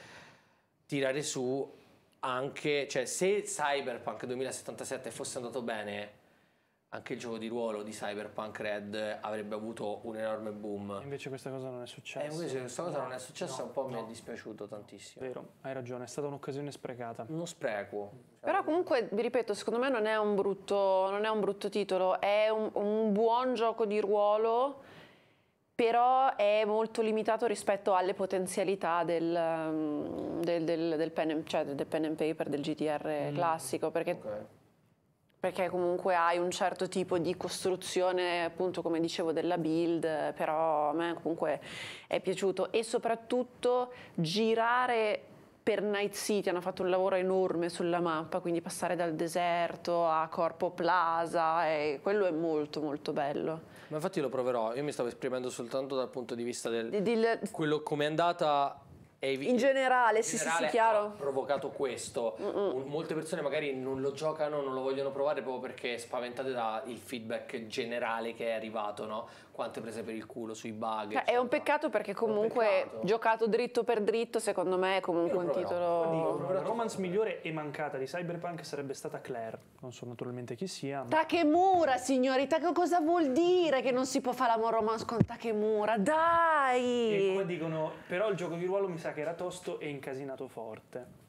tirare su anche cioè se Cyberpunk 2077 fosse andato bene anche il gioco di ruolo di Cyberpunk Red avrebbe avuto un enorme boom. Invece questa cosa non è successa. E eh, invece questa cosa no, non è successa, no, un po' no. mi è dispiaciuto tantissimo. Vero, hai ragione, è stata un'occasione sprecata. Uno spreco. Però comunque, vi ripeto, secondo me non è un brutto, è un brutto titolo, è un, un buon gioco di ruolo però è molto limitato rispetto alle potenzialità del, mm, del, del, del pen, and, cioè pen, and, paper, del GTR mm. classico, perché okay perché comunque hai un certo tipo di costruzione, appunto come dicevo, della build, però a me comunque è piaciuto e soprattutto girare per Night City hanno fatto un lavoro enorme sulla mappa, quindi passare dal deserto a Corpo Plaza, e quello è molto molto bello. Ma infatti lo proverò, io mi stavo esprimendo soltanto dal punto di vista del... Di, di, quello come è andata eviti. In generale, in sì, generale, sì, sì, chiaro. Ha provocato questo. Mm-mm. Molte persone magari non lo giocano, non lo vogliono provare proprio perché spaventate dal feedback generale che è arrivato, no? quante prese per il culo sui bug. Cioè, è un peccato perché comunque peccato. giocato dritto per dritto, secondo me è comunque un titolo. la romance migliore e mancata di Cyberpunk sarebbe stata Claire. Non so naturalmente chi sia. Ma... Takemura, signori, Take... cosa vuol dire che non si può fare la romance con Takemura? Dai! E qua dicono: però il gioco di ruolo mi sa che era tosto e incasinato forte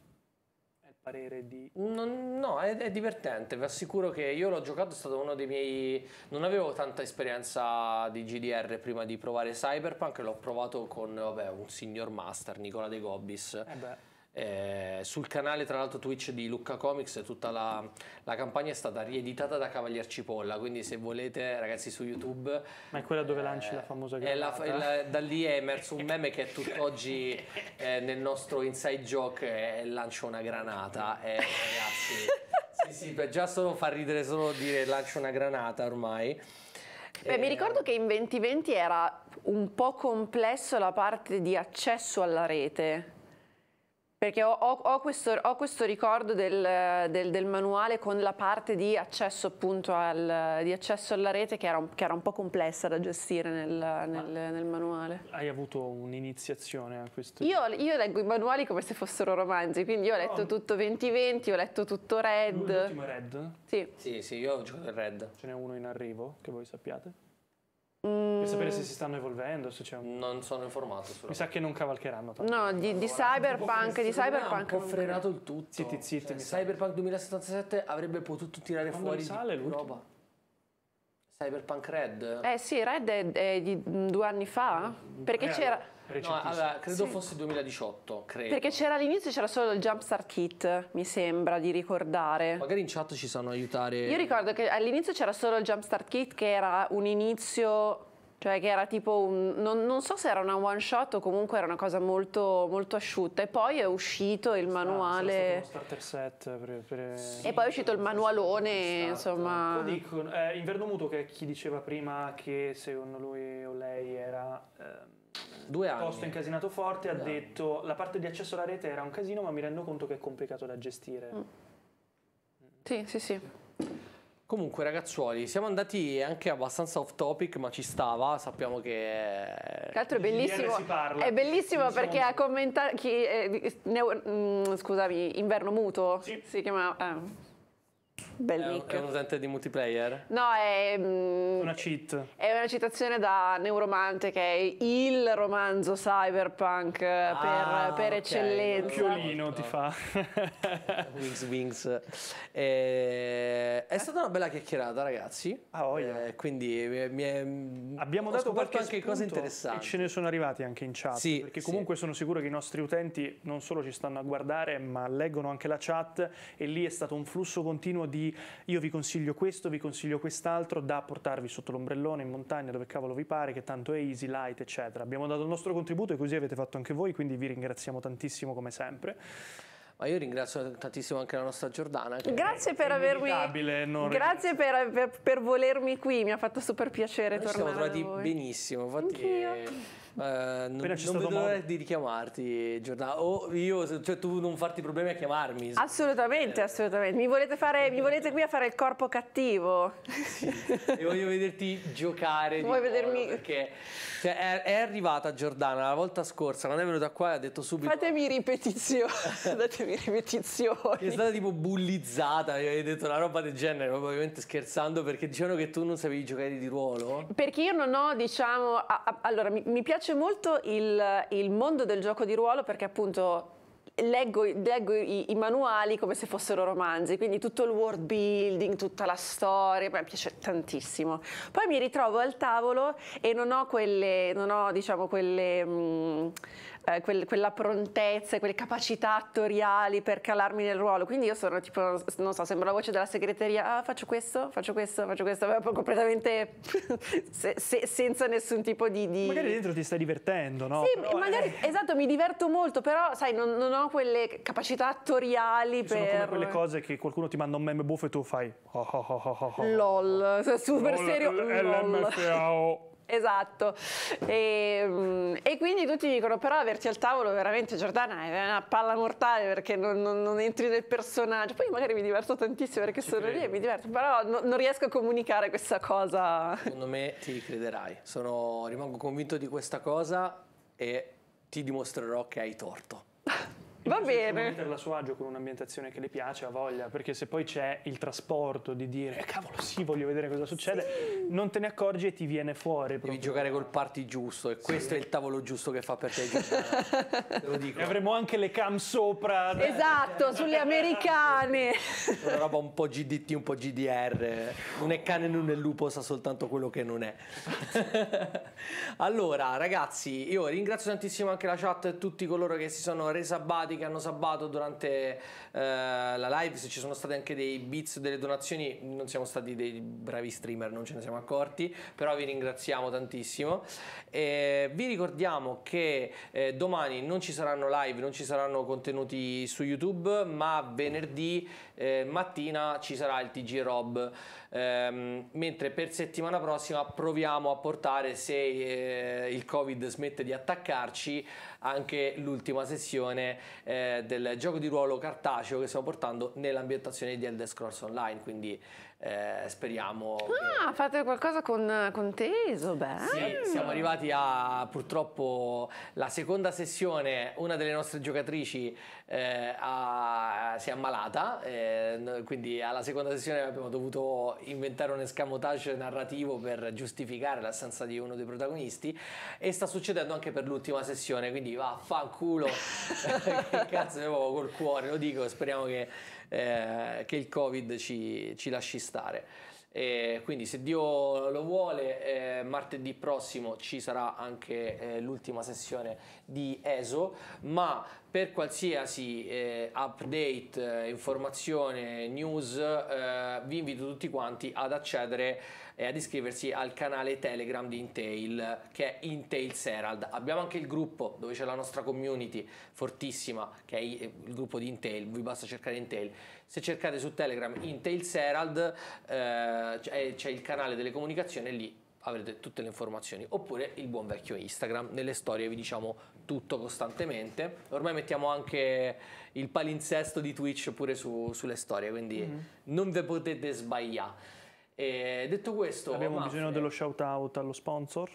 parere di... Mm, non, no, è, è, divertente, vi assicuro che io l'ho giocato, è stato uno dei miei... Non avevo tanta esperienza di GDR prima di provare Cyberpunk, l'ho provato con vabbè, un signor master, Nicola De Gobbis. Eh eh, sul canale tra l'altro Twitch di Lucca Comics tutta la, la, campagna è stata rieditata da Cavalier Cipolla, quindi se volete ragazzi su YouTube... Ma è quella dove eh, lanci la famosa granata? È la, la, da lì è emerso un meme che è tutt'oggi eh, nel nostro inside joke è lancio una granata. Eh, ragazzi, sì, sì, già solo far ridere solo dire lancio una granata ormai. Beh, mi eh, ricordo che in 2020 era un po' complesso la parte di accesso alla rete perché ho, ho, ho, questo, ho questo, ricordo del, del, del, manuale con la parte di accesso, appunto al, di accesso alla rete che era, un, che era, un, po' complessa da gestire nel, nel, nel manuale. Hai avuto un'iniziazione a questo? Io, io, leggo i manuali come se fossero romanzi, quindi io ho letto oh. tutto 2020, ho letto tutto Red. L'ultimo Red? Sì. Sì, sì, io ho giocato Red. Ce n'è uno in arrivo, che voi sappiate? Mm. Per sapere se si stanno evolvendo, se c'è un... Non sono informato. Mi sa che non cavalcheranno tanto. No, di, di Cyberpunk, di Cyberpunk... Un frenato il tutto. Zitti, zitti. Cioè, cyberpunk 2077 avrebbe potuto tirare Quando fuori sale, di roba. Cyberpunk Red? Eh sì, Red è, è di due anni fa, eh, perché eh, c'era... No, allora, credo sì. fosse 2018, credo. Perché c'era all'inizio c'era solo il Jumpstart Kit, mi sembra di ricordare. Magari in chat ci sanno aiutare. Io ricordo che all'inizio c'era solo il Jumpstart Kit che era un inizio cioè che era tipo un, non, non, so se era una one shot o comunque era una cosa molto, molto asciutta e poi è uscito il manuale ah, starter set per, per sì, e poi è uscito il manualone insomma dico, eh, Inverno Muto che chi diceva prima che secondo lui o lei era eh, Due anni. Costo incasinato forte, Due ha anni. detto la parte di accesso alla rete era un casino ma mi rendo conto che è complicato da gestire. Mm. Sì, sì, sì. Comunque ragazzuoli, siamo andati anche abbastanza off topic, ma ci stava, sappiamo che... Che altro è bellissimo, è bellissimo Insomma. perché ha commentato... Eh, mm, scusami, Inverno Muto? Sì. Si chiama... Eh Bel è, nick. È un utente di multiplayer? No, è... Mm, una cheat. È una citazione da Neuromante, che è il romanzo cyberpunk eh, ah, per, per okay. eccellenza. Piolino ti fa. wings, wings. Eh, è stata una bella chiacchierata, ragazzi. Ah, oh, yeah. eh, quindi mi, mi mm, Abbiamo dato qualche anche cose interessanti. E ce ne sono arrivati anche in chat. Sì, perché comunque sì. sono sicuro che i nostri utenti non solo ci stanno a guardare, ma leggono anche la chat e lì è stato un flusso continuo di io vi consiglio questo, vi consiglio quest'altro, da portarvi sotto l'ombrellone, in montagna, dove cavolo vi pare, che tanto è easy, light, eccetera. Abbiamo dato il nostro contributo e così avete fatto anche voi, quindi vi ringraziamo tantissimo come sempre. Ma io ringrazio tantissimo anche la nostra Giordana. grazie per avermi. grazie per, per, per, volermi qui, mi ha fatto super piacere Noi tornare. Siamo trovati benissimo. Infatti, Anch'io. Eh, non, non vedo l'ora di richiamarti, Giordano. O io, cioè tu non farti problemi a chiamarmi. Assolutamente, eh. assolutamente. Mi volete, fare, mi volete, qui a fare il corpo cattivo. Sì. e voglio vederti giocare. Vuoi vedermi? Polo, perché cioè, è, è, arrivata Giordana la volta scorsa, non è venuta qua e ha detto subito. Fatemi ripetizioni. Datemi ripetizioni. è stata tipo bullizzata. Hai detto una roba del genere, ovviamente scherzando, perché dicevano che tu non sapevi giocare di ruolo. Perché io non ho, diciamo. A, a, allora, mi, mi piace piace molto il, il mondo del gioco di ruolo perché appunto leggo, leggo i, i, manuali come se fossero romanzi, quindi tutto il world building, tutta la storia, mi piace tantissimo. Poi mi ritrovo al tavolo e non ho quelle, non ho, diciamo, quelle mh, mm, eh, quel, quella prontezza e quelle capacità attoriali per calarmi nel ruolo. Quindi io sono tipo, non so, sembra la voce della segreteria, ah, faccio questo, faccio questo, faccio questo, proprio completamente se, se, senza nessun tipo di, di, Magari dentro ti stai divertendo, no? Sì, però, magari, eh. esatto, mi diverto molto, però sai, non, non ho quelle capacità attoriali per... Sono come quelle cose che qualcuno ti manda un meme buffo e tu fai... Oh, oh, oh, LOL, super LOL, serio, LOL. Esatto, e, mm, e, quindi tutti dicono però averti al tavolo veramente Giordana è una palla mortale perché non, non, non entri nel personaggio, poi magari mi diverto tantissimo perché Ci sono credo. lì e mi diverto, però no, non riesco a comunicare questa cosa. Secondo me ti crederai, sono, rimango convinto di questa cosa e ti dimostrerò che hai torto. Va bene. metterla a suo agio con un'ambientazione che le piace, ha voglia, perché se poi c'è il trasporto di dire eh, cavolo sì, voglio vedere cosa succede, sì. non te ne accorgi e ti viene fuori. Proprio. Devi giocare col party giusto e sì. questo è il tavolo giusto che fa per te. te lo dico. E avremo anche le cam sopra. Esatto, sulle americane. Una roba un po' GDT, un po' GDR. Non è cane, non è lupo, sa soltanto quello che non è. allora, ragazzi, io ringrazio tantissimo anche la chat e tutti coloro che si sono resa badi che hanno sabato durante eh, la live, se ci sono stati anche dei bits, delle donazioni, non siamo stati dei bravi streamer, non ce ne siamo accorti, però vi ringraziamo tantissimo. E vi ricordiamo che eh, domani non ci saranno live, non ci saranno contenuti su YouTube, ma venerdì eh, mattina ci sarà il TG Rob, ehm, mentre per settimana prossima proviamo a portare se eh, il Covid smette di attaccarci anche l'ultima sessione eh, del gioco di ruolo cartaceo che stiamo portando nell'ambientazione di Elder Scrolls Online, quindi eh, speriamo. Ah, che... fate qualcosa con, con Teso, beh. Sì, siamo arrivati a purtroppo la seconda sessione, una delle nostre giocatrici eh, a, si è ammalata, eh, quindi alla seconda sessione abbiamo dovuto inventare un escamotage narrativo per giustificare l'assenza di uno dei protagonisti e sta succedendo anche per l'ultima sessione, quindi vaffanculo, che cazzo, io col cuore, lo dico, speriamo che eh, che il Covid ci, ci lasci stare. E quindi se Dio lo vuole, eh, martedì prossimo ci sarà anche eh, l'ultima sessione di ESO, ma per qualsiasi eh, update, eh, informazione, news, eh, vi invito tutti quanti ad accedere e ad iscriversi al canale Telegram di Intail che è Intails Herald. Abbiamo anche il gruppo dove c'è la nostra community fortissima che è il gruppo di Intail, vi basta cercare Intail. Se cercate su Telegram Intails Herald eh, c'è il canale delle comunicazioni lì avrete tutte le informazioni oppure il buon vecchio Instagram nelle storie vi diciamo tutto costantemente ormai mettiamo anche il palinsesto di Twitch pure su, sulle storie quindi mm-hmm. non ve potete sbagliare e detto questo, abbiamo Mafia, bisogno dello shout out allo sponsor?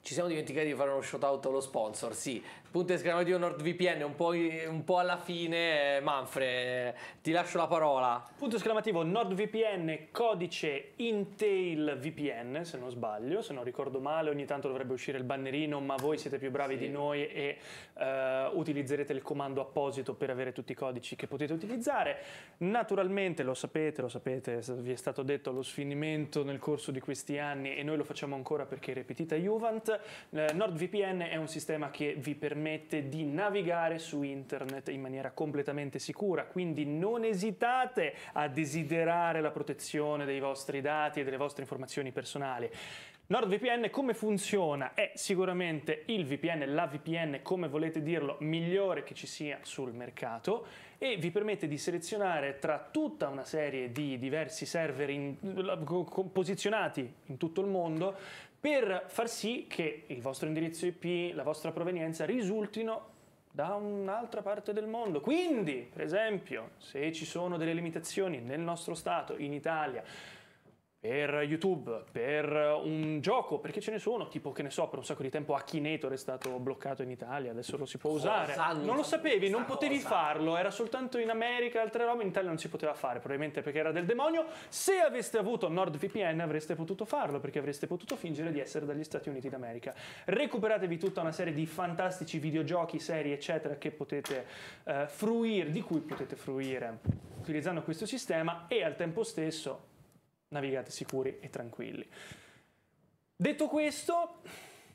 Ci siamo dimenticati di fare uno shout out allo sponsor, sì, Punto esclamativo NordVPN, un po', un po', alla fine, eh, Manfred, eh, ti lascio la parola. Punto esclamativo NordVPN, codice Intel VPN, se non sbaglio, se non ricordo male, ogni tanto dovrebbe uscire il bannerino, ma voi siete più bravi sì. di noi e uh, utilizzerete il comando apposito per avere tutti i codici che potete utilizzare. Naturalmente, lo sapete, lo sapete, vi è stato detto lo sfinimento nel corso di questi anni e noi lo facciamo ancora perché è ripetita Juvent, uh, NordVPN è un sistema che vi permette permette di navigare su internet in maniera completamente sicura, quindi non esitate a desiderare la protezione dei vostri dati e delle vostre informazioni personali. NordVPN come funziona? È sicuramente il VPN, la VPN come volete dirlo, migliore che ci sia sul mercato e vi permette di selezionare tra tutta una serie di diversi server in, posizionati in tutto il mondo per far sì che il vostro indirizzo IP, la vostra provenienza risultino da un'altra parte del mondo. Quindi, per esempio, se ci sono delle limitazioni nel nostro Stato, in Italia, per YouTube, per un gioco, perché ce ne sono, tipo che ne so, per un sacco di tempo Akinator è stato bloccato in Italia, adesso lo si può cosa usare. Non lo sapevi, non potevi cosa. farlo, era soltanto in America, altre robe, in Italia non si poteva fare, probabilmente perché era del demonio. Se aveste avuto NordVPN avreste potuto farlo, perché avreste potuto fingere di essere dagli Stati Uniti d'America. Recuperatevi tutta una serie di fantastici videogiochi, serie, eccetera, che potete eh, fruire, di cui potete fruire utilizzando questo sistema e al tempo stesso navigate sicuri e tranquilli. Detto questo,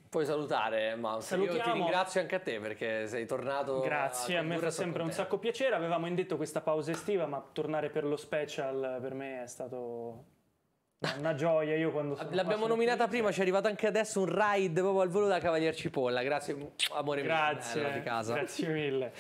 Puoi salutare, Maus. Io ti ringrazio anche a te perché sei tornato. Grazie, a, a me fa sempre un sacco piacere. Avevamo indetto questa pausa estiva, ma tornare per lo special per me è stato una gioia. Io quando sono L'abbiamo nominata prima, ci è arrivato anche adesso un ride proprio al volo da Cavalier Cipolla. Grazie, amore grazie, mio. Grazie, eh, casa. grazie mille.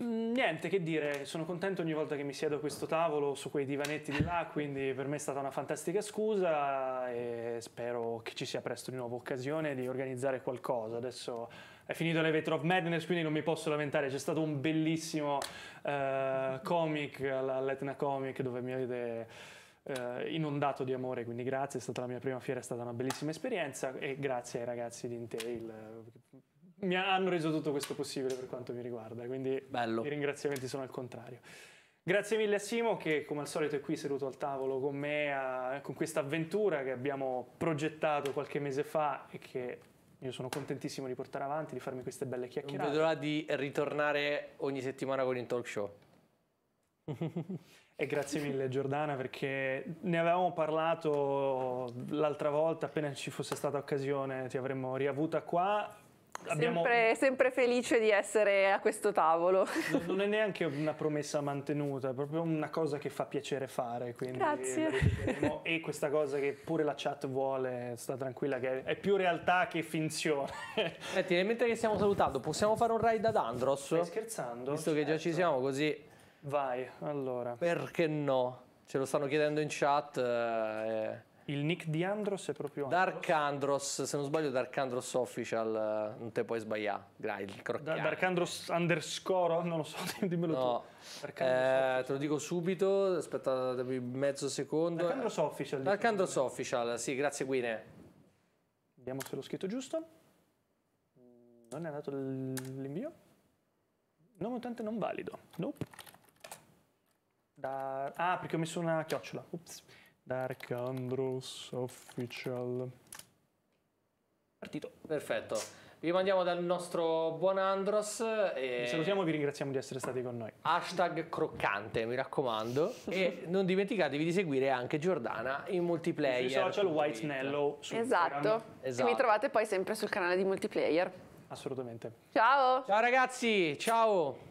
Mm, niente, che dire, sono contento ogni volta che mi siedo a questo tavolo su quei divanetti di là, quindi per me è stata una fantastica scusa e spero che ci sia presto di nuovo occasione di organizzare qualcosa. Adesso è finito l'Evetro of Madness, quindi non mi posso lamentare, c'è stato un bellissimo uh, comic, l'Etna Comic, dove mi avete uh, inondato di amore, quindi grazie, è stata la mia prima fiera, è stata una bellissima esperienza e grazie ai ragazzi di Intel. Uh, mi hanno reso tutto questo possibile per quanto mi riguarda, quindi Bello. i ringraziamenti sono al contrario. Grazie mille a Simo che come al solito è qui seduto al tavolo con me a, con questa avventura che abbiamo progettato qualche mese fa e che io sono contentissimo di portare avanti, di farmi queste belle chiacchierate. Non vedo l'ora di ritornare ogni settimana con il talk show. e grazie mille Giordana perché ne avevamo parlato l'altra volta, appena ci fosse stata occasione ti avremmo riavuta qua abbiamo... sempre, sempre, felice di essere a questo tavolo. Non è neanche una promessa mantenuta, è proprio una cosa che fa piacere fare. Grazie. E questa cosa che pure la chat vuole, sta tranquilla, che è più realtà che finzione. Senti, eh, mentre che stiamo salutando, possiamo fare un ride ad Andros? Stai scherzando? Visto certo. che già ci certo. siamo così. Vai, allora. Perché no? Ce lo stanno chiedendo in chat. Eh... Il nick di Andros è proprio Andros. Dark Andros, se non sbaglio Dark Andros Official, non te puoi sbagliare. Da, Dark Andros underscore, non lo so, dimmelo no. tu. Eh, te lo dico subito, aspetta mezzo secondo. Dark Andros Official. Dark Andros Official, sì, grazie Guine. Vediamo se l'ho scritto giusto. Non è andato l'invio? Nome utente non valido. Nope. Da... Ah, perché ho messo una chiocciola. Ups. Dark Andros Official. Partito. Perfetto. Vi mandiamo dal nostro buon Andros. E... Vi salutiamo e vi ringraziamo di essere stati con noi. Hashtag croccante, mi raccomando. e non dimenticatevi di seguire anche Giordana in multiplayer. Sui social White Nello. Su Esatto. esatto. E mi esatto. trovate poi sempre sul canale di multiplayer. Assolutamente. Ciao. Ciao ragazzi, ciao.